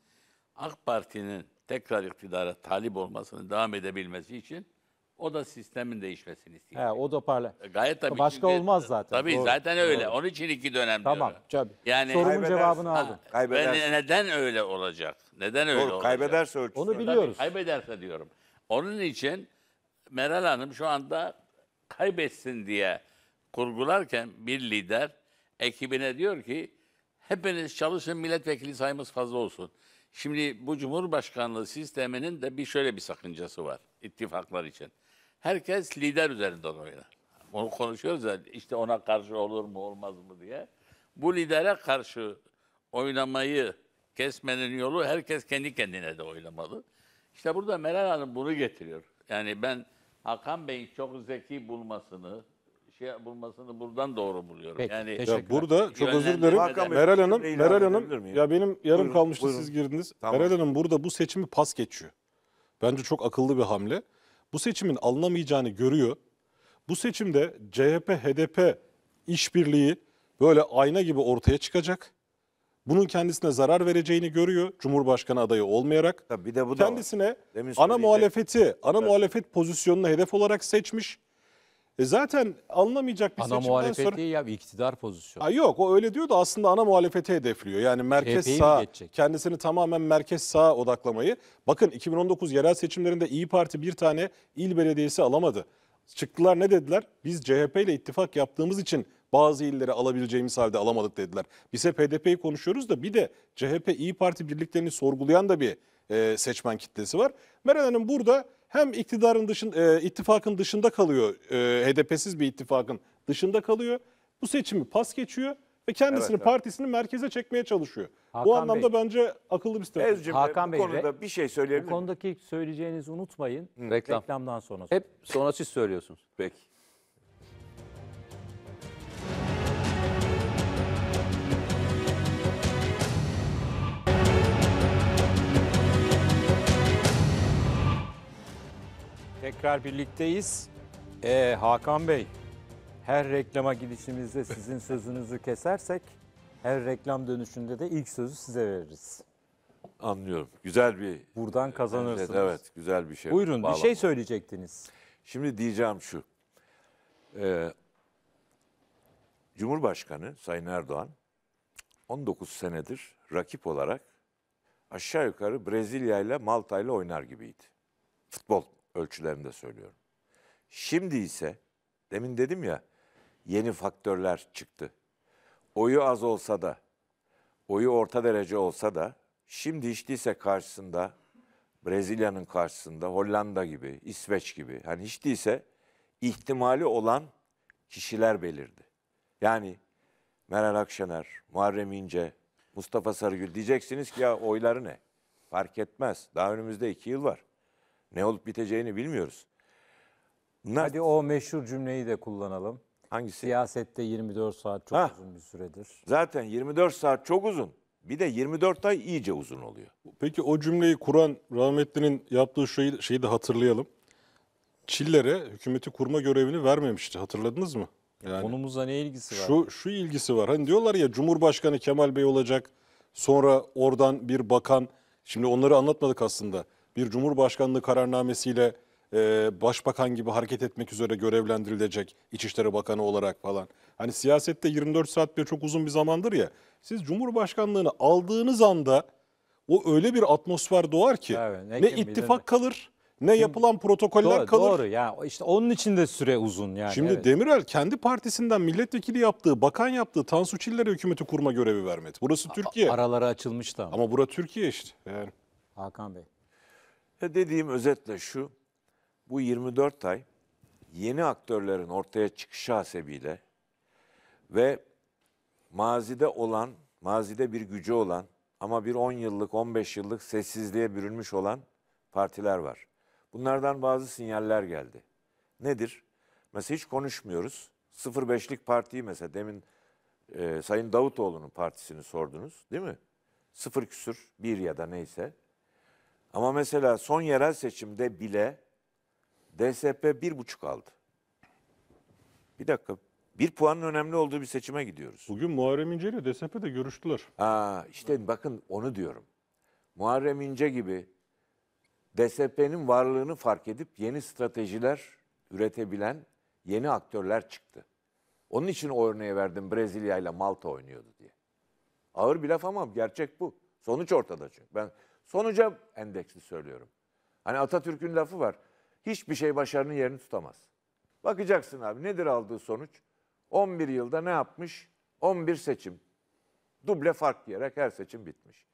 AK Parti'nin tekrar iktidara talip olmasını devam edebilmesi için o da sistemin değişmesini istiyor. He, o da parla. E, gayet tabii. Başka çünkü, olmaz zaten. Tabii Doğru. zaten öyle. Doğru. Onun için iki dönem Tamam. Diyorum. Tabii. Yani sorumun cevabını aldım. Kaybederse. Neden öyle olacak? Neden öyle Doğru, olacak? Kaybederse ölçüsü. Onu biliyoruz. Tabii, kaybederse diyorum. Onun için Meral Hanım şu anda kaybetsin diye kurgularken bir lider ekibine diyor ki hepiniz çalışın milletvekili sayımız fazla olsun. Şimdi bu Cumhurbaşkanlığı sisteminin de bir şöyle bir sakıncası var ittifaklar için. Herkes lider üzerinden oynar. Onu konuşuyoruz ya işte ona karşı olur mu olmaz mı diye. Bu lidere karşı oynamayı kesmenin yolu herkes kendi kendine de oynamalı. İşte burada Meral Hanım bunu getiriyor. Yani ben Hakan Bey'in çok zeki bulmasını, şey bulmasını buradan doğru buluyorum. Peki, yani Ya burada çok özür dilerim. Meral Hanım, Meral Hanım ya benim yarım Buyurun, kalmıştı buyurun. siz girdiniz. Tamam. Meral Hanım burada bu seçimi pas geçiyor. Bence çok akıllı bir hamle. Bu seçimin alınamayacağını görüyor. Bu seçimde CHP HDP işbirliği böyle ayna gibi ortaya çıkacak. Bunun kendisine zarar vereceğini görüyor Cumhurbaşkanı adayı olmayarak. Tabii bir de bu kendisine Demin ana söyleyecek. muhalefeti, ana muhalefet pozisyonunu hedef olarak seçmiş. E zaten anlamayacak bir Ana seçimden muhalefet değil ya bir iktidar pozisyonu. Ha yok o öyle diyor da aslında ana muhalefeti hedefliyor. Yani merkez CHP'yi sağ kendisini tamamen merkez sağa odaklamayı. Bakın 2019 yerel seçimlerinde İyi Parti bir tane il belediyesi alamadı. Çıktılar ne dediler? Biz CHP ile ittifak yaptığımız için bazı illeri alabileceğimiz halde alamadık dediler. Biz hep HDP'yi konuşuyoruz da bir de CHP İyi Parti birliklerini sorgulayan da bir e, seçmen kitlesi var. Meral Hanım burada hem iktidarın dışın, e, ittifakın dışında kalıyor, e, HDP'siz bir ittifakın dışında kalıyor. Bu seçimi pas geçiyor ve kendisini Evet, evet. partisini merkeze çekmeye çalışıyor. Hakan Bu anlamda bence akıllı bir strateji. Hakan Bey, bu konuda re- bir şey söyleyebilir Bu konudaki söyleyeceğinizi unutmayın. Reklam. Reklamdan sonra. Hep sonra siz söylüyorsunuz. Peki. Tekrar birlikteyiz. Ee, Hakan Bey, her reklama gidişimizde sizin sözünüzü kesersek, her reklam dönüşünde de ilk sözü size veririz. Anlıyorum. Güzel bir... Buradan e, kazanırsınız. Evet, güzel bir şey. Buyurun, Bağlam. bir şey söyleyecektiniz. Şimdi diyeceğim şu. Ee, Cumhurbaşkanı Sayın Erdoğan 19 senedir rakip olarak aşağı yukarı Brezilya ile Malta ile oynar gibiydi. Futbol ölçülerinde söylüyorum. Şimdi ise demin dedim ya yeni faktörler çıktı. Oyu az olsa da, oyu orta derece olsa da şimdi hiç ise karşısında Brezilya'nın karşısında Hollanda gibi, İsveç gibi hani hiç değilse ihtimali olan kişiler belirdi. Yani Meral Akşener, Muharrem İnce, Mustafa Sarıgül diyeceksiniz ki ya oyları ne? Fark etmez. Daha önümüzde iki yıl var. Ne olup biteceğini bilmiyoruz. Bunlar... Hadi o meşhur cümleyi de kullanalım. Hangisi? Siyasette 24 saat çok ha. uzun bir süredir. Zaten 24 saat çok uzun. Bir de 24 ay iyice uzun oluyor. Peki o cümleyi kuran rahmetlinin yaptığı şeyi, şeyi de hatırlayalım. Çillere hükümeti kurma görevini vermemişti. Hatırladınız mı? Yani Konumuzla ne ilgisi var? Şu, şu ilgisi var. Hani diyorlar ya Cumhurbaşkanı Kemal Bey olacak. Sonra oradan bir bakan. Şimdi onları anlatmadık aslında bir Cumhurbaşkanlığı kararnamesiyle e, başbakan gibi hareket etmek üzere görevlendirilecek İçişleri Bakanı olarak falan. Hani siyasette 24 saat bile çok uzun bir zamandır ya. Siz Cumhurbaşkanlığını aldığınız anda o öyle bir atmosfer doğar ki evet, ne, ne ittifak bilir. kalır ne Kim, yapılan protokoller doğru, kalır. Doğru ya işte onun için de süre uzun yani. Şimdi evet. Demirel kendi partisinden milletvekili yaptığı, bakan yaptığı Tansu Çiller'e hükümeti kurma görevi vermedi. Burası Türkiye. A araları açılmıştı ama. Ama bura Türkiye işte. Yani. Hakan Bey. Ve dediğim özetle şu, bu 24 ay yeni aktörlerin ortaya çıkışı hasebiyle ve mazide olan, mazide bir gücü olan ama bir 10 yıllık, 15 yıllık sessizliğe bürünmüş olan partiler var. Bunlardan bazı sinyaller geldi. Nedir? Mesela hiç konuşmuyoruz. 05'lik partiyi mesela demin e, Sayın Davutoğlu'nun partisini sordunuz değil mi? Sıfır küsür, bir ya da neyse. Ama mesela son yerel seçimde bile DSP bir buçuk aldı. Bir dakika. Bir puanın önemli olduğu bir seçime gidiyoruz. Bugün Muharrem İnce ile DSP'de görüştüler. Aa, işte evet. bakın onu diyorum. Muharrem İnce gibi DSP'nin varlığını fark edip yeni stratejiler üretebilen yeni aktörler çıktı. Onun için o örneği verdim Brezilya ile Malta oynuyordu diye. Ağır bir laf ama gerçek bu. Sonuç ortada çünkü. Ben Sonuca endeksli söylüyorum. Hani Atatürk'ün lafı var. Hiçbir şey başarının yerini tutamaz. Bakacaksın abi nedir aldığı sonuç? 11 yılda ne yapmış? 11 seçim. Duble fark diyerek her seçim bitmiş.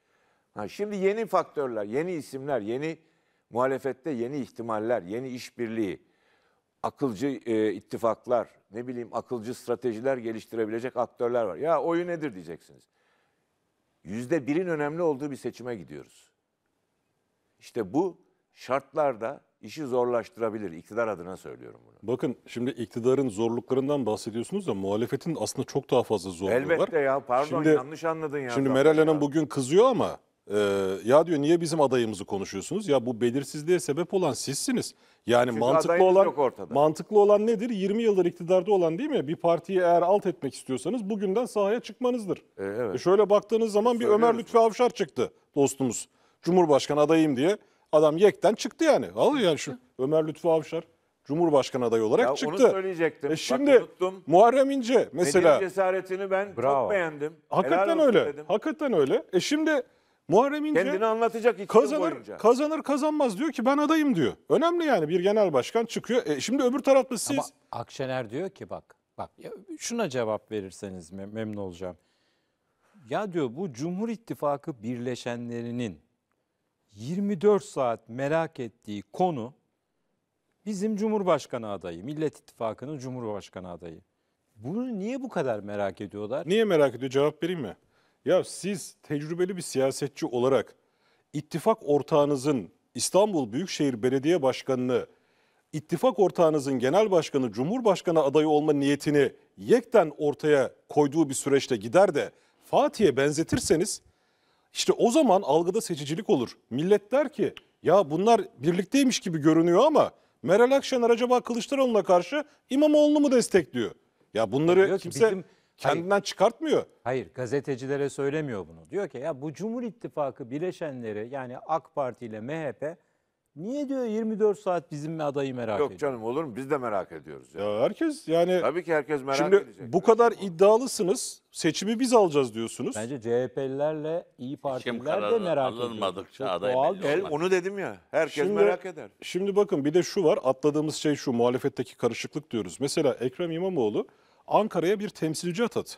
Ha, şimdi yeni faktörler, yeni isimler, yeni muhalefette yeni ihtimaller, yeni işbirliği, akılcı e, ittifaklar, ne bileyim akılcı stratejiler geliştirebilecek aktörler var. Ya oyu nedir diyeceksiniz. Yüzde birin önemli olduğu bir seçime gidiyoruz. İşte bu şartlarda işi zorlaştırabilir. İktidar adına söylüyorum bunu. Bakın şimdi iktidarın zorluklarından bahsediyorsunuz da muhalefetin aslında çok daha fazla zorluğu Elbette var. Elbette ya pardon şimdi, yanlış anladın ya. Şimdi Meral Hanım bugün kızıyor ama e, ya diyor niye bizim adayımızı konuşuyorsunuz? Ya bu belirsizliğe sebep olan sizsiniz. Yani Çünkü mantıklı olan mantıklı olan nedir? 20 yıldır iktidarda olan değil mi? Bir partiyi eğer alt etmek istiyorsanız bugünden sahaya çıkmanızdır. E, evet. e şöyle baktığınız zaman e, bir Ömer lütfü Avşar çıktı dostumuz. Cumhurbaşkanı adayım diye adam yekten çıktı yani. Al yani şu Ömer Lütfü Avşar Cumhurbaşkanı adayı olarak ya çıktı. Onu söyleyecektim. E şimdi Bak, unuttum. Muharrem İnce mesela. Medine cesaretini ben Bravo. çok beğendim. Hakikaten öyle. Dedim. Hakikaten öyle. E şimdi Muharrem İnce kendini anlatacak iki kazanır, boyunca. Kazanır kazanmaz diyor ki ben adayım diyor. Önemli yani bir genel başkan çıkıyor. E şimdi öbür tarafta siz. Ama Akşener diyor ki bak bak ya şuna cevap verirseniz mem memnun olacağım. Ya diyor bu Cumhur İttifakı birleşenlerinin 24 saat merak ettiği konu bizim Cumhurbaşkanı adayı, Millet İttifakı'nın Cumhurbaşkanı adayı. Bunu niye bu kadar merak ediyorlar? Niye merak ediyor? Cevap vereyim mi? Ya siz tecrübeli bir siyasetçi olarak ittifak ortağınızın İstanbul Büyükşehir Belediye Başkanı'nı, ittifak ortağınızın genel başkanı, Cumhurbaşkanı adayı olma niyetini yekten ortaya koyduğu bir süreçte gider de Fatih'e benzetirseniz işte o zaman algıda seçicilik olur. Millet der ki ya bunlar birlikteymiş gibi görünüyor ama Meral Akşener acaba Kılıçdaroğlu'na karşı İmamoğlu'nu mu destekliyor? Ya bunları ki, kimse bizim, kendinden hayır, çıkartmıyor. Hayır gazetecilere söylemiyor bunu. Diyor ki ya bu Cumhur İttifakı bileşenleri yani AK Parti ile MHP Niye diyor 24 saat bizim adayı merak ediyor? Yok canım olur mu? Biz de merak ediyoruz. Yani. Ya herkes yani Tabii ki herkes merak şimdi edecek. bu kadar iddialısınız. Seçimi biz alacağız diyorsunuz. Bence CHP'lilerle iyi Partiler de merak ediyor. alınmadıkça Çok aday doğal belli El, şey. onu dedim ya. Herkes Şimdi- merak eder. Şimdi bakın bir de şu var atladığımız şey şu muhalefetteki karışıklık diyoruz. Mesela Ekrem İmamoğlu Ankara'ya bir temsilci atadı.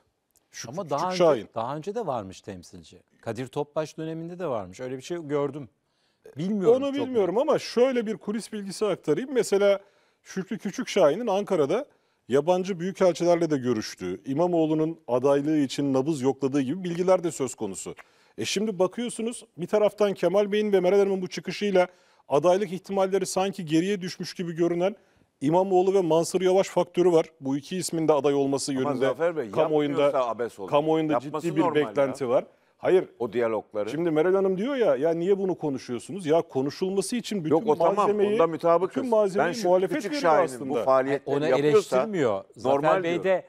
Şu Ama daha önce, daha önce de varmış temsilci. Kadir Topbaş döneminde de varmış. Öyle bir şey gördüm. Bilmiyorum. Onu bilmiyorum mu? ama şöyle bir kulis bilgisi aktarayım. Mesela Şükrü Küçükşahin'in Ankara'da yabancı büyükelçilerle de görüştüğü, İmamoğlu'nun adaylığı için nabız yokladığı gibi bilgiler de söz konusu. E şimdi bakıyorsunuz bir taraftan Kemal Bey'in ve Meral Hanım'ın bu çıkışıyla adaylık ihtimalleri sanki geriye düşmüş gibi görünen İmamoğlu ve Mansur Yavaş faktörü var. Bu iki ismin de aday olması Ama yönünde Zafer Bey, kamuoyunda, abes olur. kamuoyunda Yapması ciddi bir beklenti ya. var. Hayır. O diyalogları. Şimdi Meral Hanım diyor ya ya niye bunu konuşuyorsunuz? Ya konuşulması için bütün Yok, o malzemeyi, Onda mütabıkız. bütün malzemeyi ben şu muhalefet küçük veriyor şahinin aslında. bu faaliyetleri Ona yapıyorsa eleştirmiyor. Zafer normal Bey diyor. de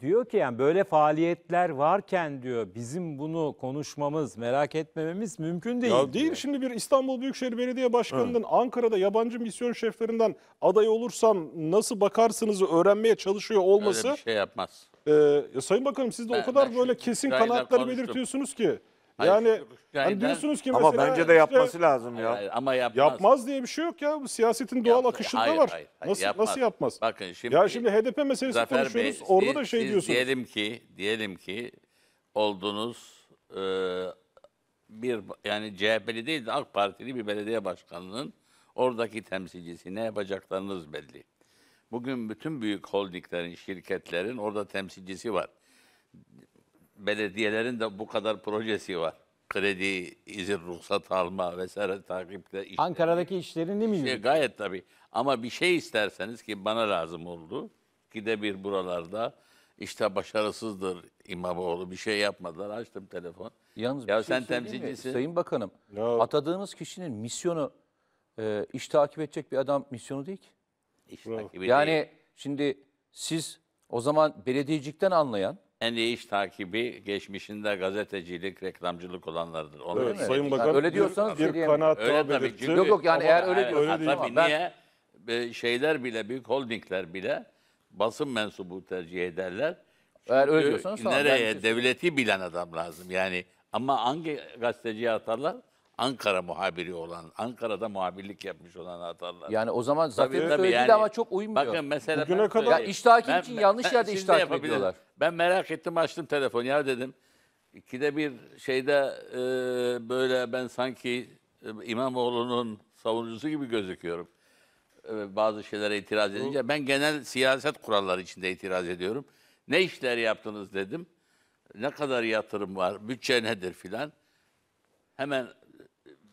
Diyor ki yani böyle faaliyetler varken diyor bizim bunu konuşmamız, merak etmememiz mümkün değil. Ya değil şimdi bir İstanbul Büyükşehir Belediye Başkanı'nın Hı. Ankara'da yabancı misyon şeflerinden aday olursam nasıl bakarsınızı öğrenmeye çalışıyor olması. Öyle bir şey yapmaz. E, Sayın Bakanım siz de ben, o kadar böyle kesin kanaatları konuştum. belirtiyorsunuz ki. Hayır, Yani, yani hani ben- diyorsunuz ki Ama bence de işte yapması lazım ya. Hayır, ama yapmaz. yapmaz diye bir şey yok ya. Bu siyasetin doğal Yapmaz. akışında Hayır, var. hayır, hayır, nasıl yapmaz. nasıl yapmaz? Bakın şimdi- Ya şimdi HDP meselesi Zafer Bey, konuşuyoruz. Orada siz- da şey siz diyorsunuz. Diyelim ki, diyelim ki oldunuz e, bir yani CHP'li değil de AK Partili bir belediye başkanının oradaki temsilcisi ne yapacaklarınız belli. Bugün bütün büyük holdinglerin, şirketlerin orada temsilcisi var belediyelerin de bu kadar projesi var. Kredi, izin, ruhsat alma vesaire takipte. Işleri. Ankara'daki işlerini mi şey, Gayet tabii. Ama bir şey isterseniz ki bana lazım oldu. Ki de bir buralarda işte başarısızdır İmamoğlu bir şey yapmadılar. Açtım telefon. Yalnız ya şey sen şey temsilcisin. Sayın Bakanım no. atadığınız kişinin misyonu e, iş takip edecek bir adam misyonu değil ki. İş no. takibi yani değil. şimdi siz o zaman belediyecikten anlayan en iyi iş takibi geçmişinde gazetecilik, reklamcılık olanlardır. Onu Evet, evet. Sayın Bakan Öyle diyorsanız bir, bir kanaat Öyle tabii. belirtti. Çünkü- Yok yok yani eğer öyle diyorsanız. Öyle Tabii tamam, niye? Ee, Şeyler bile, büyük holdingler bile basın mensubu tercih ederler. Eğer öyle diyorsanız nereye devleti bilen adam lazım yani. Ama hangi gazeteciye atarlar? Ankara muhabiri olan, Ankara'da muhabirlik yapmış olan atarlar. Yani o zaman Zafer Tabii, söyledi yani, ama çok uymuyor. Bakın mesela ben, kadar... ya iş takip ben, için yanlış ben, yerde iş takip Ben merak ettim açtım telefon ya dedim. İkide bir şeyde e, böyle ben sanki e, İmamoğlu'nun savunucusu gibi gözüküyorum. E, bazı şeylere itiraz edince ben genel siyaset kuralları içinde itiraz ediyorum. Ne işler yaptınız dedim. Ne kadar yatırım var, bütçe nedir filan. Hemen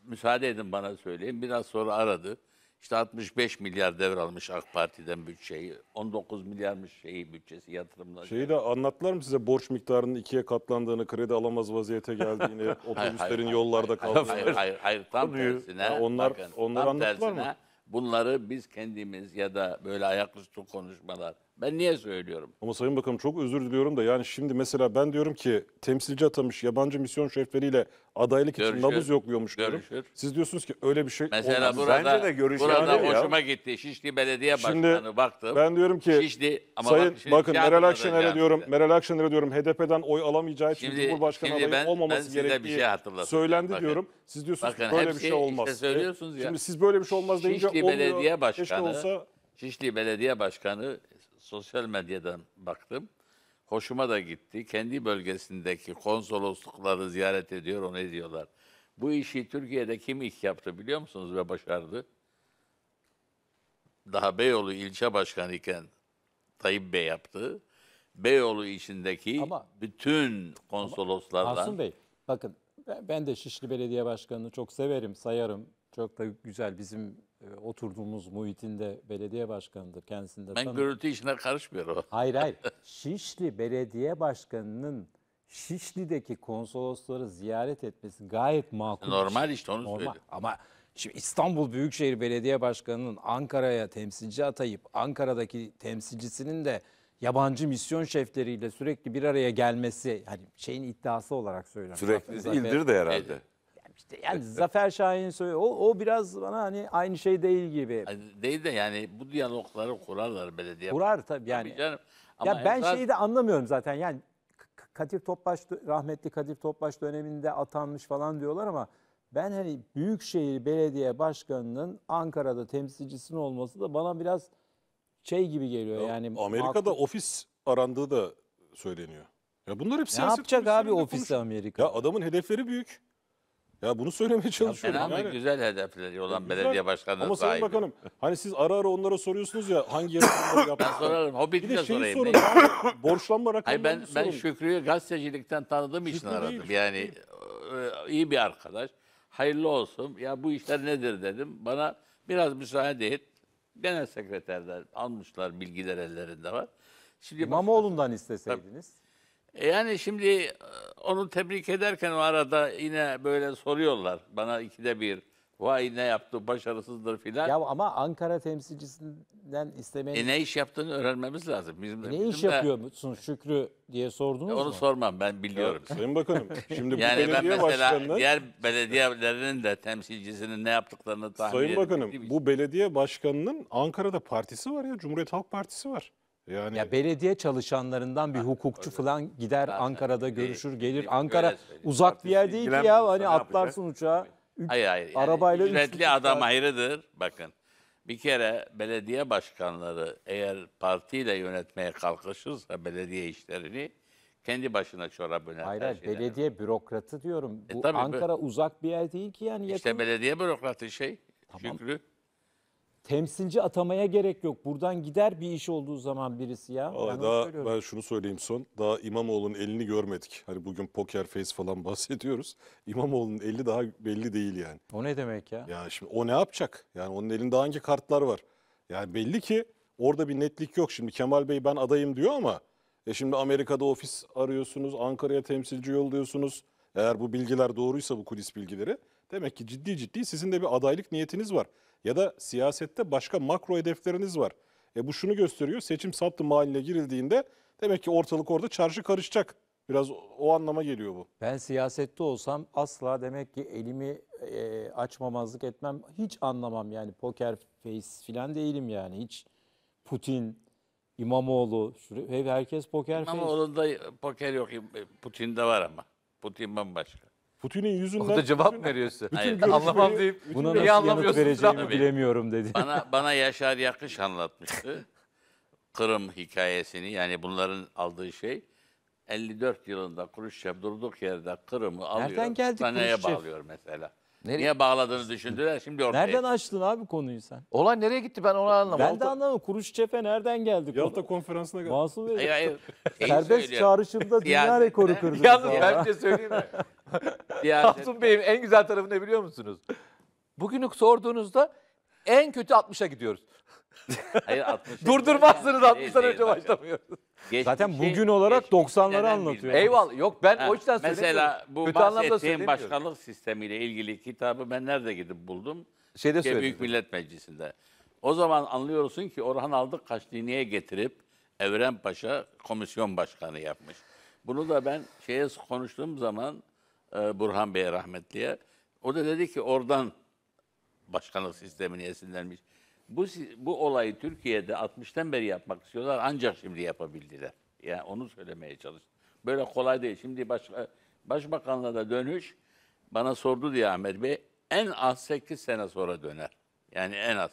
müsaade edin bana söyleyin. Biraz sonra aradı. İşte 65 milyar devralmış AK Parti'den bütçeyi. 19 milyarmış şeyi bütçesi yatırımlar. Şeyi de anlattılar mı size borç miktarının ikiye katlandığını, kredi alamaz vaziyete geldiğini, otobüslerin yollarda kaldığını? Hayır, hayır, hayır, hayır tam Konuyu, ee, tersine. Yani onlar, bakın, onlar tam anlattılar tersine, mı? Bunları biz kendimiz ya da böyle ayaküstü konuşmalar ben niye söylüyorum? Ama Sayın Bakanım çok özür diliyorum da yani şimdi mesela ben diyorum ki temsilci atamış yabancı misyon şefleriyle adaylık için Görüşür. nabız yokluyormuş diyorum. Siz diyorsunuz ki öyle bir şey Mesela burada, Bence de görüş burada yani ya. hoşuma gitti. Şişli Belediye Şimdi Başkanı baktım. ben diyorum ki Şişli ama Sayın bak, şey, şey bakın Meral kağıdına Akşener'e diyorum verdi. Meral Akşener'e diyorum HDP'den oy alamayacağı için Şimdi- Cumhurbaşkanı şimdi adayı ben- ben olmaması size bir şey söylendi Bakın. diyorum. Siz diyorsunuz Bakın böyle bir şey olmaz. işte e, söylüyorsunuz ya. Şimdi siz böyle bir şey olmaz deyince Şişli Belediye Başkanı Şişli Belediye Başkanı sosyal medyadan baktım. Hoşuma da gitti. Kendi bölgesindeki konsoloslukları ziyaret ediyor, onu ediyorlar. Bu işi Türkiye'de kim ilk yaptı biliyor musunuz ve başardı? Daha Beyoğlu ilçe başkanı iken Tayyip Bey yaptı. Beyoğlu içindeki ama, bütün konsoloslardan. Ama Asım Bey bakın ben de Şişli Belediye Başkanı'nı çok severim, sayarım. Çok da güzel bizim e, oturduğumuz muhitinde belediye başkanıdır kendisinde. Ben gürültü işine karışmıyorum. Hayır hayır. Şişli Belediye Başkanı'nın Şişli'deki konsolosları ziyaret etmesi gayet makul. Şey. Normal işte onu Normal. söyledim. Ama şimdi İstanbul Büyükşehir Belediye Başkanı'nın Ankara'ya temsilci atayıp Ankara'daki temsilcisinin de yabancı misyon şefleriyle sürekli bir araya gelmesi hani şeyin iddiası olarak söylüyorum. Sürekli Zafer- değildir de herhalde. İşte yani Zafer Şahin söylüyor. O, o biraz bana hani aynı şey değil gibi. Değil de yani bu diyalogları kurarlar belediye. Kurar tabii yani. Tabii canım. Ama ya ben esas... şeyi de anlamıyorum zaten. Yani Kadir Topbaş rahmetli Kadir Topbaş döneminde atanmış falan diyorlar ama ben hani Büyükşehir Belediye Başkanı'nın Ankara'da temsilcisinin olması da bana biraz şey gibi geliyor ya, yani. Amerika'da aklı... ofis arandığı da söyleniyor. Ya bunlar hep siyaset. Ne yapacak abi ofis Amerika? Ya adamın hedefleri büyük. Ya bunu söylemeye çalışıyorum. Fena mı? yani. güzel hedefleri olan Güzel. belediye başkanı Ama Sayın sahibi. Bakanım hani siz ara ara onlara soruyorsunuz ya hangi yatırımları yaptınız? Ben sorarım. Hobbit'i Bir de şeyi sorun. neyi? abi, borçlanma Hayır rakamlarını ben ben sorun. Şükrü'yü gazetecilikten tanıdığım için Şükrü aradım. değil. Yani e, e, iyi bir arkadaş. Hayırlı olsun. Ya bu işler nedir dedim. Bana biraz müsaade et. Genel sekreterler almışlar bilgiler ellerinde var. Şimdi bak- İmamoğlu'ndan isteseydiniz. E yani şimdi e, onu tebrik ederken o arada yine böyle soruyorlar bana ikide bir. Vay ne yaptı başarısızdır filan. Ya ama Ankara temsilcisinden istemeyen... E ne iş yaptığını öğrenmemiz lazım. Bizim, e ne bizim iş de... yapıyor musun Şükrü diye sordunuz e onu mu? Onu sormam ben biliyorum. Ya, Sayın Bakanım şimdi bu yani belediye ben mesela diğer belediyelerinin de temsilcisinin ne yaptıklarını tahmin Sayın Bakanım bu belediye başkanının Ankara'da partisi var ya Cumhuriyet Halk Partisi var. Yani Ya belediye çalışanlarından bir hukukçu falan gider Ankara'da görüşür gelir. Ankara uzak bir yer değil ki ya hani atlarsın uçağa. Üç- Hayır hayır. Yani arabayla üç ücretli adam saat- ayrıdır. Bakın bir kere belediye başkanları eğer partiyle yönetmeye kalkışırsa belediye işlerini kendi başına çorap öner. Hayır hayır, belediye bürokratı diyorum. E bu tabii, bu- Ankara uzak bir yer değil ki yani yakın. İşte belediye bürokratı şey. Şükrü temsilci atamaya gerek yok. Buradan gider bir iş olduğu zaman birisi ya. Aa, Ben daha ben şunu söyleyeyim son. Daha İmamoğlu'nun elini görmedik. Hani bugün poker face falan bahsediyoruz. İmamoğlu'nun eli daha belli değil yani. O ne demek ya? Ya şimdi o ne yapacak? Yani onun elinde hangi kartlar var? Yani belli ki orada bir netlik yok. Şimdi Kemal Bey ben adayım diyor ama e şimdi Amerika'da ofis arıyorsunuz, Ankara'ya temsilci yolluyorsunuz. Eğer bu bilgiler doğruysa bu kulis bilgileri demek ki ciddi ciddi sizin de bir adaylık niyetiniz var. Ya da siyasette başka makro hedefleriniz var. E bu şunu gösteriyor. Seçim sattı haline girildiğinde demek ki ortalık orada çarşı karışacak. Biraz o anlama geliyor bu. Ben siyasette olsam asla demek ki elimi e, açmamazlık etmem. Hiç anlamam yani poker face falan değilim yani. Hiç Putin, İmamoğlu, şuraya, herkes poker face. İmamoğlu'nda poker yok. Putin'de var ama. Putin bambaşka. Putin'in yüzünden... O da cevap bütün, veriyorsun. Bütün Hayır, anlamam deyip buna nasıl yanıt vereceğimi bilemiyorum dedi. Bana, bana Yaşar Yakış anlatmıştı. Kırım hikayesini yani bunların aldığı şey 54 yılında Kuruşçev durduk yerde Kırım'ı alıyor. Nereden geldi Kuruşçev? bağlıyor mesela. Nereye? Niye bağladığını düşündüler şimdi ortaya. Nereden açtın abi konuyu sen? Olay nereye gitti ben onu anlamadım. Ben de anlamadım. Kuruş çepe nereden geldi? Yalta konferansına geldi. Masum Bey. Serbest çağrışımda dünya rekoru kırdınız. Yalnız ben bir şey söyleyeyim mi? Masum Beyim en güzel tarafı ne biliyor musunuz? Bugünü sorduğunuzda en kötü 60'a gidiyoruz. Hayır 60 Durdurmazsınız 60 sene önce başlamıyoruz. Geçmişi Zaten bugün olarak geçmişi 90'ları anlatıyor. bilmem. Eyvallah yok ben o yüzden Mesela bu bahsettiğim başkanlık sistemiyle ilgili kitabı ben nerede gidip buldum? Şeyde Türkiye Büyük Millet Meclisi'nde. O zaman anlıyorsun ki Orhan Aldık Kaşlini'ye getirip Evren Paşa komisyon başkanı yapmış. Bunu da ben şeye konuştuğum zaman e, Burhan Bey rahmetliye. O da dedi ki oradan başkanlık sistemini esinlenmiş. Bu, bu olayı Türkiye'de 60'tan beri yapmak istiyorlar ancak şimdi yapabildiler. Yani onu söylemeye çalıştım. Böyle kolay değil. Şimdi baş, başbakanla da dönüş bana sordu diye Ahmet Bey en az 8 sene sonra döner. Yani en az.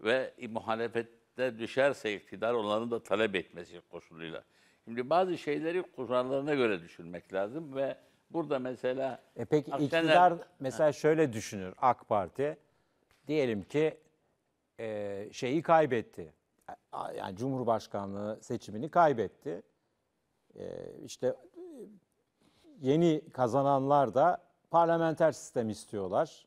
Ve muhalefette düşerse iktidar onların da talep etmesi koşuluyla. Şimdi bazı şeyleri kurallarına göre düşünmek lazım ve burada mesela... E peki Akşener, iktidar mesela şöyle düşünür AK Parti. Diyelim ki e, şeyi kaybetti. Yani Cumhurbaşkanlığı seçimini kaybetti. E, işte e, yeni kazananlar da parlamenter sistem istiyorlar.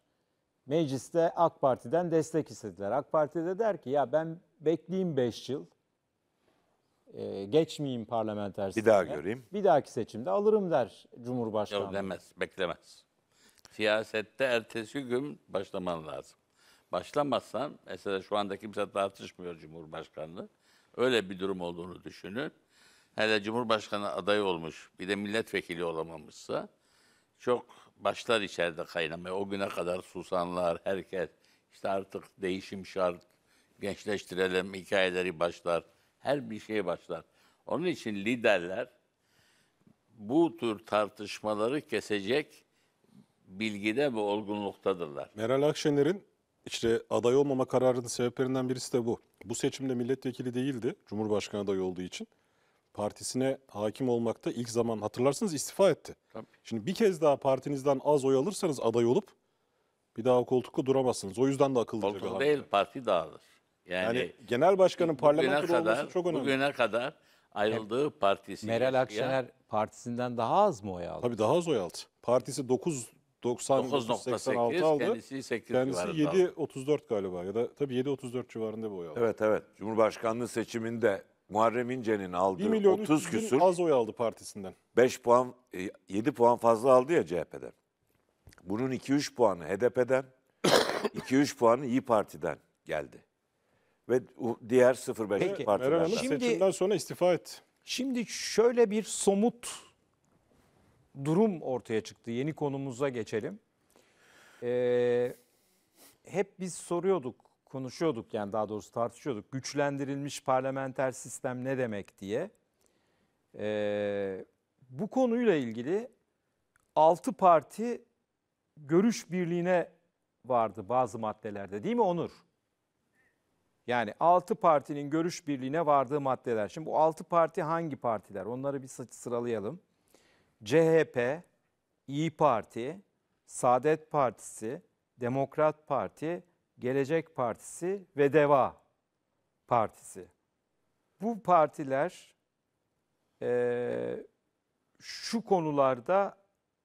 Mecliste AK Parti'den destek istediler. AK Parti de der ki ya ben bekleyeyim 5 yıl. E, geçmeyeyim parlamenter sisteme. Bir daha göreyim. Bir dahaki seçimde alırım der Cumhurbaşkanı. Yok demez, beklemez. Siyasette ertesi gün başlaman lazım başlamazsan, mesela şu anda kimse tartışmıyor Cumhurbaşkanlığı. Öyle bir durum olduğunu düşünün. Hele Cumhurbaşkanı adayı olmuş, bir de milletvekili olamamışsa çok başlar içeride kaynamaya. O güne kadar susanlar, herkes işte artık değişim şart, gençleştirelim hikayeleri başlar. Her bir şey başlar. Onun için liderler bu tür tartışmaları kesecek bilgide ve olgunluktadırlar. Meral Akşener'in işte aday olmama kararının sebeplerinden birisi de bu. Bu seçimde milletvekili değildi Cumhurbaşkanı adayı olduğu için. Partisine hakim olmakta ilk zaman hatırlarsınız istifa etti. Tabii. Şimdi bir kez daha partinizden az oy alırsanız aday olup bir daha o koltukta duramazsınız. O yüzden de akıllıca Koltuk değil parti dağılır. Yani, yani genel başkanın parlamentoda olması çok önemli. Bugüne kadar ayrıldığı Hep, partisi. Meral Akşener ya. partisinden daha az mı oy aldı? Tabii daha az oy aldı. Partisi 9 99.86 aldı. Kendisi 8 Kendisi 7.34 galiba ya da tabii 7.34 civarında bir oy aldı. Evet evet. Cumhurbaşkanlığı seçiminde Muharrem İnce'nin aldığı 1 30 küsür az oy aldı partisinden. 5 puan 7 e, puan fazla aldı ya CHP'den. Bunun 2-3 puanı HDP'den, 2-3 puanı İyi Parti'den geldi. Ve diğer 05 partilerden. Meral Hanım seçimden sonra istifa etti. Şimdi şöyle bir somut durum ortaya çıktı. Yeni konumuza geçelim. Ee, hep biz soruyorduk, konuşuyorduk yani daha doğrusu tartışıyorduk. Güçlendirilmiş parlamenter sistem ne demek diye. Ee, bu konuyla ilgili 6 parti görüş birliğine vardı bazı maddelerde değil mi Onur? Yani 6 partinin görüş birliğine vardığı maddeler. Şimdi bu 6 parti hangi partiler? Onları bir sıralayalım. CHP, İyi Parti, Saadet Partisi, Demokrat Parti, Gelecek Partisi ve Deva Partisi. Bu partiler e, şu konularda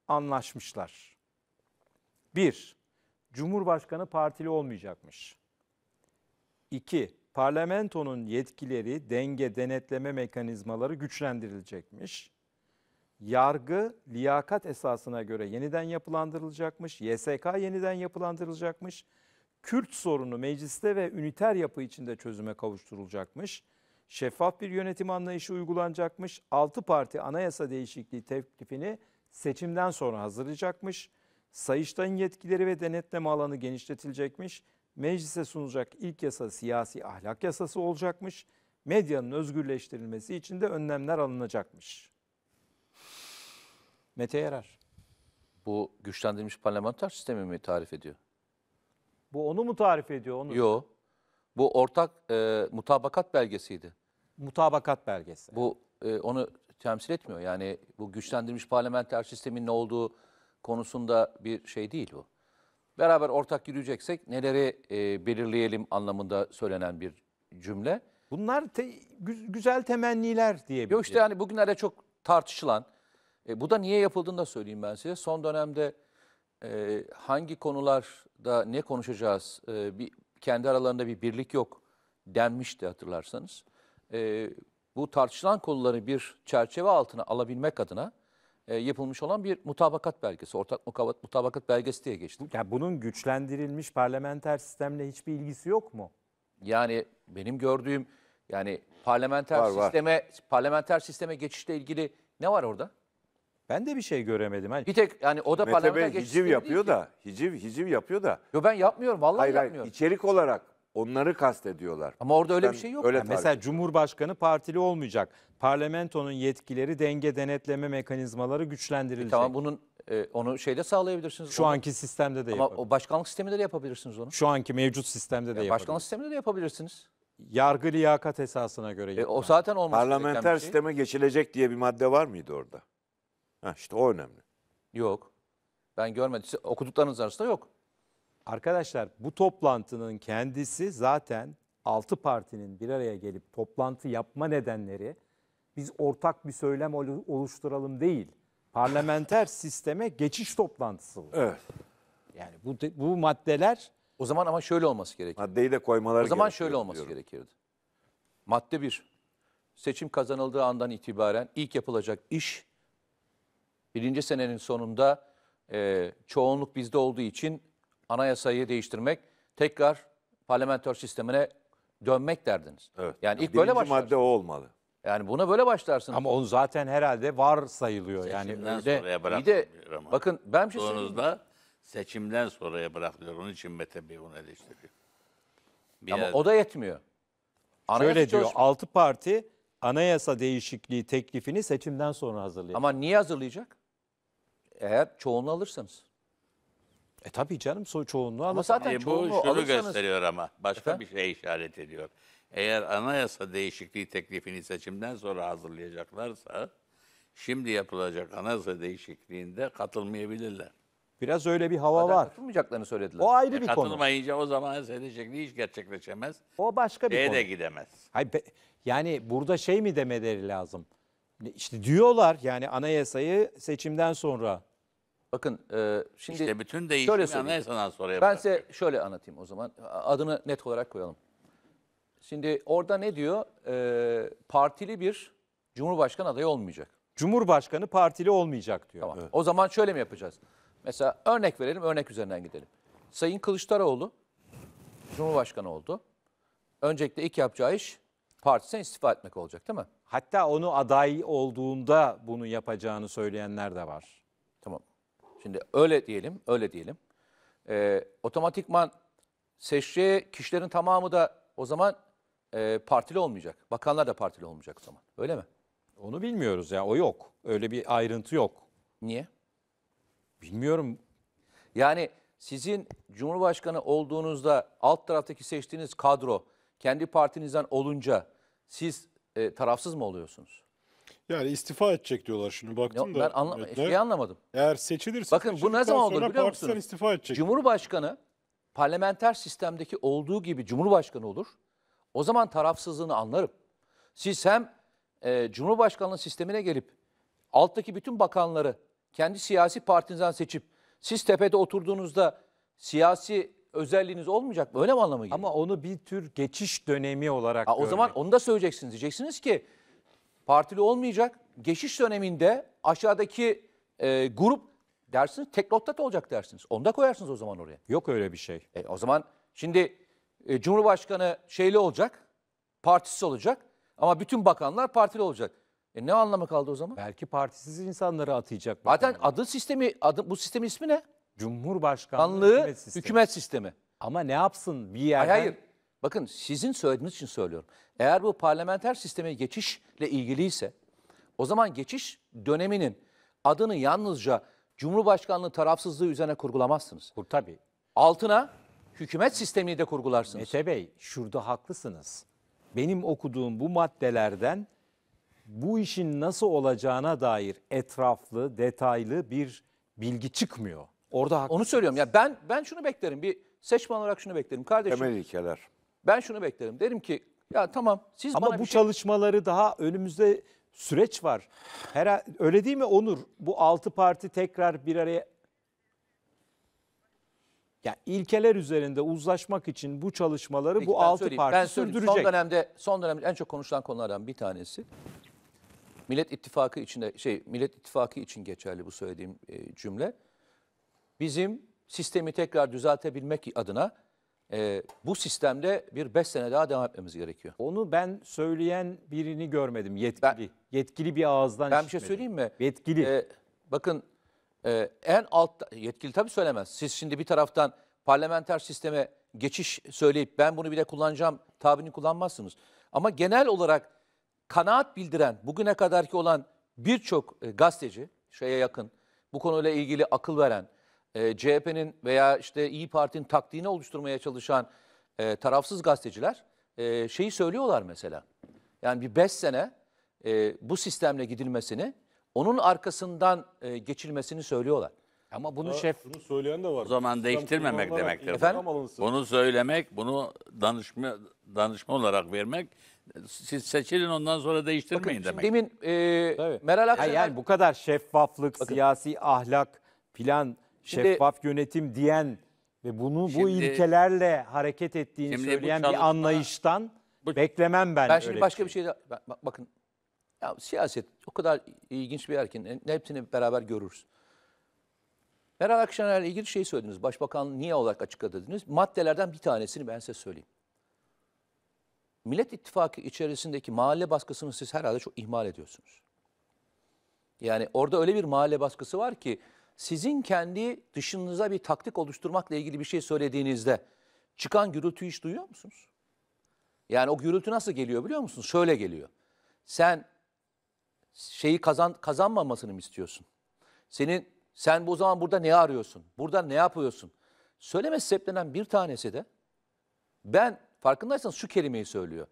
anlaşmışlar. Bir, Cumhurbaşkanı partili olmayacakmış. İki, Parlamentonun yetkileri, denge, denetleme mekanizmaları güçlendirilecekmiş yargı liyakat esasına göre yeniden yapılandırılacakmış. YSK yeniden yapılandırılacakmış. Kürt sorunu mecliste ve üniter yapı içinde çözüme kavuşturulacakmış. Şeffaf bir yönetim anlayışı uygulanacakmış. 6 parti anayasa değişikliği teklifini seçimden sonra hazırlayacakmış. Sayıştay'ın yetkileri ve denetleme alanı genişletilecekmiş. Meclise sunulacak ilk yasa siyasi ahlak yasası olacakmış. Medyanın özgürleştirilmesi için de önlemler alınacakmış. Mete Yarar. Bu güçlendirilmiş parlamenter sistemi mi tarif ediyor? Bu onu mu tarif ediyor? Onu Yok. Bu ortak e, mutabakat belgesiydi. Mutabakat belgesi. Bu e, onu temsil etmiyor. Yani bu güçlendirilmiş parlamenter sistemin ne olduğu konusunda bir şey değil bu. Beraber ortak yürüyeceksek neleri e, belirleyelim anlamında söylenen bir cümle. Bunlar te, güzel temenniler diyebiliriz. Yok işte yani bugünlerde çok tartışılan e, bu da niye yapıldığını da söyleyeyim ben size. Son dönemde e, hangi konularda ne konuşacağız, e, bir, kendi aralarında bir birlik yok denmişti hatırlarsanız. E, bu tartışılan konuları bir çerçeve altına alabilmek adına e, yapılmış olan bir mutabakat belgesi, ortak mutabakat, mutabakat belgesi diye geçti. Yani bunun güçlendirilmiş parlamenter sistemle hiçbir ilgisi yok mu? Yani benim gördüğüm yani parlamenter var, sisteme var. parlamenter sisteme geçişle ilgili ne var orada? Ben de bir şey göremedim. Hani Bir tek yani o da Mete parlamenter Bey hiciv yapıyor da, hiciv hiciv yapıyor da. Yo ben yapmıyorum vallahi Hayır hayır yapmıyorum. içerik olarak onları kastediyorlar. Ama orada öyle Ben bir şey yok. Öyle Yani mesela Cumhurbaşkanı partili olmayacak. Parlamentonun yetkileri, denge denetleme mekanizmaları güçlendirilecek. Tamam bunun e, onu şeyde sağlayabilirsiniz. Şu Onu- anki sistemde de yapabilirsiniz. ama o başkanlık sisteminde de yapabilirsiniz onu. Şu anki mevcut sistemde de yapabilir. Başkanlık sisteminde de yapabilirsiniz. Yargı liyakat esasına göre. E, o zaten olması gereken bir şey. sisteme geçilecek diye bir madde var mıydı orada? Ha, işte o önemli. Yok. Ben görmedim. Siz Okuduklarınız arasında yok. Arkadaşlar bu toplantının kendisi zaten 6 partinin bir araya gelip toplantı yapma nedenleri biz ortak bir söylem oluşturalım değil. Parlamenter sisteme geçiş toplantısı bu. Evet. Yani bu bu maddeler O zaman ama şöyle olması gerekiyor. Maddeyi de koymaları O zaman şöyle olması diyorum. gerekirdi. Madde 1. Seçim kazanıldığı andan itibaren ilk yapılacak iş birinci senenin sonunda e, çoğunluk bizde olduğu için anayasayı değiştirmek tekrar parlamenter sistemine dönmek derdiniz. Evet. Yani ilk Birinci böyle başlar. madde o olmalı. Yani buna böyle başlarsınız. Ama on zaten herhalde var sayılıyor. Seçimden yani öyle, bırak. bir de ama. bakın ben bir şey söyleyeyim. Sonunda seçimden sonraya bırakılıyor. Onun için Mete Bey onu eleştiriyor. Ama o da yetmiyor. Anayasa Şöyle diyor çalışmıyor. 6 parti anayasa değişikliği teklifini seçimden sonra hazırlayacak. Ama niye hazırlayacak? Eğer çoğunu alırsanız. E tabii canım soy çoğunluğu ama zaten E, bu çoğunluğu şunu alırsanız. gösteriyor ama başka Efendim? bir şey işaret ediyor. Eğer anayasa değişikliği teklifini seçimden sonra hazırlayacaklarsa şimdi yapılacak anayasa değişikliğinde katılmayabilirler. Biraz öyle bir hava Zaten var. katılmayacaklarını söylediler. O ayrı e bir konu. Katılmayınca o zaman anayasa değişikliği hiç gerçekleşemez. O başka bir Şeye konu. de gidemez. Hayır, be- yani burada şey mi demeleri lazım? İşte diyorlar yani anayasayı seçimden sonra. Bakın e, şimdi işte bütün şöyle değişimi söyleyeyim. anayasadan sonra Ben size şöyle anlatayım o zaman. Adını net olarak koyalım. Şimdi orada ne diyor? Ee, partili bir cumhurbaşkanı adayı olmayacak. Cumhurbaşkanı partili olmayacak diyor. Tamam. Evet. O zaman şöyle mi yapacağız? Mesela örnek verelim, örnek üzerinden gidelim. Sayın Kılıçdaroğlu Cumhurbaşkanı oldu. Öncelikle ilk yapacağı iş partisinden istifa etmek olacak değil mi? Hatta onu aday olduğunda bunu yapacağını söyleyenler de var. Tamam. Şimdi öyle diyelim, öyle diyelim. Ee, otomatikman seçeceği kişilerin tamamı da o zaman e, partili olmayacak. Bakanlar da partili olmayacak o zaman. Öyle mi? Onu bilmiyoruz ya. O yok. Öyle bir ayrıntı yok. Niye? Bilmiyorum. Yani sizin Cumhurbaşkanı olduğunuzda alt taraftaki seçtiğiniz kadro kendi partinizden olunca siz e, tarafsız mı oluyorsunuz? Yani istifa edecek diyorlar şimdi baktım da. Ben anla metler. şeyi anlamadım. Eğer seçilirse Bakın bu ne zaman olur biliyor musunuz? istifa edecek. Cumhurbaşkanı parlamenter sistemdeki olduğu gibi Cumhurbaşkanı olur. O zaman tarafsızlığını anlarım. Siz hem e, Cumhurbaşkanlığı sistemine gelip alttaki bütün bakanları kendi siyasi partinizden seçip siz tepede oturduğunuzda siyasi özelliğiniz olmayacak mı? Öyle mi anlamı geliyor? Ama onu bir tür geçiş dönemi olarak Ha, o zaman onu da söyleyeceksiniz. Diyeceksiniz ki partili olmayacak. Geçiş döneminde aşağıdaki e, grup dersiniz teknokrat olacak dersiniz. Onu da koyarsınız o zaman oraya. Yok öyle bir şey. E, o zaman şimdi e, Cumhurbaşkanı şeyli olacak, partisi olacak ama bütün bakanlar partili olacak. E ne anlamı kaldı o zaman? Belki partisiz insanları atayacak. Zaten adı sistemi, adı, bu sistemin ismi ne? Cumhurbaşkanlığı hükümet sistemi. hükümet sistemi. Ama ne yapsın bir yerden? Hayır, hayır. Bakın sizin söylediğiniz için söylüyorum. Eğer bu parlamenter sisteme geçişle ilgiliyse o zaman geçiş döneminin adını yalnızca Cumhurbaşkanlığı tarafsızlığı üzerine kurgulamazsınız. Kur, tabii. Altına hükümet sistemini de kurgularsınız. Mete Bey şurada haklısınız. Benim okuduğum bu maddelerden bu işin nasıl olacağına dair etraflı, detaylı bir bilgi çıkmıyor. Orada haklısınız. Onu söylüyorum. Ya ben ben şunu beklerim. Bir seçmen olarak şunu beklerim kardeşim. Temel ilkeler. Ben şunu beklerim. Derim ki ya tamam siz Ama bana bu şey... çalışmaları daha önümüzde süreç var. Her öyle değil mi Onur? Bu altı parti tekrar bir araya ya ilkeler üzerinde uzlaşmak için bu çalışmaları Peki, bu altı parti ben sürdürecek. Son dönemde son dönemde en çok konuşulan konulardan bir tanesi Millet İttifakı içinde şey Millet İttifakı için geçerli bu söylediğim e, cümle bizim sistemi tekrar düzeltebilmek adına e, bu sistemde bir 5 sene daha devam etmemiz gerekiyor. Onu ben söyleyen birini görmedim yetkili. Ben, yetkili bir ağızdan Ben işitmedim. bir şey söyleyeyim mi? Yetkili. E, bakın e, en alt yetkili tabii söylemez. Siz şimdi bir taraftan parlamenter sisteme geçiş söyleyip ben bunu bir de kullanacağım tabirini kullanmazsınız. Ama genel olarak kanaat bildiren bugüne kadarki olan birçok e, gazeteci şeye yakın bu konuyla ilgili akıl veren e, CHP'nin veya işte İyi Parti'nin taktiğini oluşturmaya çalışan e, tarafsız gazeteciler e, şeyi söylüyorlar mesela. Yani bir beş sene e, bu sistemle gidilmesini, onun arkasından e, geçilmesini söylüyorlar. Ama bunu Ama şef bunu söyleyen de var. O zaman Sistem değiştirmemek demektir. Efendim? Bunu söylemek, bunu danışma danışma olarak vermek siz seçilin ondan sonra değiştirmeyin Şimdi demek. Demin e, Tabii. Meral Ya yani bu kadar şeffaflık, siyasi ahlak, plan Şimdi- şeffaf yönetim diyen ve bunu bu ilkelerle hareket ettiğini Şimdi bu söyleyen bir anlayıştan Bu- beklemem ben. Ben şimdi öyle başka şey. bir şey daha- ba- bakın ya siyaset o kadar ilginç bir yer ki e, hepsini beraber görürüz. Meral Akşener'le ilgili şey söylediniz. Başbakan niye olarak açıkladınız? Maddelerden bir tanesini ben size söyleyeyim. Millet İttifakı içerisindeki mahalle baskısını siz herhalde çok ihmal ediyorsunuz. Yani orada öyle bir mahalle baskısı var ki sizin kendi dışınıza bir taktik oluşturmakla ilgili bir şey söylediğinizde çıkan gürültüyü hiç duyuyor musunuz? Yani o gürültü nasıl geliyor biliyor musunuz? Şöyle geliyor. Sen şeyi kazan kazanmamasını mı istiyorsun? Senin sen bu zaman burada ne arıyorsun? Burada ne yapıyorsun? Söyleme sebeplenen bir tanesi de ben farkındaysanız şu kelimeyi söylüyor.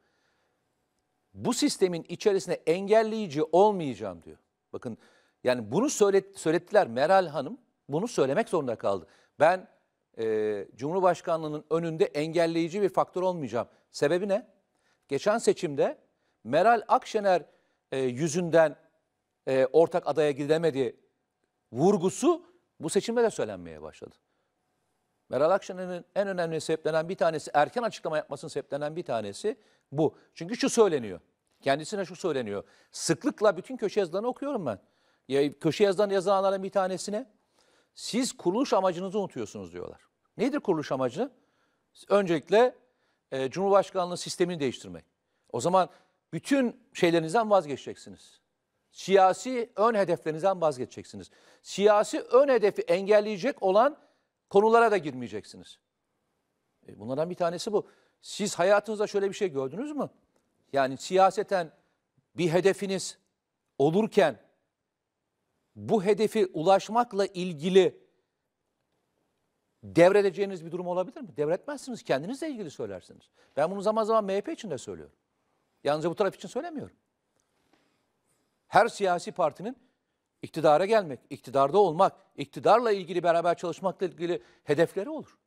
Bu sistemin içerisine engelleyici olmayacağım diyor. Bakın yani bunu söylet, söylettiler Meral Hanım. Bunu söylemek zorunda kaldı. Ben e, Cumhurbaşkanlığının önünde engelleyici bir faktör olmayacağım. Sebebi ne? Geçen seçimde Meral Akşener e, yüzünden e, ortak adaya gidemedi vurgusu bu seçimde de söylenmeye başladı. Meral Akşener'in en önemli sebeplenen bir tanesi, erken açıklama yapmasının sebeplenen bir tanesi bu. Çünkü şu söyleniyor. Kendisine şu söyleniyor. Sıklıkla bütün köşe yazılarını okuyorum ben ya köşe yazıdan yazılanların bir tanesine siz kuruluş amacınızı unutuyorsunuz diyorlar. Nedir kuruluş amacı? Öncelikle e, Cumhurbaşkanlığı sistemini değiştirmek. O zaman bütün şeylerinizden vazgeçeceksiniz. Siyasi ön hedeflerinizden vazgeçeceksiniz. Siyasi ön hedefi engelleyecek olan konulara da girmeyeceksiniz. E, bunlardan bir tanesi bu. Siz hayatınızda şöyle bir şey gördünüz mü? Yani siyaseten bir hedefiniz olurken bu hedefi ulaşmakla ilgili devredeceğiniz bir durum olabilir mi? Devretmezsiniz, kendinizle ilgili söylersiniz. Ben bunu zaman zaman MHP için de söylüyorum. Yalnızca bu taraf için söylemiyorum. Her siyasi partinin iktidara gelmek, iktidarda olmak, iktidarla ilgili beraber çalışmakla ilgili hedefleri olur.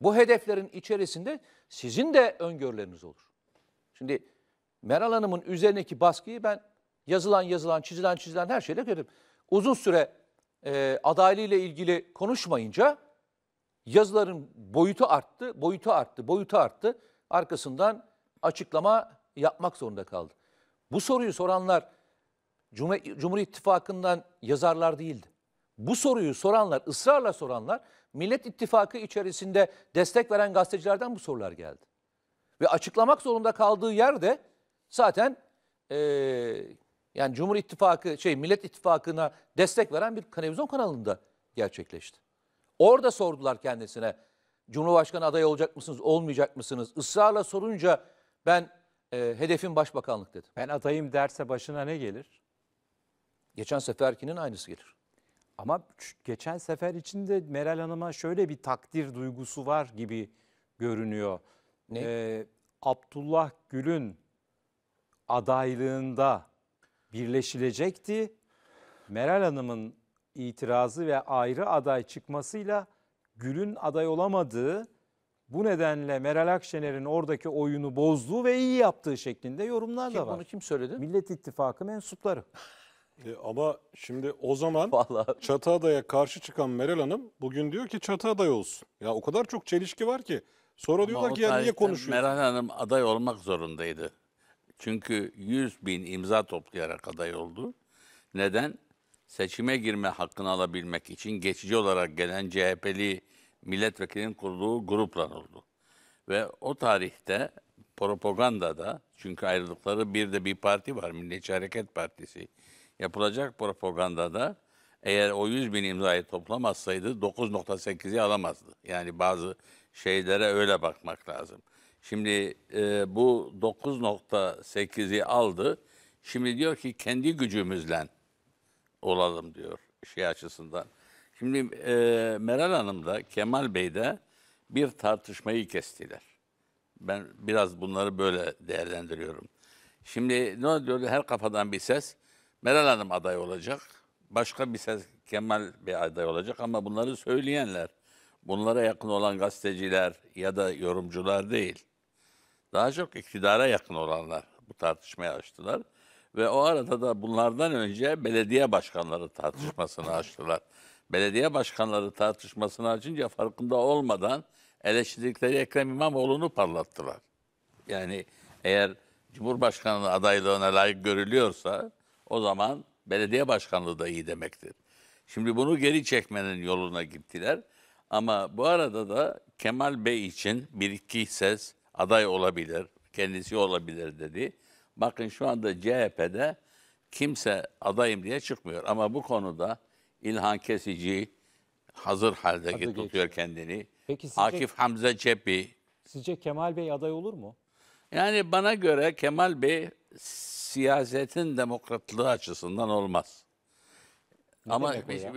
Bu hedeflerin içerisinde sizin de öngörüleriniz olur. Şimdi Meral Hanım'ın üzerindeki baskıyı ben Yazılan yazılan, çizilen çizilen her şeyde gördüm. Uzun süre e, adaylığıyla ilgili konuşmayınca yazıların boyutu arttı, boyutu arttı, boyutu arttı. Arkasından açıklama yapmak zorunda kaldı. Bu soruyu soranlar Cumhur, Cumhur İttifakı'ndan yazarlar değildi. Bu soruyu soranlar, ısrarla soranlar Millet İttifakı içerisinde destek veren gazetecilerden bu sorular geldi. Ve açıklamak zorunda kaldığı yerde zaten e, yani Cumhur İttifakı şey Millet İttifakı'na destek veren bir televizyon kanalında gerçekleşti. Orada sordular kendisine Cumhurbaşkanı adayı olacak mısınız, olmayacak mısınız? Israrla sorunca ben e, hedefim başbakanlık dedi. Ben adayım derse başına ne gelir? Geçen seferkinin aynısı gelir. Ama geçen sefer içinde Meral Hanım'a şöyle bir takdir duygusu var gibi görünüyor. Ne? Ee, Abdullah Gül'ün adaylığında birleşilecekti. Meral Hanım'ın itirazı ve ayrı aday çıkmasıyla Gül'ün aday olamadığı bu nedenle Meral Akşener'in oradaki oyunu bozduğu ve iyi yaptığı şeklinde yorumlar kim, da var. Bunu kim söyledi? Millet İttifakı mensupları. E, ama şimdi o zaman Vallahi. çatı adaya karşı çıkan Meral Hanım bugün diyor ki çatı aday olsun. Ya o kadar çok çelişki var ki. Sonra ama diyorlar ki ya niye konuşuyor? Meral Hanım aday olmak zorundaydı. Çünkü 100 bin imza toplayarak aday oldu. Neden? Seçime girme hakkını alabilmek için geçici olarak gelen CHP'li milletvekilinin kurduğu gruplar oldu. Ve o tarihte propagandada çünkü ayrılıkları bir de bir parti var Milliyetçi Hareket Partisi yapılacak propagandada eğer o 100 bin imzayı toplamazsaydı 9.8'i alamazdı. Yani bazı şeylere öyle bakmak lazım. Şimdi e, bu 9.8'i aldı. Şimdi diyor ki kendi gücümüzle olalım diyor şey açısından. Şimdi e, Meral Hanım da Kemal Bey de bir tartışmayı kestiler. Ben biraz bunları böyle değerlendiriyorum. Şimdi ne diyor? Her kafadan bir ses Meral Hanım aday olacak. Başka bir ses Kemal Bey aday olacak ama bunları söyleyenler, bunlara yakın olan gazeteciler ya da yorumcular değil. Daha çok iktidara yakın olanlar bu tartışmayı açtılar. Ve o arada da bunlardan önce belediye başkanları tartışmasını açtılar. belediye başkanları tartışmasını açınca farkında olmadan eleştirdikleri Ekrem İmamoğlu'nu parlattılar. Yani eğer Cumhurbaşkanı adaylığına layık görülüyorsa o zaman belediye başkanlığı da iyi demektir. Şimdi bunu geri çekmenin yoluna gittiler. Ama bu arada da Kemal Bey için bir iki ses aday olabilir, kendisi olabilir dedi. Bakın şu anda CHP'de kimse adayım diye çıkmıyor. Ama bu konuda İlhan Kesici hazır halde Hadi tutuyor geçiyor. kendini. Peki sizce, Akif Hamza Çepi. Sizce Kemal Bey aday olur mu? Yani bana göre Kemal Bey siyasetin demokratlığı açısından olmaz. Ne Ama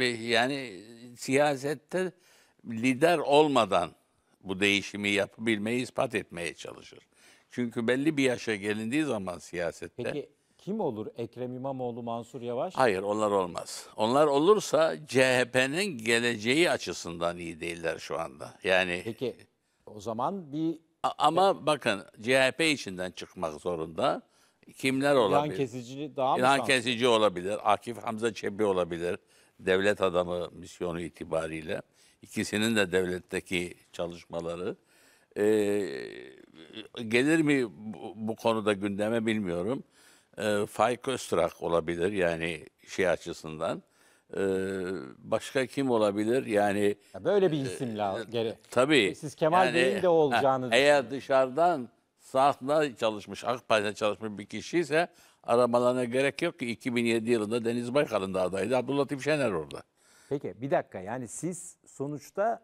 yani siyasette lider olmadan bu değişimi yapabilmeyi ispat etmeye çalışır. Çünkü belli bir yaşa gelindiği zaman siyasette... Peki kim olur? Ekrem İmamoğlu, Mansur Yavaş? Hayır onlar olmaz. Onlar olursa CHP'nin geleceği açısından iyi değiller şu anda. Yani Peki o zaman bir... A- ama bakın CHP içinden çıkmak zorunda. Kimler olabilir? İlhan kesici daha mı? İlhan kesici olabilir. Akif Hamza Çebi olabilir. Devlet adamı misyonu itibariyle ikisinin de devletteki çalışmaları. E, gelir mi bu, bu konuda gündeme bilmiyorum. E, Faik Öztrak olabilir yani şey açısından. E, başka kim olabilir yani? Ya böyle bir e, isim lazım. E, tabii. Siz Kemal yani, Bey'in de olacağını ha, Eğer dışarıdan sahada çalışmış, AK Parti'de çalışmış bir kişi ise aramalarına gerek yok ki 2007 yılında Deniz Baykal'ın da adaydı. Abdullah Latif orada. Peki bir dakika yani siz sonuçta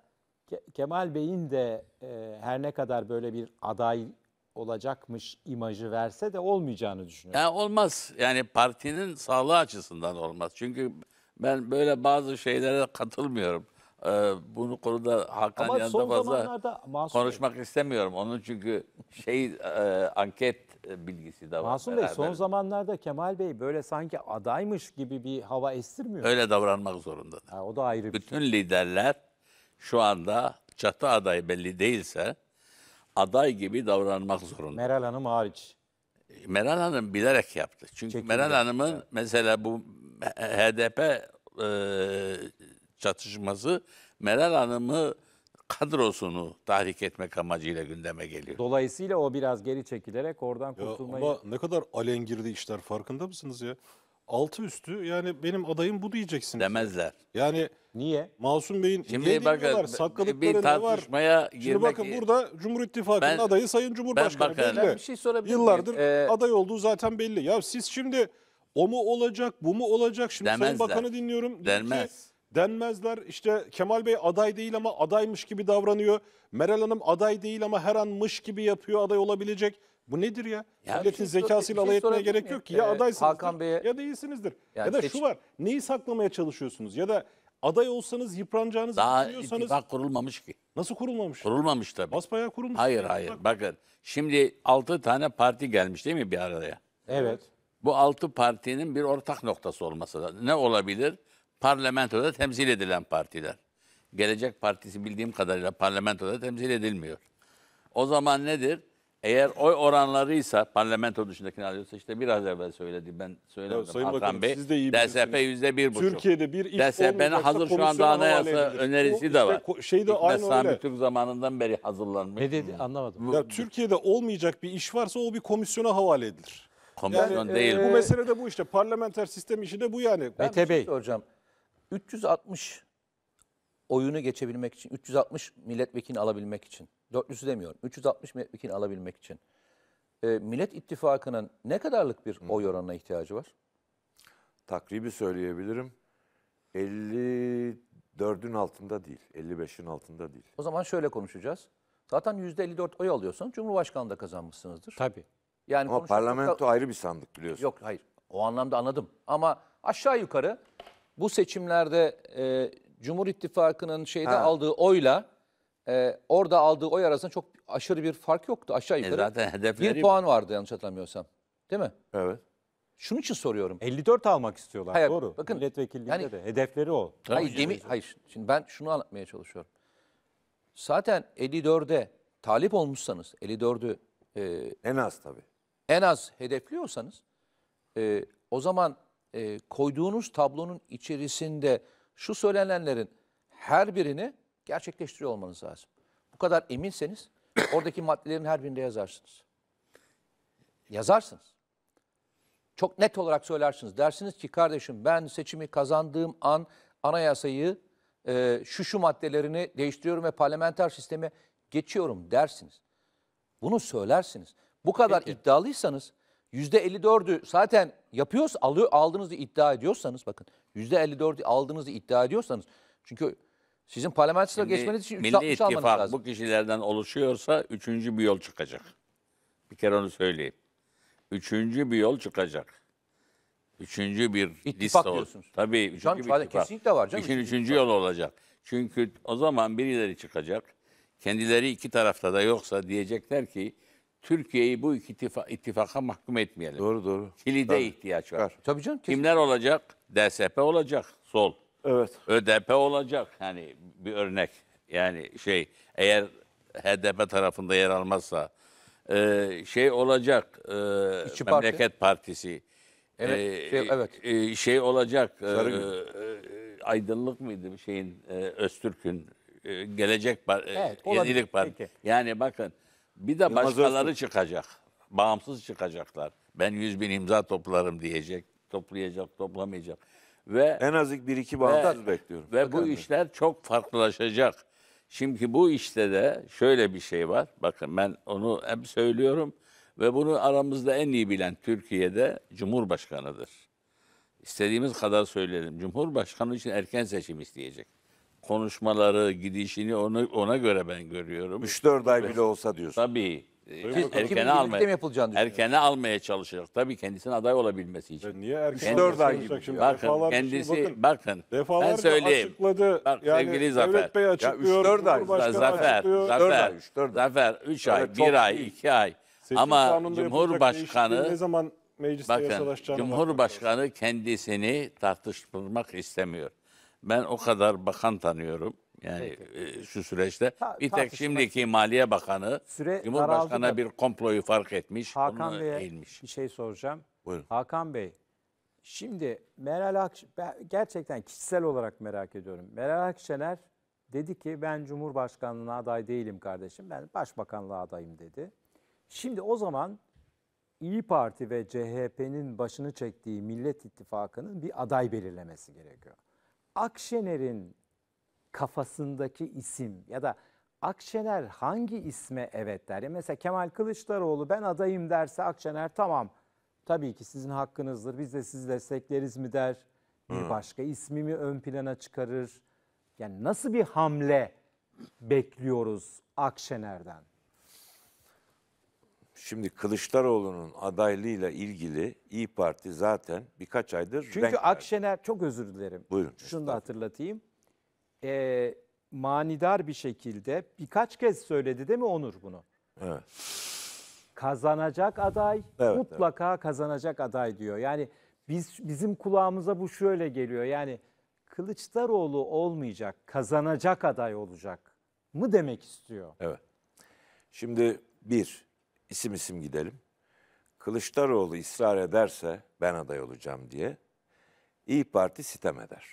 Kemal Bey'in de e, her ne kadar böyle bir aday olacakmış imajı verse de olmayacağını düşünüyorum. Yani olmaz. Yani partinin sağlığı açısından olmaz. Çünkü ben böyle bazı şeylere katılmıyorum. Ee, bunu konuda Hakan Ama yanında fazla konuşmak istemiyorum. Onun çünkü şey e, anket e, bilgisi de var. Masum Bey beraber. son zamanlarda Kemal Bey böyle sanki adaymış gibi bir hava estirmiyor. Öyle davranmak zorunda. Ha, o da ayrı bir Bütün şey. liderler şu anda çatı adayı belli değilse aday gibi davranmak zorunda. Meral Hanım hariç. Meral Hanım bilerek yaptı. Çünkü Çekildi. Meral Hanım'ın evet. mesela bu HDP e, çatışması Meral Hanım'ı kadrosunu tahrik etmek amacıyla gündeme geliyor. Dolayısıyla o biraz geri çekilerek oradan Ya kurtulmayı... ama ne kadar alengirli işler farkında mısınız ya? Altı üstü yani benim adayım bu diyeceksiniz. Demezler. Yani Niye? Masum Bey'in Şimdi Şimdi bakın, diyorlar, sakladıkları ne var? Şimdi bakın burada Cumhur İttifakı'nın adayı Sayın Cumhurbaşkanı bakarım. Ben belli. bir şey sorabilir Yıllardır Ee, aday olduğu zaten belli. Ya siz şimdi o mu olacak, bu mu olacak? Şimdi Sayın Bakan'ı dinliyorum. Demez. ki, denmezler. İşte Kemal Bey aday değil ama adaymış gibi davranıyor. Meral Hanım aday değil ama her anmış gibi yapıyor aday olabilecek. Bu nedir ya? ya şey Milletin zekasıyla şey alay etmeye gerek yok ki. Ya ee, adaysınızdır ya değilsinizdir. Yani ya da seç... şu var. Neyi saklamaya çalışıyorsunuz? Ya da aday olsanız yıpranacağınızı Daha düşünüyorsanız... Daha kurulmamış ki. Nasıl kurulmamış? Kurulmamış tabii. Basbayağı kurulmuş. Hayır ya, hayır. Bakın şimdi 6 tane parti gelmiş değil mi bir araya? Evet. Bu altı partinin bir ortak noktası olması da Ne olabilir? parlamentoda temsil edilen partiler. Gelecek Partisi bildiğim kadarıyla parlamentoda temsil edilmiyor. O zaman nedir? Eğer oy oranlarıysa parlamento dışındakini alıyorsa işte biraz evvel söyledi ben söylemedim Sayın Hakan Bakanım, Bey. Siz de iyi DSP yüzde bir buçuk. Türkiye'de bir iş DSP'nin hazır şu anda anayasa önerisi o, de var. Işte, şey de aynı Sami öyle. Türk zamanından beri hazırlanmış. Ne dedi anlamadım. Ya, Türkiye'de olmayacak bir iş varsa o bir komisyona havale edilir. Komisyon yani, değil. E, bu meselede bu işte parlamenter sistem işi de bu yani. Mete şey Bey. Şey soracağım. 360 oyunu geçebilmek için, 360 milletvekini alabilmek için, 400'ü demiyorum, 360 milletvekini alabilmek için e, Millet İttifakı'nın ne kadarlık bir oy oranına ihtiyacı var? Takribi söyleyebilirim. 54'ün altında değil, 55'in altında değil. O zaman şöyle konuşacağız. Zaten %54 oy alıyorsan Cumhurbaşkanı da kazanmışsınızdır. Tabii. Yani Ama konuşacak- parlamento ayrı bir sandık biliyorsun. Yok hayır o anlamda anladım. Ama aşağı yukarı bu seçimlerde e, Cumhur İttifakı'nın şeyde Ha. aldığı oyla e, orada aldığı oy arasında çok aşırı bir fark yoktu aşağı e, yukarı. zaten hedefleri- bir puan vardı yanlış hatırlamıyorsam. Değil mi? Evet. Şunun için soruyorum. 54 almak istiyorlar. Hayır, Doğru. bakın, Milletvekilliğinde yani- de hedefleri o. Hayır, demi, hayır. Şimdi ben şunu anlatmaya çalışıyorum. Zaten 54'e talip olmuşsanız, 54'ü e, En az tabii. en az hedefliyorsanız e, o zaman e, koyduğunuz tablonun içerisinde şu söylenenlerin her birini gerçekleştiriyor olmanız lazım. Bu kadar eminseniz oradaki maddelerin her birinde yazarsınız. Yazarsınız. Çok net olarak söylersiniz. Dersiniz ki kardeşim ben seçimi kazandığım an anayasayı e, şu şu maddelerini değiştiriyorum ve parlamenter sisteme geçiyorum dersiniz. Bunu söylersiniz. Bu kadar Peki. iddialıysanız %54'ü zaten yapıyoruz, alıyor, aldığınızı iddia ediyorsanız bakın %54'ü aldığınızı iddia ediyorsanız çünkü sizin parlamentoya geçmeniz için 360 almanız ittifak lazım. bu kişilerden oluşuyorsa üçüncü bir yol çıkacak. Bir kere onu söyleyeyim. Üçüncü bir yol çıkacak. Üçüncü bir ittifak liste diyorsunuz. Tabii üçüncü Can, bir ittifak. Kesinlikle var canım. İşin üçüncü yol olacak. Çünkü o zaman birileri çıkacak. Kendileri iki tarafta da yoksa diyecekler ki Türkiye'yi bu iki ittifa, ittifaka mahkum etmeyelim. Doğru doğru. Kilide Tabii. ihtiyaç var. Tabii canım. Kesin. Kimler olacak? DSP olacak. Sol. Evet. ÖDP olacak. Yani bir örnek. Yani şey eğer HDP tarafında yer almazsa e, şey olacak. E, İçi Memleket Parti. Partisi. Evet. E, şey, evet. E, şey olacak. Sarı e, e, aydınlık mıydı bir şeyin e, Öztürk'ün e, Gelecek Par e, evet, Yenilik Parti. Yani bakın bir de Yılmaz başkaları Öztürk. çıkacak. Bağımsız çıkacaklar. Ben 100 bin imza toplarım diyecek. Toplayacak, toplamayacak. Ve En az bir iki bağımsız bekliyorum. Ve bu işler çok farklılaşacak. Şimdi bu işte de şöyle bir şey var. Bakın ben onu hep söylüyorum ve bunu aramızda en iyi bilen Türkiye'de Cumhurbaşkanı'dır. İstediğimiz kadar söyleyelim. Cumhurbaşkanı için erken seçim isteyecek konuşmaları, gidişini onu ona göre ben görüyorum. 3-4 ay bile olsa diyorsun. Tabii. Ee, erken erkene almaya, yapılacağını erkene almaya çalışacak. Tabii kendisinin aday olabilmesi için. E niye erken Kendisi- ay gibi. Şimdi Bakın kendisi şimdi bakın, bakın ben söyleyeyim. açıkladı. Bak, yani sevgili Zafer. Devlet Bey açıklıyor, dört ay. Zafer, Zafer, Dört ay, üç, dört Zafer 3 ay, Evet, 1 ay, değil. 2 ay. Ama kanununda ne Cumhurbaşkanı zaman mecliste Bakın Cumhurbaşkanı kendisini tartıştırmak istemiyor. Ben o kadar bakan tanıyorum. Yani e, şu süreçte Ta- bir tek tartışma- şimdiki Maliye Bakanı Süre Cumhurbaşkanı'na bir komployu fark etmiş, Hakan onu Bey'e eğilmiş. bir şey soracağım. Buyurun. Hakan Bey, şimdi Meral Akşener, gerçekten kişisel olarak merak ediyorum. Meral Akşener dedi ki ben Cumhurbaşkanlığına aday değilim kardeşim, ben Başbakanlığa adayım dedi. Şimdi o zaman İyi Parti ve CHP'nin başını çektiği Millet İttifakı'nın bir aday belirlemesi gerekiyor. Akşener'in kafasındaki isim ya da Akşener hangi isme evet der? Ya mesela Kemal Kılıçdaroğlu ben adayım derse Akşener tamam tabii ki sizin hakkınızdır biz de sizi destekleriz mi der. Bir hmm. başka ismi mi ön plana çıkarır? Yani nasıl bir hamle bekliyoruz Akşener'den? Şimdi Kılıçdaroğlu'nun adaylığıyla ilgili İyi Parti zaten birkaç aydır Çünkü Akşener çok özür dilerim. Buyurun. Şunu da hatırlatayım. Ee, manidar bir şekilde birkaç kez söyledi değil mi Onur bunu? Evet. Kazanacak aday evet, mutlaka evet. kazanacak aday diyor. Yani biz bizim kulağımıza bu şöyle geliyor. Yani Kılıçdaroğlu olmayacak, kazanacak aday olacak mı demek istiyor? Evet. Şimdi bir isim isim gidelim. Kılıçdaroğlu ısrar ederse ben aday olacağım diye İyi Parti sitem eder.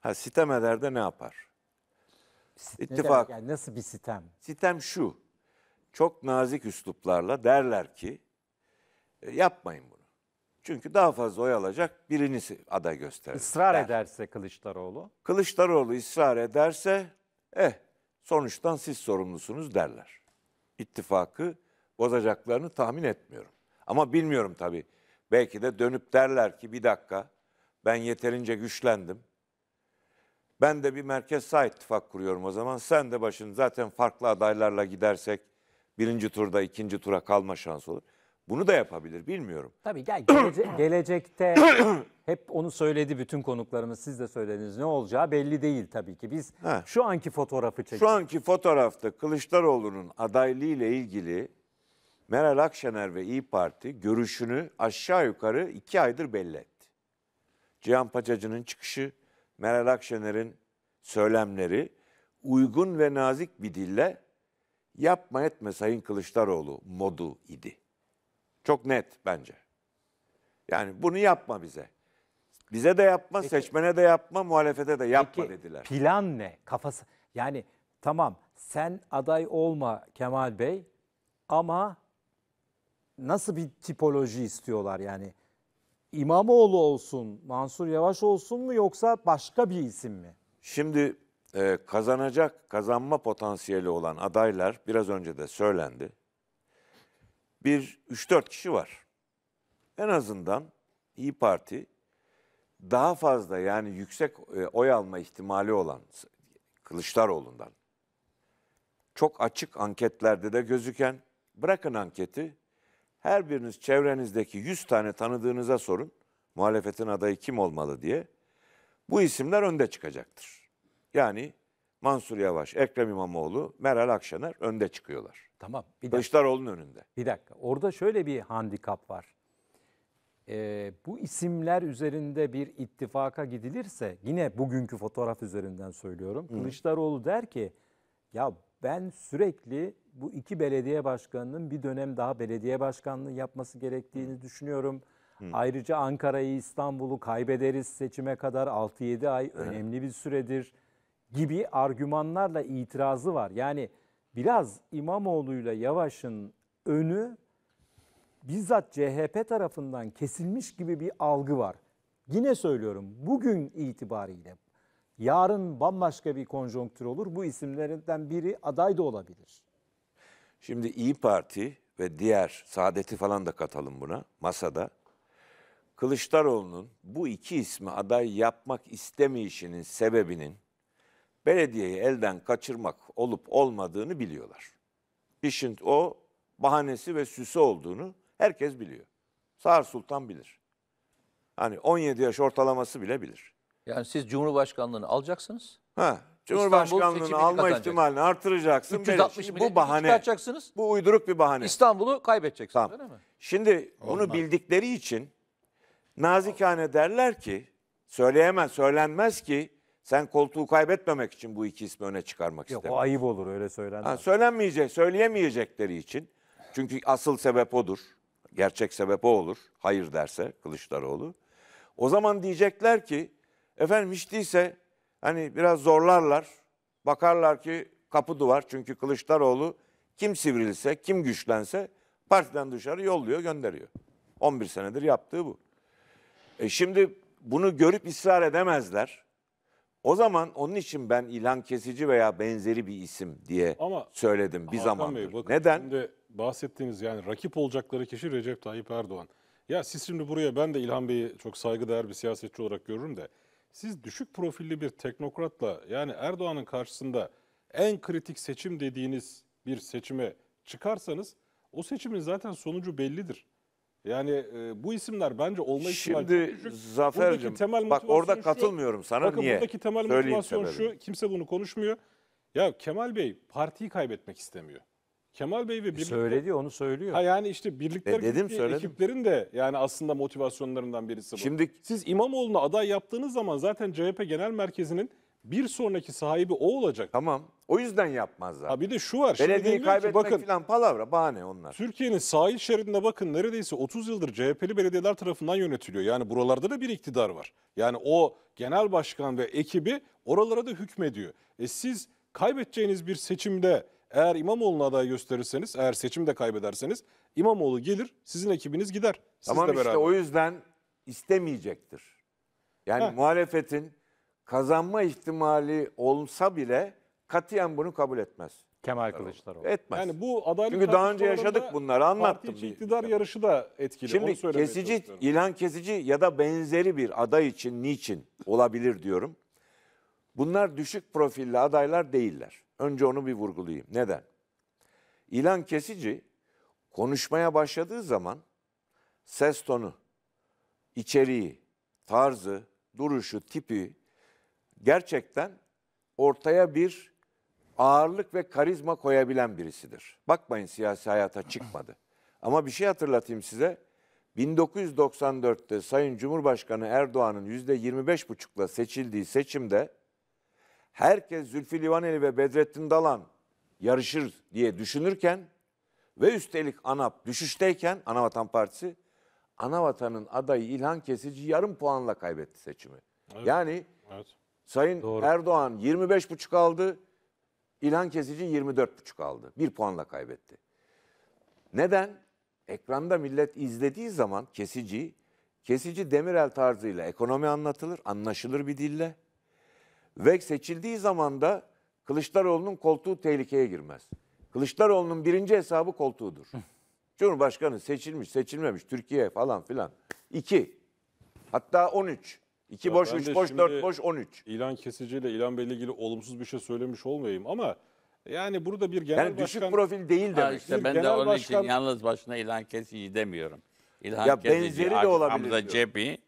Ha sitem eder de ne yapar? İttifak. Ne yani nasıl bir sitem? Sitem şu. Çok nazik üsluplarla derler ki e, yapmayın bunu. Çünkü daha fazla oy alacak birini aday gösterir. İsrar der. ederse Kılıçdaroğlu? Kılıçdaroğlu ısrar ederse eh sonuçtan siz sorumlusunuz derler. İttifakı bozacaklarını tahmin etmiyorum. Ama bilmiyorum tabii. Belki de dönüp derler ki bir dakika ben yeterince güçlendim. Ben de bir merkez sağ ittifak kuruyorum o zaman. Sen de başın zaten farklı adaylarla gidersek birinci turda ikinci tura kalma şansı olur. Bunu da yapabilir bilmiyorum. Tabii gel gelece gelecekte hep onu söyledi bütün konuklarımız siz de söylediniz ne olacağı belli değil tabii ki. Biz Heh. şu anki fotoğrafı çekiyoruz. Şu anki fotoğrafta Kılıçdaroğlu'nun adaylığı ile ilgili Meral Akşener ve İyi Parti görüşünü aşağı yukarı iki aydır belli etti. Cihan Paçacı'nın çıkışı, Meral Akşener'in söylemleri uygun ve nazik bir dille yapma etme Sayın Kılıçdaroğlu modu idi. Çok net bence. Yani bunu yapma bize. Bize de yapma, peki, seçmene de yapma, muhalefete de yapma peki, dediler. Plan ne? Kafası yani tamam sen aday olma Kemal Bey ama nasıl bir tipoloji istiyorlar yani? İmamoğlu olsun, Mansur Yavaş olsun mu yoksa başka bir isim mi? Şimdi e, kazanacak, kazanma potansiyeli olan adaylar biraz önce de söylendi. Bir 3-4 kişi var. En azından İyi Parti daha fazla yani yüksek e, oy alma ihtimali olan Kılıçdaroğlu'ndan çok açık anketlerde de gözüken bırakın anketi her biriniz çevrenizdeki 100 tane tanıdığınıza sorun. Muhalefetin adayı kim olmalı diye. Bu isimler önde çıkacaktır. Yani Mansur Yavaş, Ekrem İmamoğlu, Meral Akşener önde çıkıyorlar. Tamam. Bir dakika. Kılıçdaroğlu'nun önünde. Bir dakika. Orada şöyle bir handikap var. Ee, bu isimler üzerinde bir ittifaka gidilirse yine bugünkü fotoğraf üzerinden söylüyorum. Hı. Kılıçdaroğlu der ki ya ben sürekli bu iki belediye başkanının bir dönem daha belediye başkanlığı yapması gerektiğini Hı. düşünüyorum. Hı. Ayrıca Ankara'yı, İstanbul'u kaybederiz seçime kadar 6-7 ay önemli bir süredir gibi argümanlarla itirazı var. Yani biraz İmamoğlu'yla Yavaş'ın önü bizzat CHP tarafından kesilmiş gibi bir algı var. Yine söylüyorum bugün itibariyle yarın bambaşka bir konjonktür olur. Bu isimlerinden biri aday da olabilir. Şimdi İyi Parti ve diğer Saadet'i falan da katalım buna masada. Kılıçdaroğlu'nun bu iki ismi aday yapmak istemeyişinin sebebinin belediyeyi elden kaçırmak olup olmadığını biliyorlar. İşin o bahanesi ve süsü olduğunu herkes biliyor. Sağır Sultan bilir. Hani 17 yaş ortalaması bile bilir. Yani siz Cumhurbaşkanlığını alacaksınız. Ha, Cumhurbaşkanlığını alma ihtimalini artıracaksın. 360 bu bahane. Bu uyduruk bir bahane. İstanbul'u kaybedeceksin tamam. öyle mi? Şimdi Olmaz. bunu bildikleri için nazikane derler ki söyleyemez, söylenmez ki sen koltuğu kaybetmemek için bu iki ismi öne çıkarmak Yok, o ayıp olur öyle söylenmez. Ha, söylenmeyecek, söyleyemeyecekleri için. Çünkü asıl sebep odur. Gerçek sebep o olur. Hayır derse Kılıçdaroğlu. O zaman diyecekler ki efendim hiç değilse Hani biraz zorlarlar. Bakarlar ki kapı duvar. Çünkü Kılıçdaroğlu kim sivrilse, kim güçlense partiden dışarı yolluyor, gönderiyor. 11 senedir yaptığı bu. E şimdi bunu görüp ısrar edemezler. O zaman onun için ben ilan kesici veya benzeri bir isim diye Ama söyledim bir zaman. Neden? Şimdi bahsettiğiniz yani rakip olacakları kişi Recep Tayyip Erdoğan. Ya siz şimdi buraya ben de İlhan Bey'i çok saygıdeğer bir siyasetçi olarak görürüm de siz düşük profilli bir teknokratla yani Erdoğan'ın karşısında en kritik seçim dediğiniz bir seçime çıkarsanız o seçimin zaten sonucu bellidir. Yani e, bu isimler bence olma ihtimali Şimdi düşük. Zafer'cim bak orada şu, katılmıyorum sana bakın, niye? buradaki temel Söyleyeyim motivasyon sebebi. şu kimse bunu konuşmuyor. Ya Kemal Bey partiyi kaybetmek istemiyor. Kemal Bey ve birlikte... Söyledi onu söylüyor. Ha yani işte birlikte de, dedim, ekiplerin de yani aslında motivasyonlarından birisi bu. Şimdi siz İmamoğlu'na aday yaptığınız zaman zaten CHP Genel Merkezi'nin bir sonraki sahibi o olacak. Tamam. O yüzden yapmazlar. Ha bir de şu var. Belediyeyi kaybetmek ki, bakın, falan palavra bahane onlar. Türkiye'nin sahil şeridinde bakın neredeyse 30 yıldır CHP'li belediyeler tarafından yönetiliyor. Yani buralarda da bir iktidar var. Yani o genel başkan ve ekibi oralara da hükmediyor. E siz kaybedeceğiniz bir seçimde eğer İmamoğlu'nu aday gösterirseniz, eğer seçimde kaybederseniz İmamoğlu gelir, sizin ekibiniz gider. tamam işte beraber. o yüzden istemeyecektir. Yani Heh. muhalefetin kazanma ihtimali olsa bile katiyen bunu kabul etmez. Kemal Kılıçdaroğlu. Etmez. Yani bu adalet Çünkü daha önce yaşadık bunları anlattım. Parti iktidar bir. Şey. yarışı da etkili. Şimdi kesici, ilan kesici ya da benzeri bir aday için niçin olabilir diyorum. Bunlar düşük profilli adaylar değiller. Önce onu bir vurgulayayım. Neden? İlan kesici konuşmaya başladığı zaman ses tonu, içeriği, tarzı, duruşu, tipi gerçekten ortaya bir ağırlık ve karizma koyabilen birisidir. Bakmayın siyasi hayata çıkmadı. Ama bir şey hatırlatayım size. 1994'te Sayın Cumhurbaşkanı Erdoğan'ın %25,5'la seçildiği seçimde herkes Zülfü Livaneli ve Bedrettin Dalan yarışır diye düşünürken ve üstelik ANAP düşüşteyken Anavatan Partisi Anavatan'ın adayı İlhan Kesici yarım puanla kaybetti seçimi. Evet. Yani evet. Sayın Doğru. Erdoğan 25,5 aldı. İlhan Kesici 24,5 aldı. Bir puanla kaybetti. Neden? Ekranda millet izlediği zaman kesici, kesici Demirel tarzıyla ekonomi anlatılır, anlaşılır bir dille. Ve seçildiği zaman da Kılıçdaroğlu'nun koltuğu tehlikeye girmez. Kılıçdaroğlu'nun birinci hesabı koltuğudur. Cumhurbaşkanı seçilmiş, seçilmemiş, Türkiye falan filan. İki, hatta on üç. İki ya boş, üç boş, dört boş, on üç. İlan kesiciyle, ilan belli ilgili olumsuz bir şey söylemiş olmayayım ama yani burada bir genel yani başkan... düşük profil değil demek. Ha işte ben de onun başkan... için yalnız başına ilan kesici demiyorum. İlan ya Kesici, benzeri de olabilir. Hamza Cebi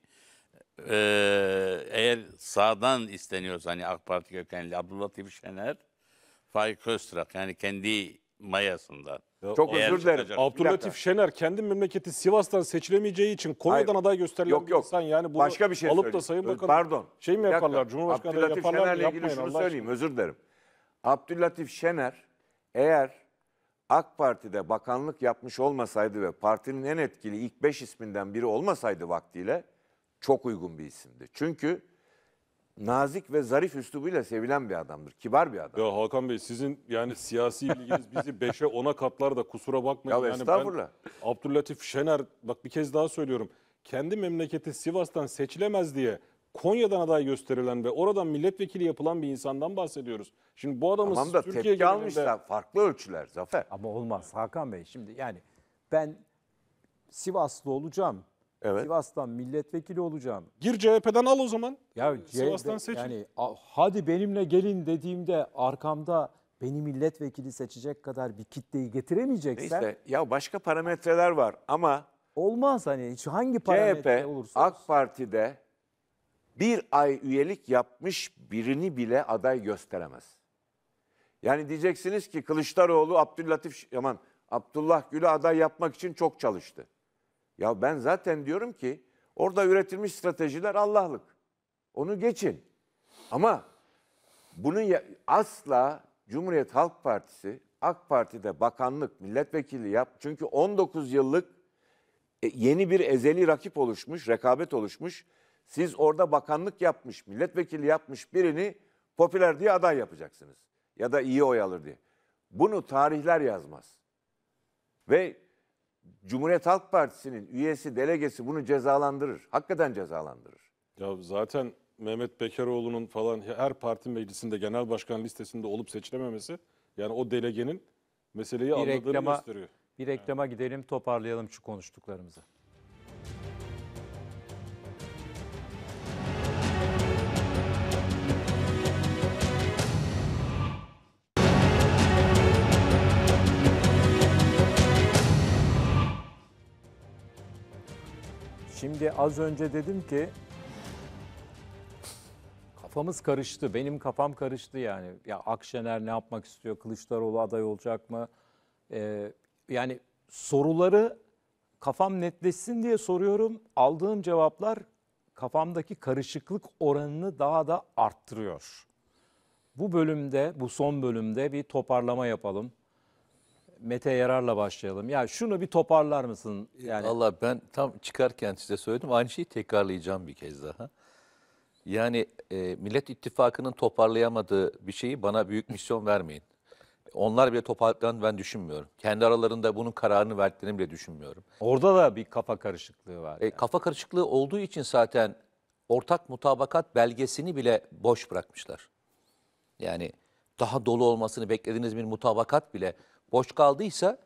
ee, eğer sağdan isteniyorsa hani AK Parti kökenli Abdullah Tipi Şener, Faik Öztrak yani kendi mayasından. Çok Eğer özür dilerim. çıkacak- Abdülhatif Şener kendi memleketi Sivas'tan seçilemeyeceği için Konya'dan aday gösterilen Yok, yok. insan yani bunu Başka bir şey alıp da Sayın Ö- Pardon. şey mi Bir dakika. yaparlar Cumhurbaşkanı Abdülhatif yaparlar Şener'le ilgili şunu Allah aşkına. söyleyeyim. Özür dilerim. Abdülhatif Şener eğer AK Parti'de bakanlık yapmış olmasaydı ve partinin en etkili ilk 5 isminden biri olmasaydı vaktiyle çok uygun bir isimdi. Çünkü nazik ve zarif üslubuyla sevilen bir adamdır. Kibar bir adam. Ya Hakan Bey sizin yani siyasi bilginiz bizi 5'e 10'a katlar da kusura bakmayın. Ya yani estağfurullah. Ben Abdülatif Şener bak bir kez daha söylüyorum. Kendi memleketi Sivas'tan seçilemez diye Konya'dan aday gösterilen ve oradan milletvekili yapılan bir insandan bahsediyoruz. Şimdi bu adamın tamam da Türkiye tepki almışlar. Farklı ölçüler Zafer. Ama olmaz Hakan Bey. Şimdi yani ben Sivaslı olacağım Evet. Sivas'tan milletvekili olacağım. Gir CHP'den al o zaman. Ya Sivas'tan seçin. Yani hadi benimle gelin dediğimde arkamda beni milletvekili seçecek kadar bir kitleyi getiremeyeceksen Neyse ya başka parametreler var ama olmaz hani hiç hangi parametre CHP olursa AK Parti'de bir ay üyelik yapmış birini bile aday gösteremez. Yani diyeceksiniz ki Kılıçdaroğlu Abdülatif Yaman Abdullah Gül'ü aday yapmak için çok çalıştı. Ya ben zaten diyorum ki orada üretilmiş stratejiler Allah'lık. Onu geçin. Ama bunu asla Cumhuriyet Halk Partisi, AK Parti'de bakanlık, milletvekili yap. Çünkü 19 yıllık e, yeni bir ezeli rakip oluşmuş, rekabet oluşmuş. Siz orada bakanlık yapmış, milletvekili yapmış birini popüler diye aday yapacaksınız. Ya da iyi oy alır diye. Bunu tarihler yazmaz. Ve Cumhuriyet Halk Partisi'nin üyesi, delegesi bunu cezalandırır. Hakikaten cezalandırır. Ya zaten Mehmet Bekaroğlu'nun falan her parti meclisinde genel başkan listesinde olup seçilememesi yani o delegenin meseleyi bir anladığını reklama, gösteriyor. Bir reklama yani. gidelim toparlayalım şu konuştuklarımızı. Şimdi az önce dedim ki kafamız karıştı. Benim kafam karıştı yani. Ya Akşener ne yapmak istiyor? Kılıçdaroğlu aday olacak mı? Ee, yani soruları kafam netleşsin diye soruyorum. Aldığım cevaplar kafamdaki karışıklık oranını daha da arttırıyor. Bu bölümde, bu son bölümde bir toparlama yapalım. Mete Yarar'la başlayalım. Ya şunu bir toparlar mısın? Yani... Valla ben tam çıkarken size söyledim. Aynı şeyi tekrarlayacağım bir kez daha. Yani e, Millet İttifakı'nın toparlayamadığı bir şeyi bana büyük misyon vermeyin. Onlar bile toparladıklarını ben düşünmüyorum. Kendi aralarında bunun kararını verdiklerini bile düşünmüyorum. Orada da bir kafa karışıklığı var. E, yani. E, kafa karışıklığı olduğu için zaten ortak mutabakat belgesini bile boş bırakmışlar. Yani daha dolu olmasını beklediğiniz bir mutabakat bile boş kaldıysa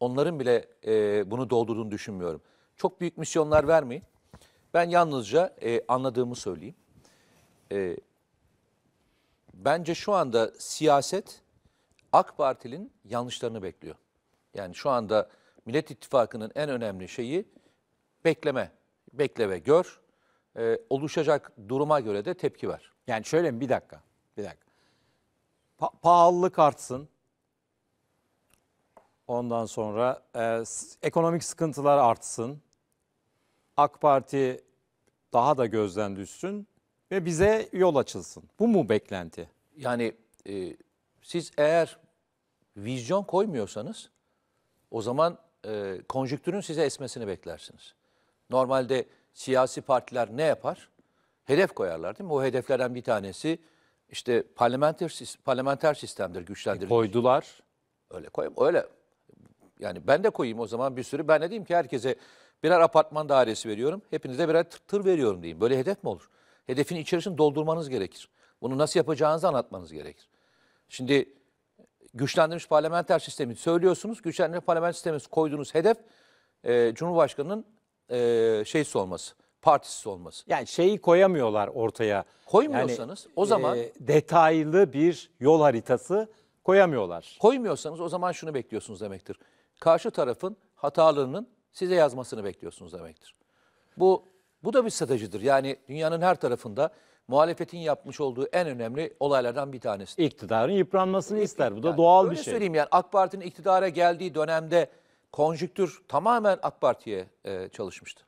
onların bile e, bunu doldurduğunu düşünmüyorum. Çok büyük misyonlar vermeyin. Ben yalnızca e, anladığımı söyleyeyim. E, bence şu anda siyaset AK Parti'nin yanlışlarını bekliyor. Yani şu anda Millet İttifakı'nın en önemli şeyi bekleme. Bekle ve gör. E, oluşacak duruma göre de tepki ver. Yani şöyle mi? Bir dakika. Bir dakika. Pa pahalılık artsın, Ondan sonra e, ekonomik sıkıntılar artsın. AK Parti daha da gözden düşsün ve bize yol açılsın. Bu mu beklenti? Yani e, siz eğer vizyon koymuyorsanız o zaman e, konjüktürün size esmesini beklersiniz. Normalde siyasi partiler ne yapar? Hedef koyarlar değil mi? O hedeflerden bir tanesi işte parlamenter parlamenter sistemdir güçlendirilmiş. E koydular. Öyle koy öyle yani ben de koyayım o zaman bir sürü. Ben de diyeyim ki herkese birer apartman dairesi veriyorum. Hepinize birer tır, tır veriyorum diyeyim. Böyle hedef mi olur? Hedefin içerisini doldurmanız gerekir. Bunu nasıl yapacağınızı anlatmanız gerekir. Şimdi güçlendirilmiş parlamenter sistemi söylüyorsunuz. Güçlendirilmiş parlamenter sistemi koyduğunuz hedef e, Cumhurbaşkanı'nın e, şeysi olması, partisi olması. Yani şeyi koyamıyorlar ortaya. Koymuyorsanız yani, o e, zaman... E, detaylı bir yol haritası koyamıyorlar. Koymuyorsanız o zaman şunu bekliyorsunuz demektir karşı tarafın hatalarının size yazmasını bekliyorsunuz demektir. Bu bu da bir stratejidir. Yani dünyanın her tarafında muhalefetin yapmış olduğu en önemli olaylardan bir tanesi. İktidarın yıpranmasını ister. Bu da yani doğal bir şey. söyleyeyim yani AK Parti'nin iktidara geldiği dönemde konjüktür tamamen AK Parti'ye e, çalışmıştı.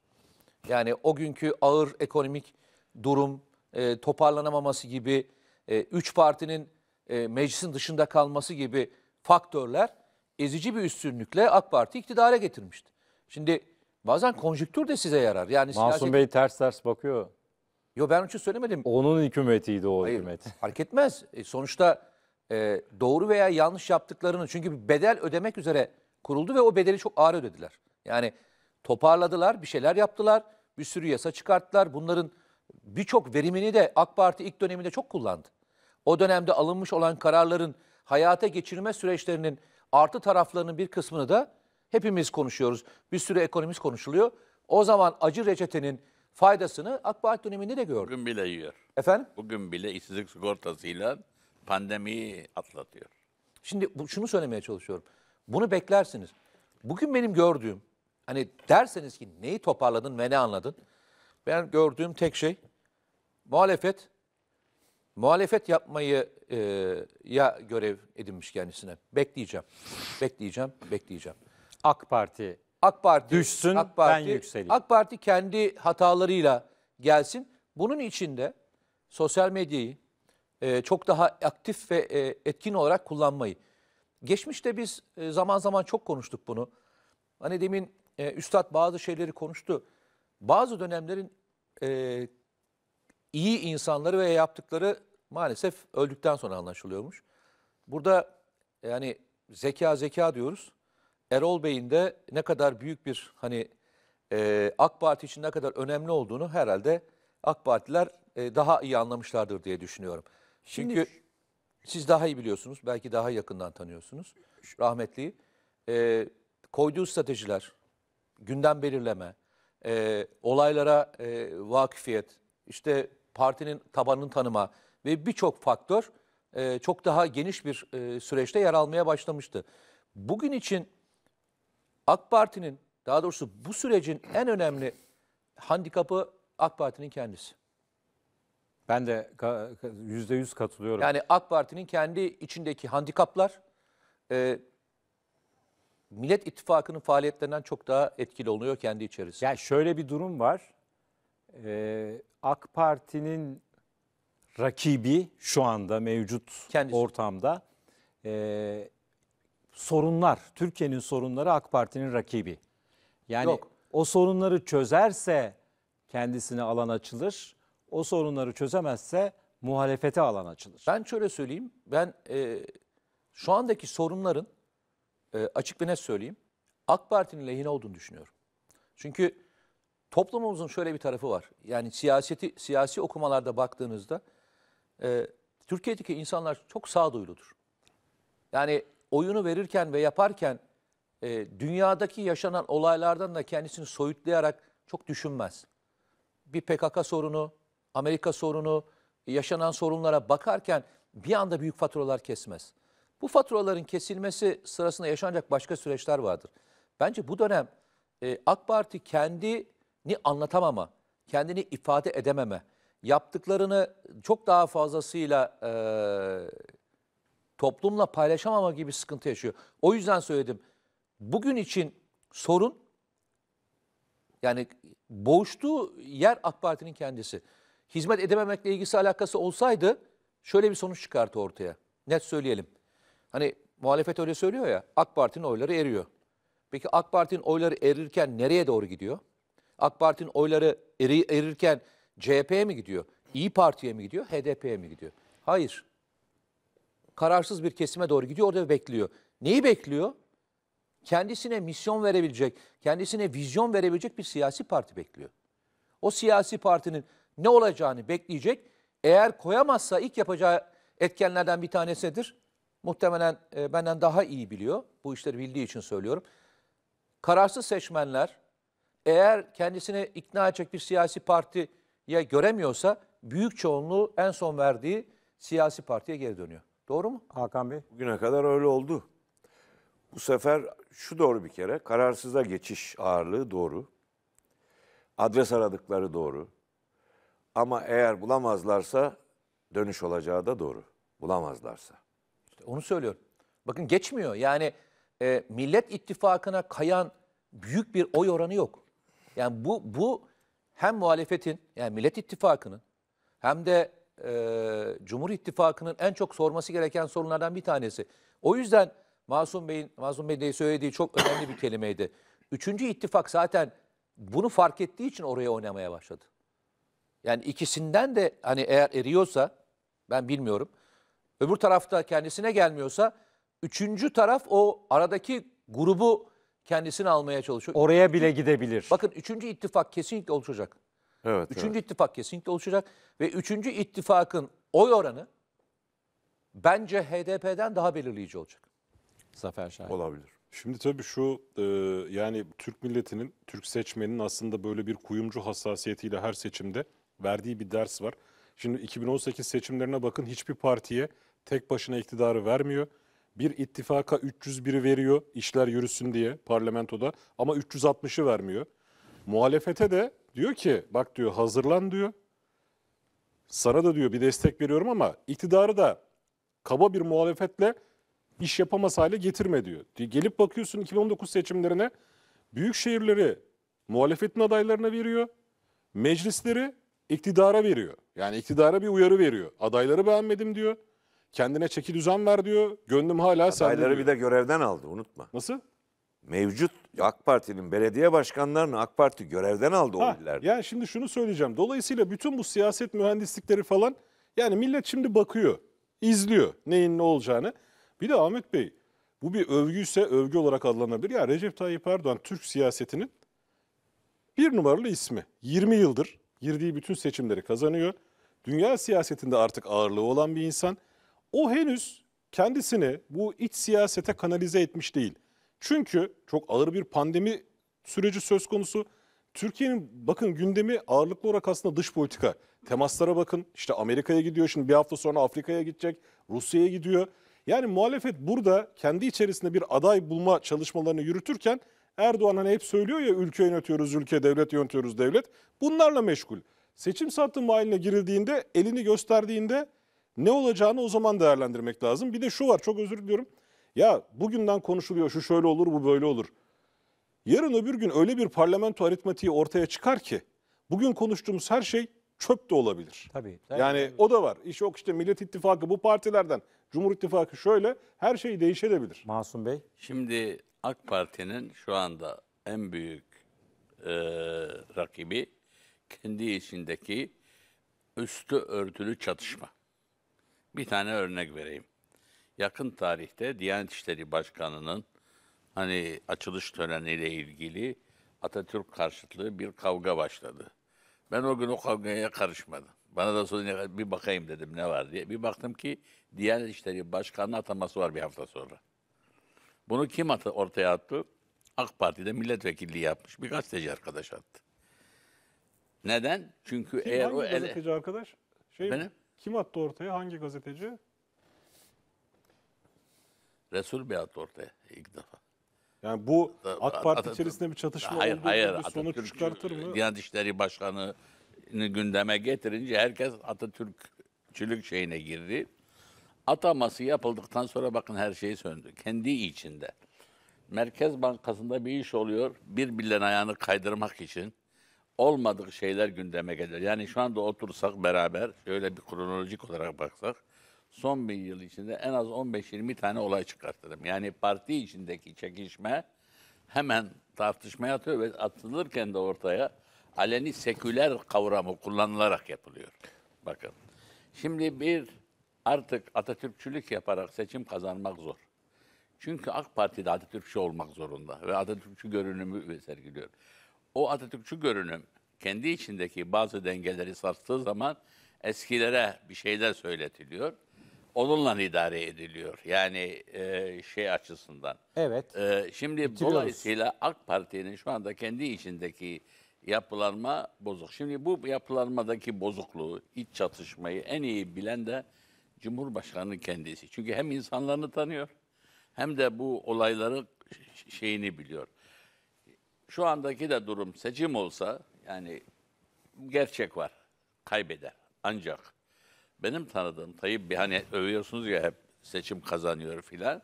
Yani o günkü ağır ekonomik durum, e, toparlanamaması gibi, e, üç partinin e, meclisin dışında kalması gibi faktörler ezici bir üstünlükle AK Parti iktidara getirmişti. Şimdi bazen konjüktür de size yarar. Yani Masum siyaset... Bey ters ters bakıyor. Yo ben için söylemedim. Onun hükümetiydi o Hayır, hükümet. Fark etmez. E, sonuçta e, doğru veya yanlış yaptıklarını çünkü bir bedel ödemek üzere kuruldu ve o bedeli çok ağır ödediler. Yani toparladılar, bir şeyler yaptılar, bir sürü yasa çıkarttılar. Bunların birçok verimini de AK Parti ilk döneminde çok kullandı. O dönemde alınmış olan kararların hayata geçirme süreçlerinin Artı taraflarının bir kısmını da hepimiz konuşuyoruz. Bir sürü ekonomist konuşuluyor. O zaman acı reçetenin faydasını AK Parti döneminde de gördük. Bugün bile yiyor. Efendim? Bugün bile işsizlik sigortasıyla pandemiyi atlatıyor. Şimdi bu, şunu söylemeye çalışıyorum. Bunu beklersiniz. Bugün benim gördüğüm, hani derseniz ki neyi toparladın ve ne anladın? Ben gördüğüm tek şey muhalefet muhalefet yapmayı e, ya görev edinmiş kendisine. Bekleyeceğim. Bekleyeceğim, bekleyeceğim. AK Parti AK Parti düşsün, AK Parti, ben yükseleyim. AK Parti kendi hatalarıyla gelsin. Bunun için de sosyal medyayı e, çok daha aktif ve e, etkin olarak kullanmayı. Geçmişte biz e, zaman zaman çok konuştuk bunu. Hani demin e, Üstad bazı şeyleri konuştu. Bazı dönemlerin e, iyi insanları ve yaptıkları maalesef öldükten sonra anlaşılıyormuş. Burada yani zeka zeka diyoruz. Erol Bey'in de ne kadar büyük bir hani e, AK Parti için ne kadar önemli olduğunu herhalde AK Partiler e, daha iyi anlamışlardır diye düşünüyorum. Şimdi, Çünkü siz daha iyi biliyorsunuz, belki daha yakından tanıyorsunuz rahmetliyi. E, koyduğu stratejiler, gündem belirleme, e, olaylara e, vakıfiyet, işte partinin tabanını tanıma, ve birçok faktör e, çok daha geniş bir e, süreçte yer almaya başlamıştı. Bugün için AK Parti'nin daha doğrusu bu sürecin en önemli handikapı AK Parti'nin kendisi. Ben de yüzde yüz katılıyorum. Yani AK Parti'nin kendi içindeki handikaplar e, Millet İttifakı'nın faaliyetlerinden çok daha etkili oluyor kendi içerisinde. Yani şöyle bir durum var. Ee, AK Parti'nin rakibi şu anda mevcut Kendisi. ortamda e, sorunlar, Türkiye'nin sorunları AK Parti'nin rakibi. Yani Yok. o sorunları çözerse kendisine alan açılır, o sorunları çözemezse muhalefete alan açılır. Ben şöyle söyleyeyim, ben e, şu andaki sorunların e, açık bir ne söyleyeyim, AK Parti'nin lehine olduğunu düşünüyorum. Çünkü toplumumuzun şöyle bir tarafı var. Yani siyaseti siyasi okumalarda baktığınızda e, Türkiye'deki insanlar çok sağduyuludur. Yani oyunu verirken ve yaparken e, dünyadaki yaşanan olaylardan da kendisini soyutlayarak çok düşünmez. Bir PKK sorunu, Amerika sorunu, yaşanan sorunlara bakarken bir anda büyük faturalar kesmez. Bu faturaların kesilmesi sırasında yaşanacak başka süreçler vardır. Bence bu dönem e, AK Parti kendini anlatamama, kendini ifade edememe, yaptıklarını çok daha fazlasıyla e, toplumla paylaşamama gibi sıkıntı yaşıyor. O yüzden söyledim. Bugün için sorun yani boğuştuğu yer AK Parti'nin kendisi. Hizmet edememekle ilgisi alakası olsaydı şöyle bir sonuç çıkartı ortaya. Net söyleyelim. Hani muhalefet öyle söylüyor ya AK Parti'nin oyları eriyor. Peki AK Parti'nin oyları erirken nereye doğru gidiyor? AK Parti'nin oyları eri, erirken CHP'ye mi gidiyor? İyi Parti'ye mi gidiyor? HDP'ye mi gidiyor? Hayır. Kararsız bir kesime doğru gidiyor. Orada bekliyor. Neyi bekliyor? Kendisine misyon verebilecek, kendisine vizyon verebilecek bir siyasi parti bekliyor. O siyasi partinin ne olacağını bekleyecek. Eğer koyamazsa ilk yapacağı etkenlerden bir tanesidir. Muhtemelen e, benden daha iyi biliyor. Bu işleri bildiği için söylüyorum. Kararsız seçmenler eğer kendisine ikna edecek bir siyasi parti ya göremiyorsa büyük çoğunluğu en son verdiği siyasi partiye geri dönüyor. Doğru mu? Hakan Bey. Bugüne kadar öyle oldu. Bu sefer şu doğru bir kere, kararsıza geçiş ağırlığı doğru. Adres aradıkları doğru. Ama eğer bulamazlarsa dönüş olacağı da doğru. Bulamazlarsa. İşte onu söylüyorum. Bakın geçmiyor. Yani e, Millet ittifakına kayan büyük bir oy oranı yok. Yani bu bu hem muhalefetin yani Millet İttifakı'nın hem de e, Cumhur İttifakı'nın en çok sorması gereken sorunlardan bir tanesi. O yüzden Masum Bey'in Masum Bey söylediği çok önemli bir kelimeydi. Üçüncü ittifak zaten bunu fark ettiği için oraya oynamaya başladı. Yani ikisinden de hani eğer eriyorsa ben bilmiyorum. Öbür tarafta kendisine gelmiyorsa üçüncü taraf o aradaki grubu kendisini almaya çalışıyor. Oraya bile gidebilir. Bakın üçüncü ittifak kesinlikle oluşacak. Evet. Üçüncü evet. ittifak kesinlikle oluşacak ve üçüncü ittifakın oy oranı bence HDP'den daha belirleyici olacak. Zafer Şahin. Olabilir. Şimdi tabii şu e, yani Türk milletinin, Türk seçmeninin aslında böyle bir kuyumcu hassasiyetiyle her seçimde verdiği bir ders var. Şimdi 2018 seçimlerine bakın hiçbir partiye tek başına iktidarı vermiyor bir ittifaka 301'i veriyor işler yürüsün diye parlamentoda ama 360'ı vermiyor. Muhalefete de diyor ki bak diyor hazırlan diyor. Sana da diyor bir destek veriyorum ama iktidarı da kaba bir muhalefetle iş yapamaz hale getirme diyor. Gelip bakıyorsun 2019 seçimlerine büyük şehirleri muhalefetin adaylarına veriyor. Meclisleri iktidara veriyor. Yani iktidara bir uyarı veriyor. Adayları beğenmedim diyor. Kendine çeki düzen ver diyor. Gönlüm hala sende Adayları bir de görevden aldı unutma. Nasıl? Mevcut AK Parti'nin belediye başkanlarını AK Parti görevden aldı o illerde. yani şimdi şunu söyleyeceğim. Dolayısıyla bütün bu siyaset mühendislikleri falan yani millet şimdi bakıyor, izliyor neyin ne olacağını. Bir de Ahmet Bey bu bir övgüyse övgü olarak adlanabilir. Ya Recep Tayyip Erdoğan Türk siyasetinin bir numaralı ismi. 20 yıldır girdiği bütün seçimleri kazanıyor. Dünya siyasetinde artık ağırlığı olan bir insan. O henüz kendisini bu iç siyasete kanalize etmiş değil. Çünkü çok ağır bir pandemi süreci söz konusu. Türkiye'nin bakın gündemi ağırlıklı olarak aslında dış politika. Temaslara bakın işte Amerika'ya gidiyor şimdi bir hafta sonra Afrika'ya gidecek, Rusya'ya gidiyor. Yani muhalefet burada kendi içerisinde bir aday bulma çalışmalarını yürütürken Erdoğan hani hep söylüyor ya ülke yönetiyoruz ülke, devlet yönetiyoruz devlet. Bunlarla meşgul. Seçim satım haline girildiğinde elini gösterdiğinde ne olacağını o zaman değerlendirmek lazım. Bir de şu var çok özür diliyorum. Ya bugünden konuşuluyor şu şöyle olur bu böyle olur. Yarın öbür gün öyle bir parlamento aritmatiği ortaya çıkar ki bugün konuştuğumuz her şey çöp de olabilir. Tabii. tabii yani tabii. o da var. İş yok işte Millet İttifakı bu partilerden, Cumhur İttifakı şöyle her şey değişebilir. Masum Bey. Şimdi AK Parti'nin şu anda en büyük e, rakibi kendi içindeki üstü örtülü çatışma. Bir tane örnek vereyim. Yakın tarihte Diyanet İşleri Başkanı'nın hani açılış töreniyle ilgili Atatürk karşıtlığı bir kavga başladı. Ben o gün o kavgaya karışmadım. Bana da sonra bir bakayım dedim ne var diye. Bir baktım ki Diyanet İşleri Başkanı ataması var bir hafta sonra. Bunu kim atı, ortaya attı? AK Parti'de milletvekilliği yapmış bir gazeteci arkadaş attı. Neden? Çünkü kim eğer o ele... arkadaş? Şey Benim? Kim attı ortaya? Hangi gazeteci? Resul Bey attı ortaya ilk defa. Yani bu AK Parti Atatürk, içerisinde bir çatışma hayır, olduğu hayır, bir sonuç Atatürk, çıkartır mı? Diyanet İşleri Başkanı'nı gündeme getirince herkes Atatürkçülük şeyine girdi. Ataması yapıldıktan sonra bakın her şey söndü. Kendi içinde. Merkez Bankası'nda bir iş oluyor. bir Birbirlerinin ayağını kaydırmak için olmadık şeyler gündeme gelir. Yani şu anda otursak beraber şöyle bir kronolojik olarak baksak son bin yıl içinde en az 15-20 tane olay çıkartırım. Yani parti içindeki çekişme hemen tartışmaya atıyor ve atılırken de ortaya aleni seküler kavramı kullanılarak yapılıyor. Bakın. Şimdi bir artık Atatürkçülük yaparak seçim kazanmak zor. Çünkü AK Parti'de Atatürkçü olmak zorunda ve Atatürkçü görünümü sergiliyor o Atatürkçü görünüm kendi içindeki bazı dengeleri sarstığı zaman eskilere bir şeyler söyletiliyor. Onunla idare ediliyor. Yani e, şey açısından. Evet. E, şimdi Bitiriyoruz. dolayısıyla AK Parti'nin şu anda kendi içindeki yapılanma bozuk. Şimdi bu yapılanmadaki bozukluğu, iç çatışmayı en iyi bilen de Cumhurbaşkanı kendisi. Çünkü hem insanlarını tanıyor hem de bu olayların şeyini biliyor şu andaki de durum seçim olsa yani gerçek var. Kaybeder. Ancak benim tanıdığım Tayyip bir hani övüyorsunuz ya hep seçim kazanıyor filan.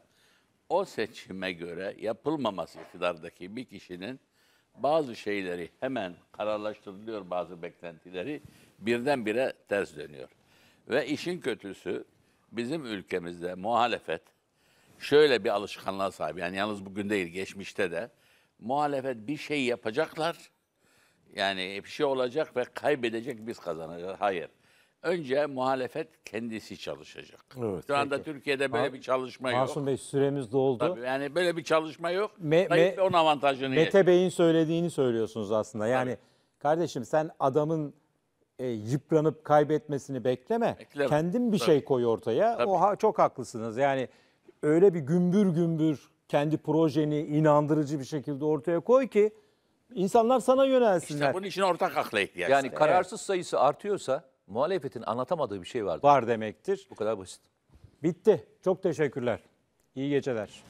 O seçime göre yapılmaması iktidardaki bir kişinin bazı şeyleri hemen kararlaştırılıyor bazı beklentileri birdenbire ters dönüyor. Ve işin kötüsü bizim ülkemizde muhalefet şöyle bir alışkanlığa sahip. Yani yalnız bugün değil geçmişte de muhalefet bir şey yapacaklar. Yani bir şey olacak ve kaybedecek biz kazanacağız. Hayır. Önce muhalefet kendisi çalışacak. Evet, Şu anda peki. Türkiye'de böyle ha, bir çalışma Masum yok. Masum Bey süremiz doldu. Tabii yani böyle bir çalışma yok. Me, me, onun avantajını Mete ye. Bey'in söylediğini söylüyorsunuz aslında. Yani Tabii. kardeşim sen adamın e, yıpranıp kaybetmesini bekleme. bekleme. Kendin bir Tabii. şey koy ortaya. Tabii. O ha, çok haklısınız. Yani öyle bir gümbür gümbür kendi projeni inandırıcı bir şekilde ortaya koy ki insanlar sana yönelsinler. İşte bunun için ortak akla ihtiyaç. Yani var. kararsız sayısı artıyorsa muhalefetin anlatamadığı bir şey vardır. Var demektir. Bu kadar basit. Bitti. Çok teşekkürler. İyi geceler.